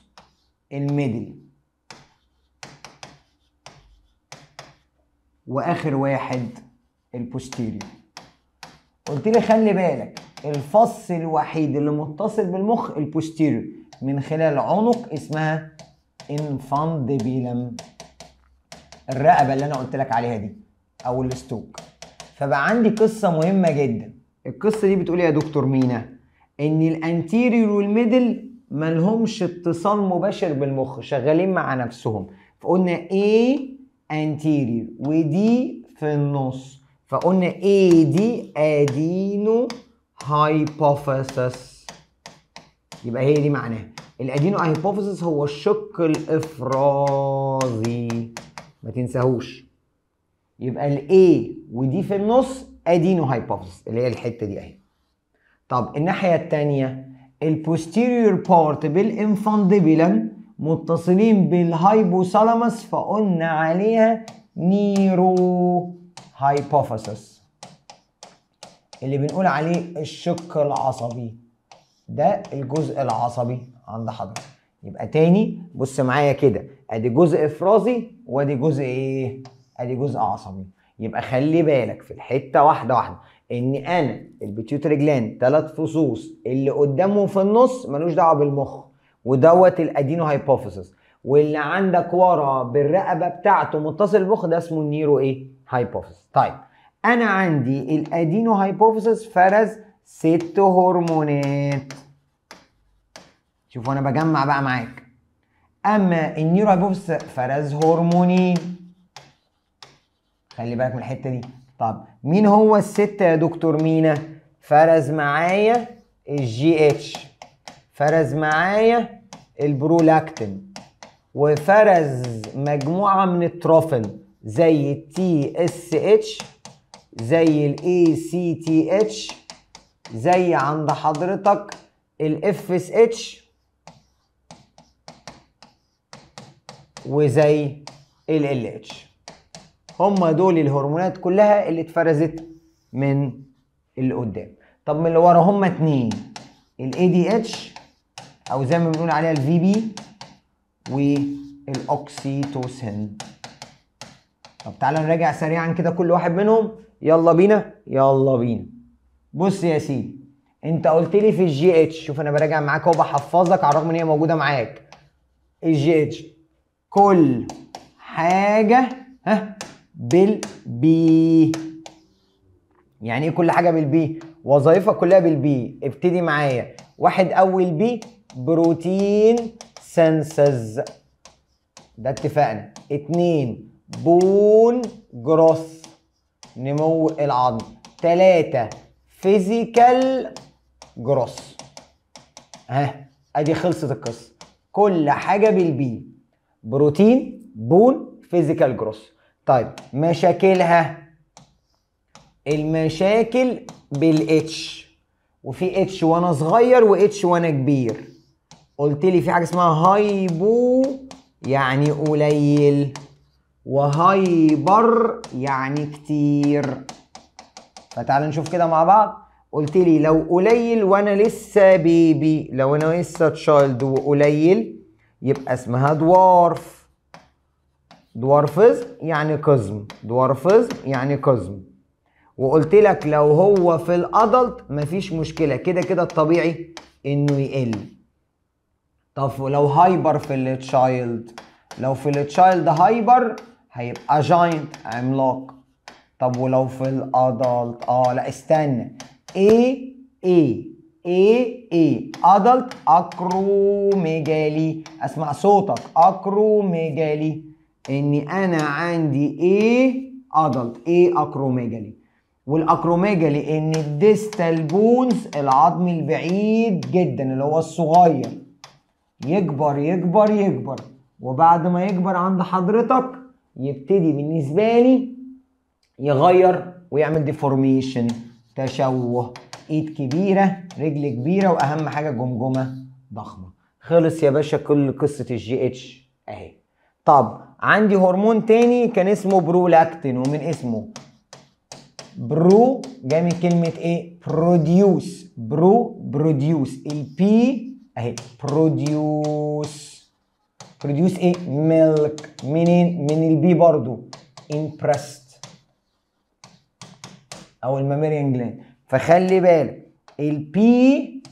الميدل واخر واحد البوستيريور قلت لي خلي بالك الفص الوحيد اللي متصل بالمخ البوستيريور من خلال عنق اسمها انفاندبيلم الرقبه اللي انا قلت لك عليها دي او الستوك فبقى عندي قصه مهمه جدا القصه دي بتقول يا دكتور مينا ان الانتيريور والميدل ملهمش اتصال مباشر بالمخ شغالين مع نفسهم فقلنا ايه anterior ودي في النص فقلنا ايه دي ادينو هايبوثيسس يبقى هي دي معناها الادينو هايبوفيسس هو الشق الافرازي ما تنساهوش يبقى الاي ودي في النص ادينو هايبوفيسس اللي هي الحته دي اهي طب الناحيه الثانيه البوستيريور بارت بالانفانديبيلم متصلين بالهايبوثالاموس فقلنا عليها نيرو هايبوفاسس اللي بنقول عليه الشق العصبي ده الجزء العصبي عند حضرتك يبقى تاني بص معايا كده ادي جزء افرازي وادي جزء ايه ادي جزء عصبي يبقى خلي بالك في الحته واحده واحده ان انا البيتيوتري جلاند ثلاث فصوص اللي قدامه في النص ملوش دعوه بالمخ ودوت الادينو هايبوفيسس واللي عندك ورا بالرقبه بتاعته متصل بخ ده اسمه النيرو ايه هايبوفيس طيب انا عندي الادينو هايبوفيسس فرز ست هرمونات شوف انا بجمع بقى معاك اما النيرو هايبوفيسس فرز هرمونين خلي بالك من الحته دي طب مين هو الست يا دكتور مينا فرز معايا الجي اتش فرز معايا البرولاكتين وفرز مجموعه من الترافل زي التي اس اتش زي الاي سي تي اتش زي عند حضرتك الاف اس اتش وزي ال ال اتش هم دول الهرمونات كلها اللي اتفرزت من اللي قدام طب من اللي ورا هما اتنين الاي دي اتش او زي ما بنقول عليها الفي بي والاوكسيتوسين طب تعالى نراجع سريعا كده كل واحد منهم يلا بينا يلا بينا بص يا سيدي انت قلت لي في الجي اتش شوف انا براجع معاك اهو بحفظك على الرغم ان هي موجوده معاك الجي اتش كل حاجه ها بالبي يعني ايه كل حاجه بالبي وظائفها كلها بالبي ابتدي معايا واحد اول بي بروتين سنسز ده اتفقنا اتنين بون جروث نمو العظم تلاتة فيزيكال جروث ها ادي خلصت القصه كل حاجه بالبي بروتين بون فيزيكال جروث طيب مشاكلها المشاكل بالاتش وفي اتش وانا صغير واتش وانا كبير قلت لي في حاجه اسمها هايبو يعني قليل وهايبر يعني كتير فتعال نشوف كده مع بعض قلت لي لو قليل وانا لسه بيبي لو انا لسه تشايلد وقليل يبقى اسمها دوارف دوارفز يعني قزم دوارفز يعني قزم وقلت لك لو هو في الادلت مفيش مشكله كده كده الطبيعي انه يقل طب ولو هايبر في التشايلد لو في التشايلد هايبر هيبقى جاينت عملاق طب ولو في الادلت اه لا استنى ايه ايه ايه ايه ادلت اكروميجالي اسمع صوتك اكروميجالي اني انا عندي ايه ادلت ايه اكروميجالي والاكروميجالي ان الديستال بونز العظم البعيد جدا اللي هو الصغير يكبر يكبر يكبر وبعد ما يكبر عند حضرتك يبتدي بالنسبه لي يغير ويعمل ديفورميشن تشوه ايد كبيره رجل كبيره واهم حاجه جمجمه ضخمه خلص يا باشا كل قصه الجي اتش اهي طب عندي هرمون تاني كان اسمه برولاكتين ومن اسمه برو جاي من كلمه ايه بروديوس برو بروديوس البي اهي بروديوس بروديوس ايه ميلك منين من البي برضو impressed او الماميريان جلاند فخلي بالك البي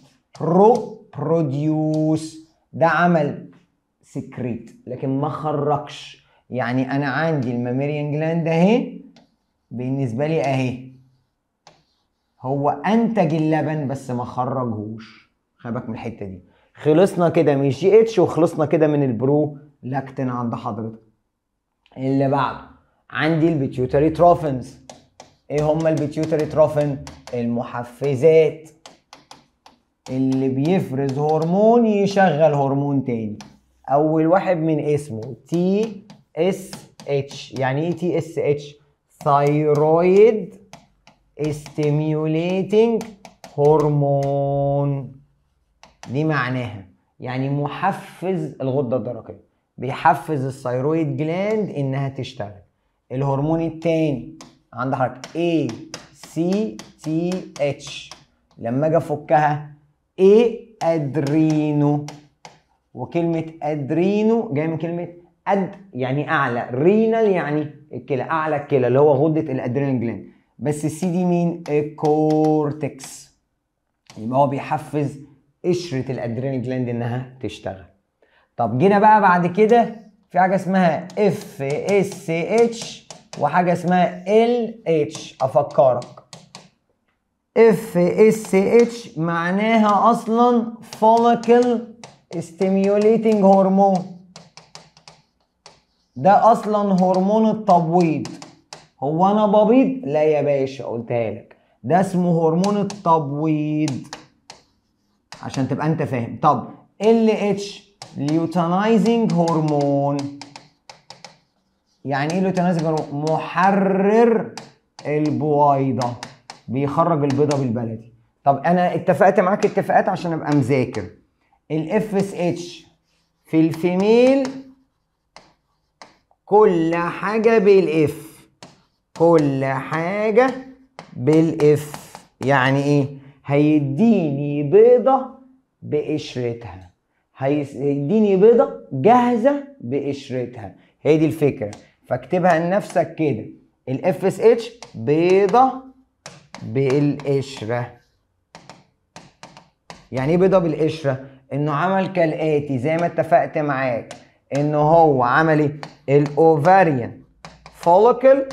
برو بروديوس ده عمل سكريت لكن ما خرجش يعني انا عندي الماميريان جلاند اهي بالنسبه لي اهي هو انتج اللبن بس ما خرجهوش خبك من الحته دي خلصنا كده من الجي اتش وخلصنا كده من البرو لاكتين عند حضرتك اللي بعده عندي البيتيوتري تروفنز ايه هما البيتيوتري تروفن المحفزات اللي بيفرز هرمون يشغل هرمون تاني اول واحد من اسمه تي اس اتش يعني ايه تي اس اتش ثايرويد استيميوليتنج هرمون دي معناها يعني محفز الغده الدرقيه بيحفز الثيرويد جلاند انها تشتغل الهرمون الثاني عند حضرتك اي سي تي اتش لما اجي افكها اي ادرينو وكلمه ادرينو جايه من كلمه اد يعني اعلى رينال يعني الكلى اعلى الكلى اللي هو غده الادرينال جلاند بس السي دي مين الكورتكس يبقى هو بيحفز قشره الادرينال جلاند انها تشتغل طب جينا بقى بعد كده في حاجه اسمها اف اس اتش وحاجه اسمها ال اتش افكرك اف اس اتش معناها اصلا فوليكل ستيميوليتنج هرمون ده اصلا هرمون التبويض هو انا ببيض لا يا باشا قلتها لك ده اسمه هرمون التبويض عشان تبقى انت فاهم طب ال اتش ليوتنايزنج هرمون يعني ايه ليوتنايزنج هرمون محرر البويضه بيخرج البيضه بالبلدي طب انا اتفقت معاك اتفاقات عشان ابقى مذاكر الاف اس اتش في الفيميل كل حاجه بالاف كل حاجه بالاف يعني ايه هيديني البيضة بقشرتها هيديني بيضة جاهزة بقشرتها هي دي الفكرة فاكتبها لنفسك كده ال FSH بيضة بالقشرة يعني ايه بيضة بالقشرة؟ انه عمل كالاتي زي ما اتفقت معاك انه هو عمل ايه؟ الاوفاريان فوليكل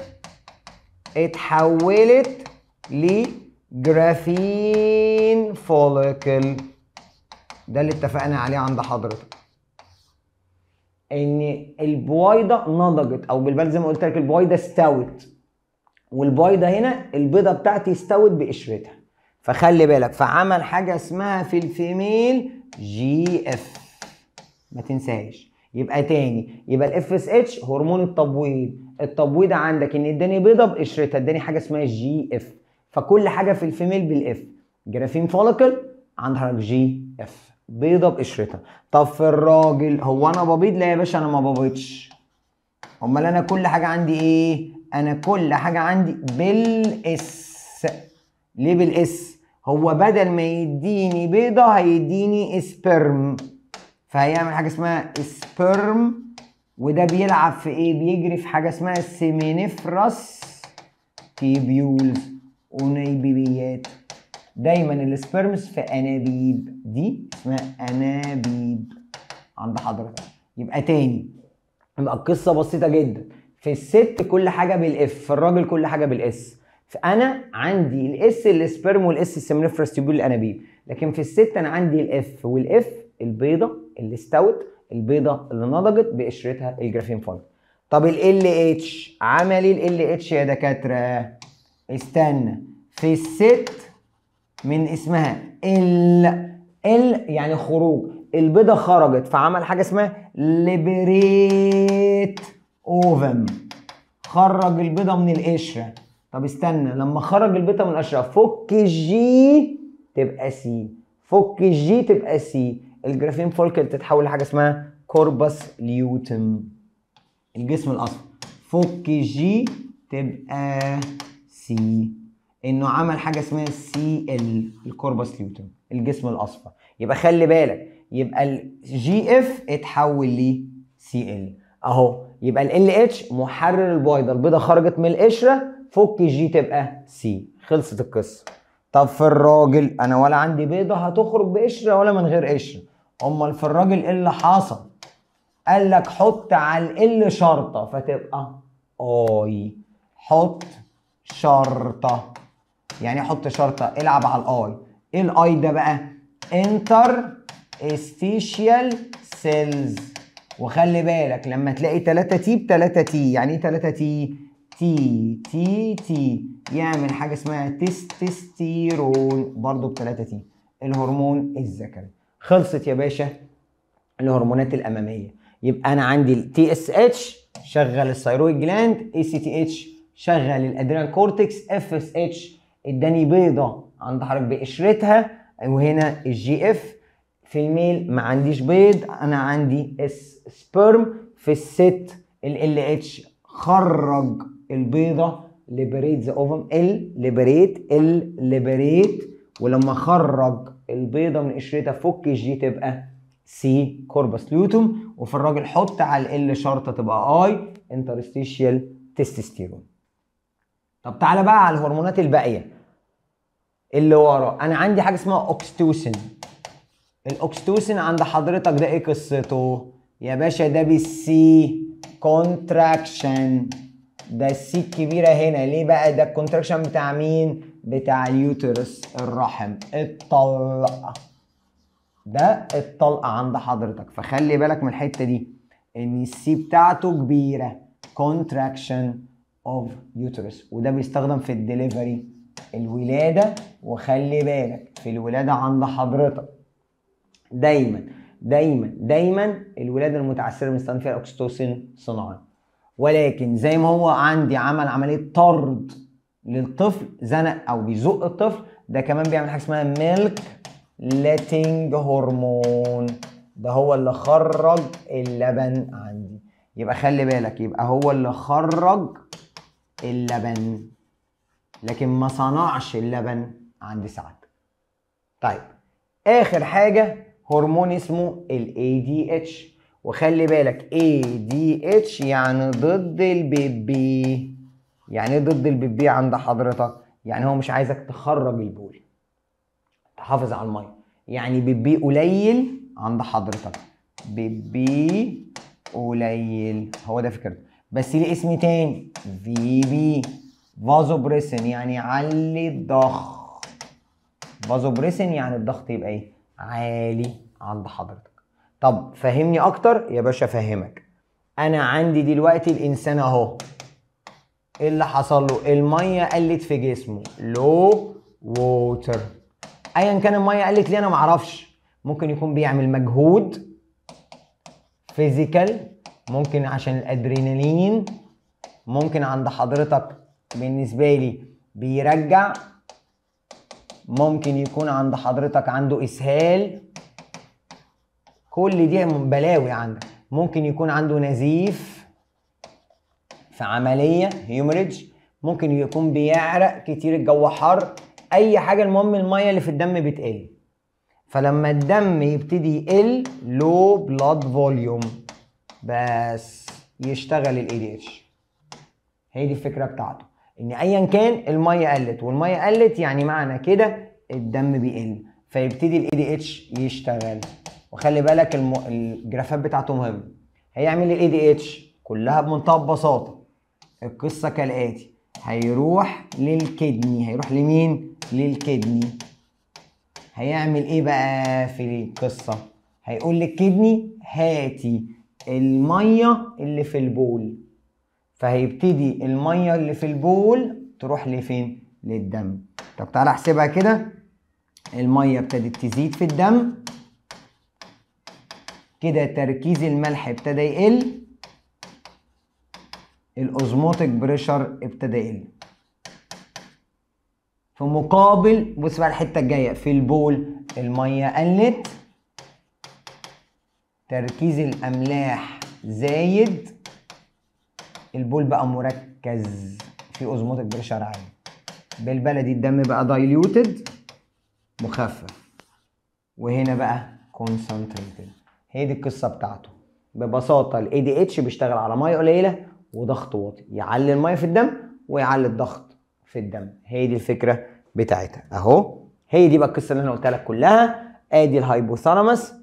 اتحولت ل جرافين فوليكل ده اللي اتفقنا عليه عند حضرتك ان البويضه نضجت او بالبلد زي ما قلت لك البويضه استوت والبويضه هنا البيضه بتاعتي استوت بقشرتها فخلي بالك فعمل حاجه اسمها في الفيميل جي اف ما تنساهاش يبقى تاني يبقى الاف اس اتش هرمون التبويض التبويض عندك ان اداني بيضه بقشرتها اداني حاجه اسمها جي اف فكل حاجه في الفيميل بالاف جرافين فوليكل عند حضرتك جي اف بيضه بقشرتها طب في الراجل هو انا ببيض لا يا باشا انا ما ببيضش امال انا كل حاجه عندي ايه انا كل حاجه عندي بالاس ليه بالاس هو بدل ما يديني بيضه هيديني سبرم فهيعمل حاجه اسمها سبرم وده بيلعب في ايه بيجري في حاجه اسمها السيمينيفرس تيبيولز ونيبيبيات دايما السبرمز في انابيب دي اسمها انابيب عند حضرتك يبقى تاني يبقى القصه بسيطه جدا في الست كل حاجه بالاف في الراجل كل حاجه بالاس فانا عندي الاس السبرم والاس السمنفرس تيبول الانابيب لكن في الست انا عندي الاف والاف البيضه اللي استوت البيضه اللي نضجت بقشرتها الجرافين فايبر طب ال اتش عمل ال ال اتش يا دكاتره استنى في الست من اسمها ال ال يعني خروج البيضة خرجت فعمل حاجة اسمها ليبريت اوفم خرج البيضة من القشرة طب استنى لما خرج البيضة من القشرة فك الجي تبقى سي فك الجي تبقى سي الجرافين فولكل تتحول لحاجة اسمها كوربس ليوتم الجسم الأصفر فك الجي تبقى سي انه عمل حاجه اسمها سي ال الكوربس ليوتم الجسم الاصفر يبقى خلي بالك يبقى الجي اف اتحول ل سي ال اهو يبقى ال اتش محرر البيضه البيضه خرجت من القشره فك الجي تبقى سي خلصت القصه طب في الراجل انا ولا عندي بيضه هتخرج بقشره ولا من غير قشره امال في الراجل ايه اللي حصل قال لك حط على ال شرطه فتبقى اي حط شرطه يعني احط شرطه العب على الاي ايه الاي ده بقى انتر استيشيال سيلز وخلي بالك لما تلاقي 3 تي ب 3 تي يعني ايه 3 تي تي تي تي يعمل حاجه اسمها تستستيرون برضو ب 3 تي الهرمون الذكري خلصت يا باشا الهرمونات الاماميه يبقى انا عندي التي اس اتش شغل الثيرويد جلاند اي سي تي اتش شغل الادرينال كورتكس اف اس اتش اداني بيضه عند حضرتك بقشرتها وهنا الجي اف في الميل ما عنديش بيض انا عندي اس سبرم في الست ال اتش خرج البيضه ليبريت ذا اوفم ال ليبريت ال ليبريت ولما خرج البيضه من قشرتها فك الجي تبقى سي كوربس لوتوم وفي الراجل حط على ال شرطه تبقى اي انترستيشيال تستستيرون طب تعالى بقى على الهرمونات الباقيه اللي ورا انا عندي حاجه اسمها اوكستوسين الاوكستوسين عند حضرتك ده ايه قصته يا باشا ده بالسي كونتراكشن ده السي الكبيره هنا ليه بقى ده الكونتراكشن بتاع مين بتاع اليوترس الرحم الطلقه ده الطلقه عند حضرتك فخلي بالك من الحته دي ان السي بتاعته كبيره كونتراكشن اوف يوترس وده بيستخدم في الدليفري الولاده وخلي بالك في الولاده عند حضرتك دايما دايما دايما الولاده المتعثره بنستخدم فيها الاكستوسين صناعي ولكن زي ما هو عندي عمل عمليه طرد للطفل زنق او بيزق الطفل ده كمان بيعمل حاجه اسمها ميلك لاتنج هرمون ده هو اللي خرج اللبن عندي يبقى خلي بالك يبقى هو اللي خرج اللبن لكن ما صنعش اللبن عند سعد طيب اخر حاجه هرمون اسمه ال ADH وخلي بالك ADH يعني ضد البيبي يعني ايه ضد البيبي عند حضرتك يعني هو مش عايزك تخرج البول تحافظ على الميه يعني بيبي قليل عند حضرتك بيبي قليل هو ده فكرته بس ليه اسم تاني في بي بريسن يعني علي الضغط بريسن يعني الضغط يبقى ايه عالي عند حضرتك طب فهمني اكتر يا باشا فهمك انا عندي دلوقتي الانسان اهو ايه اللي حصل له الميه قلت في جسمه لو ووتر ايا كان الميه قلت ليه انا معرفش ممكن يكون بيعمل مجهود فيزيكال ممكن عشان الادرينالين ممكن عند حضرتك بالنسبه لي بيرجع ممكن يكون عند حضرتك عنده اسهال كل دي بلاوي عندك ممكن يكون عنده نزيف في عمليه هيومرج ممكن يكون بيعرق كتير الجو حر اي حاجه المهم الميه اللي في الدم بتقل فلما الدم يبتدي يقل لو بلاد فوليوم بس يشتغل الاي دي اتش هي دي الفكره بتاعته ان ايا كان الميه قلت والميه قلت يعني معنى كده الدم بيقل فيبتدي الاي دي اتش يشتغل وخلي بالك الم... الجرافات بتاعته مهمه هيعمل الاي دي اتش كلها بمنتهى البساطه القصه كالاتي هيروح للكدني هيروح لمين للكدني هيعمل ايه بقى في القصه هيقول للكدني هاتي الميه اللي في البول فهيبتدي الميه اللي في البول تروح لفين للدم طب تعالى احسبها كده الميه ابتدت تزيد في الدم كده تركيز الملح ابتدى يقل الاوزموتيك بريشر ابتدى يقل في مقابل بص بقى الحته الجايه في البول الميه قلت تركيز الاملاح زايد البول بقى مركز في اوزموتك بريشر عالي بالبلدي الدم بقى دايليوتد مخفف وهنا بقى كونسنتريتد هي دي القصه بتاعته ببساطه الاي دي اتش بيشتغل على ميه قليله وضغط واطي يعلي الميه في الدم ويعلي الضغط في الدم هي دي الفكره بتاعتها اهو هي دي بقى القصه اللي انا قلتها لك كلها ادي الهايبوثالامس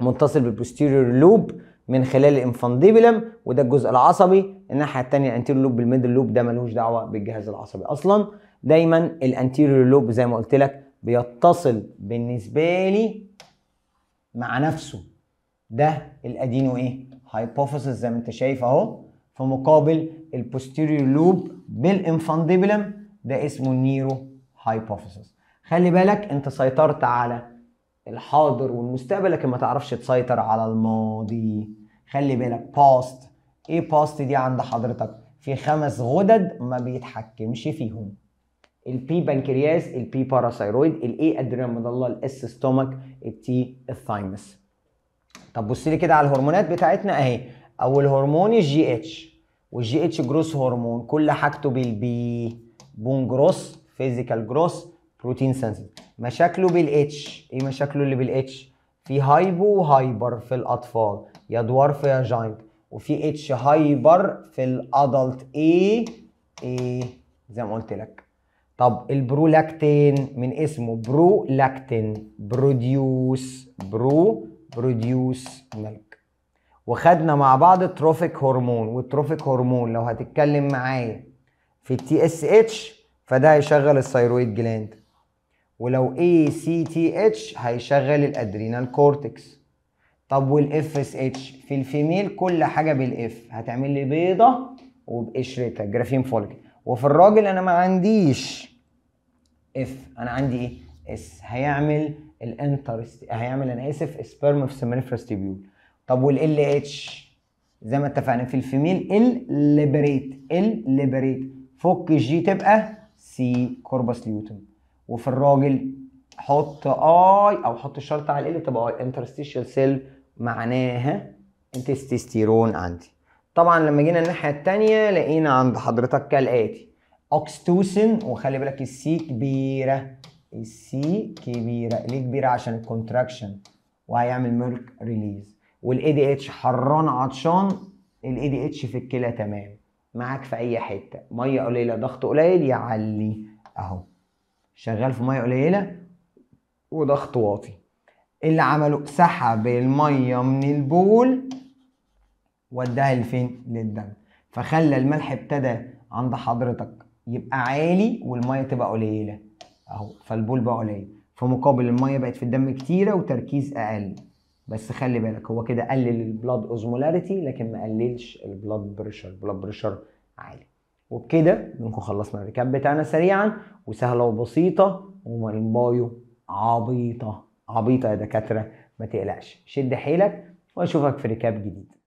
متصل بالبوستيريور لوب من خلال الانفانديبلم وده الجزء العصبي الناحيه الثانيه الانتيريور لوب بالميدل لوب ده ملوش دعوه بالجهاز العصبي اصلا دايما الانتيريور لوب زي ما قلت لك بيتصل بالنسبه لي مع نفسه ده الادينو ايه هايبوفيسس زي ما انت شايف اهو في مقابل البوستيريور لوب بالانفانديبلم ده اسمه نيرو هايبوفيسس خلي بالك انت سيطرت على الحاضر والمستقبل لكن ما تعرفش تسيطر على الماضي خلي بالك باست ايه باست دي عند حضرتك في خمس غدد ما بيتحكمش فيهم البي بنكرياس البي باراثايرويد الاي ادرينال مضله الاس ستومك التي الثايمس طب بص لي كده على الهرمونات بتاعتنا اهي اول هرمون الجي اتش والجي اتش جروس هرمون كل حاجته بالبي بون جروس فيزيكال جروس بروتين سنسيتيف مشاكله بالاتش ايه مشاكله اللي بالاتش في هايبو وهايبر في الاطفال يا دوارف يا جاينت وفي اتش هايبر في الادلت ايه ايه زي ما قلت لك طب البرولاكتين من اسمه برولاكتين بروديوس برو بروديوس ملك وخدنا مع بعض التروفيك هرمون والتروفيك هرمون لو هتتكلم معايا في التي اس اتش فده هيشغل الثيرويد جلاند ولو اي سي تي اتش هيشغل الادرينال كورتكس طب والاف اس اتش في الفيميل كل حاجه بالاف هتعمل لي بيضه وبقشرتها جرافين فوليك وفي الراجل انا ما عنديش اف انا عندي ايه اس هيعمل الانترست هيعمل انا اسف سبيرم في سمنيفرس تيبيول طب والال اتش زي ما اتفقنا في الفيميل ال ليبريت ال ليبريت فك الجي تبقى سي كوربس ليوتن وفي الراجل حط اي او حط الشرط على ال تبقى اي انترستيشال سيل معناها التستيستيرون عندي طبعا لما جينا الناحيه الثانيه لقينا عند حضرتك كالاتي اوكستوسين وخلي بالك السي كبيره السي كبيره ليه كبيره عشان الكونتراكشن وهيعمل ميرك ريليز والاي دي اتش حران عطشان الاي دي اتش في الكلى تمام معاك في اي حته ميه قليله ضغط قليل يعلي اهو شغال في ميه قليله وضغط واطي اللي عمله سحب الميه من البول وداها لفين للدم فخلى الملح ابتدى عند حضرتك يبقى عالي والميه تبقى قليله اهو فالبول بقى قليل في مقابل الميه بقت في الدم كتيره وتركيز اقل بس خلي بالك هو كده قلل البلاد اوزمولاريتي لكن ما قللش البلاد بريشر البلاد بريشر عالي وبكده بنكون خلصنا الريكاب بتاعنا سريعا وسهله وبسيطه والبايو عبيطه عبيطه يا دكاتره ما تقلقش شد حيلك واشوفك في ريكاب جديد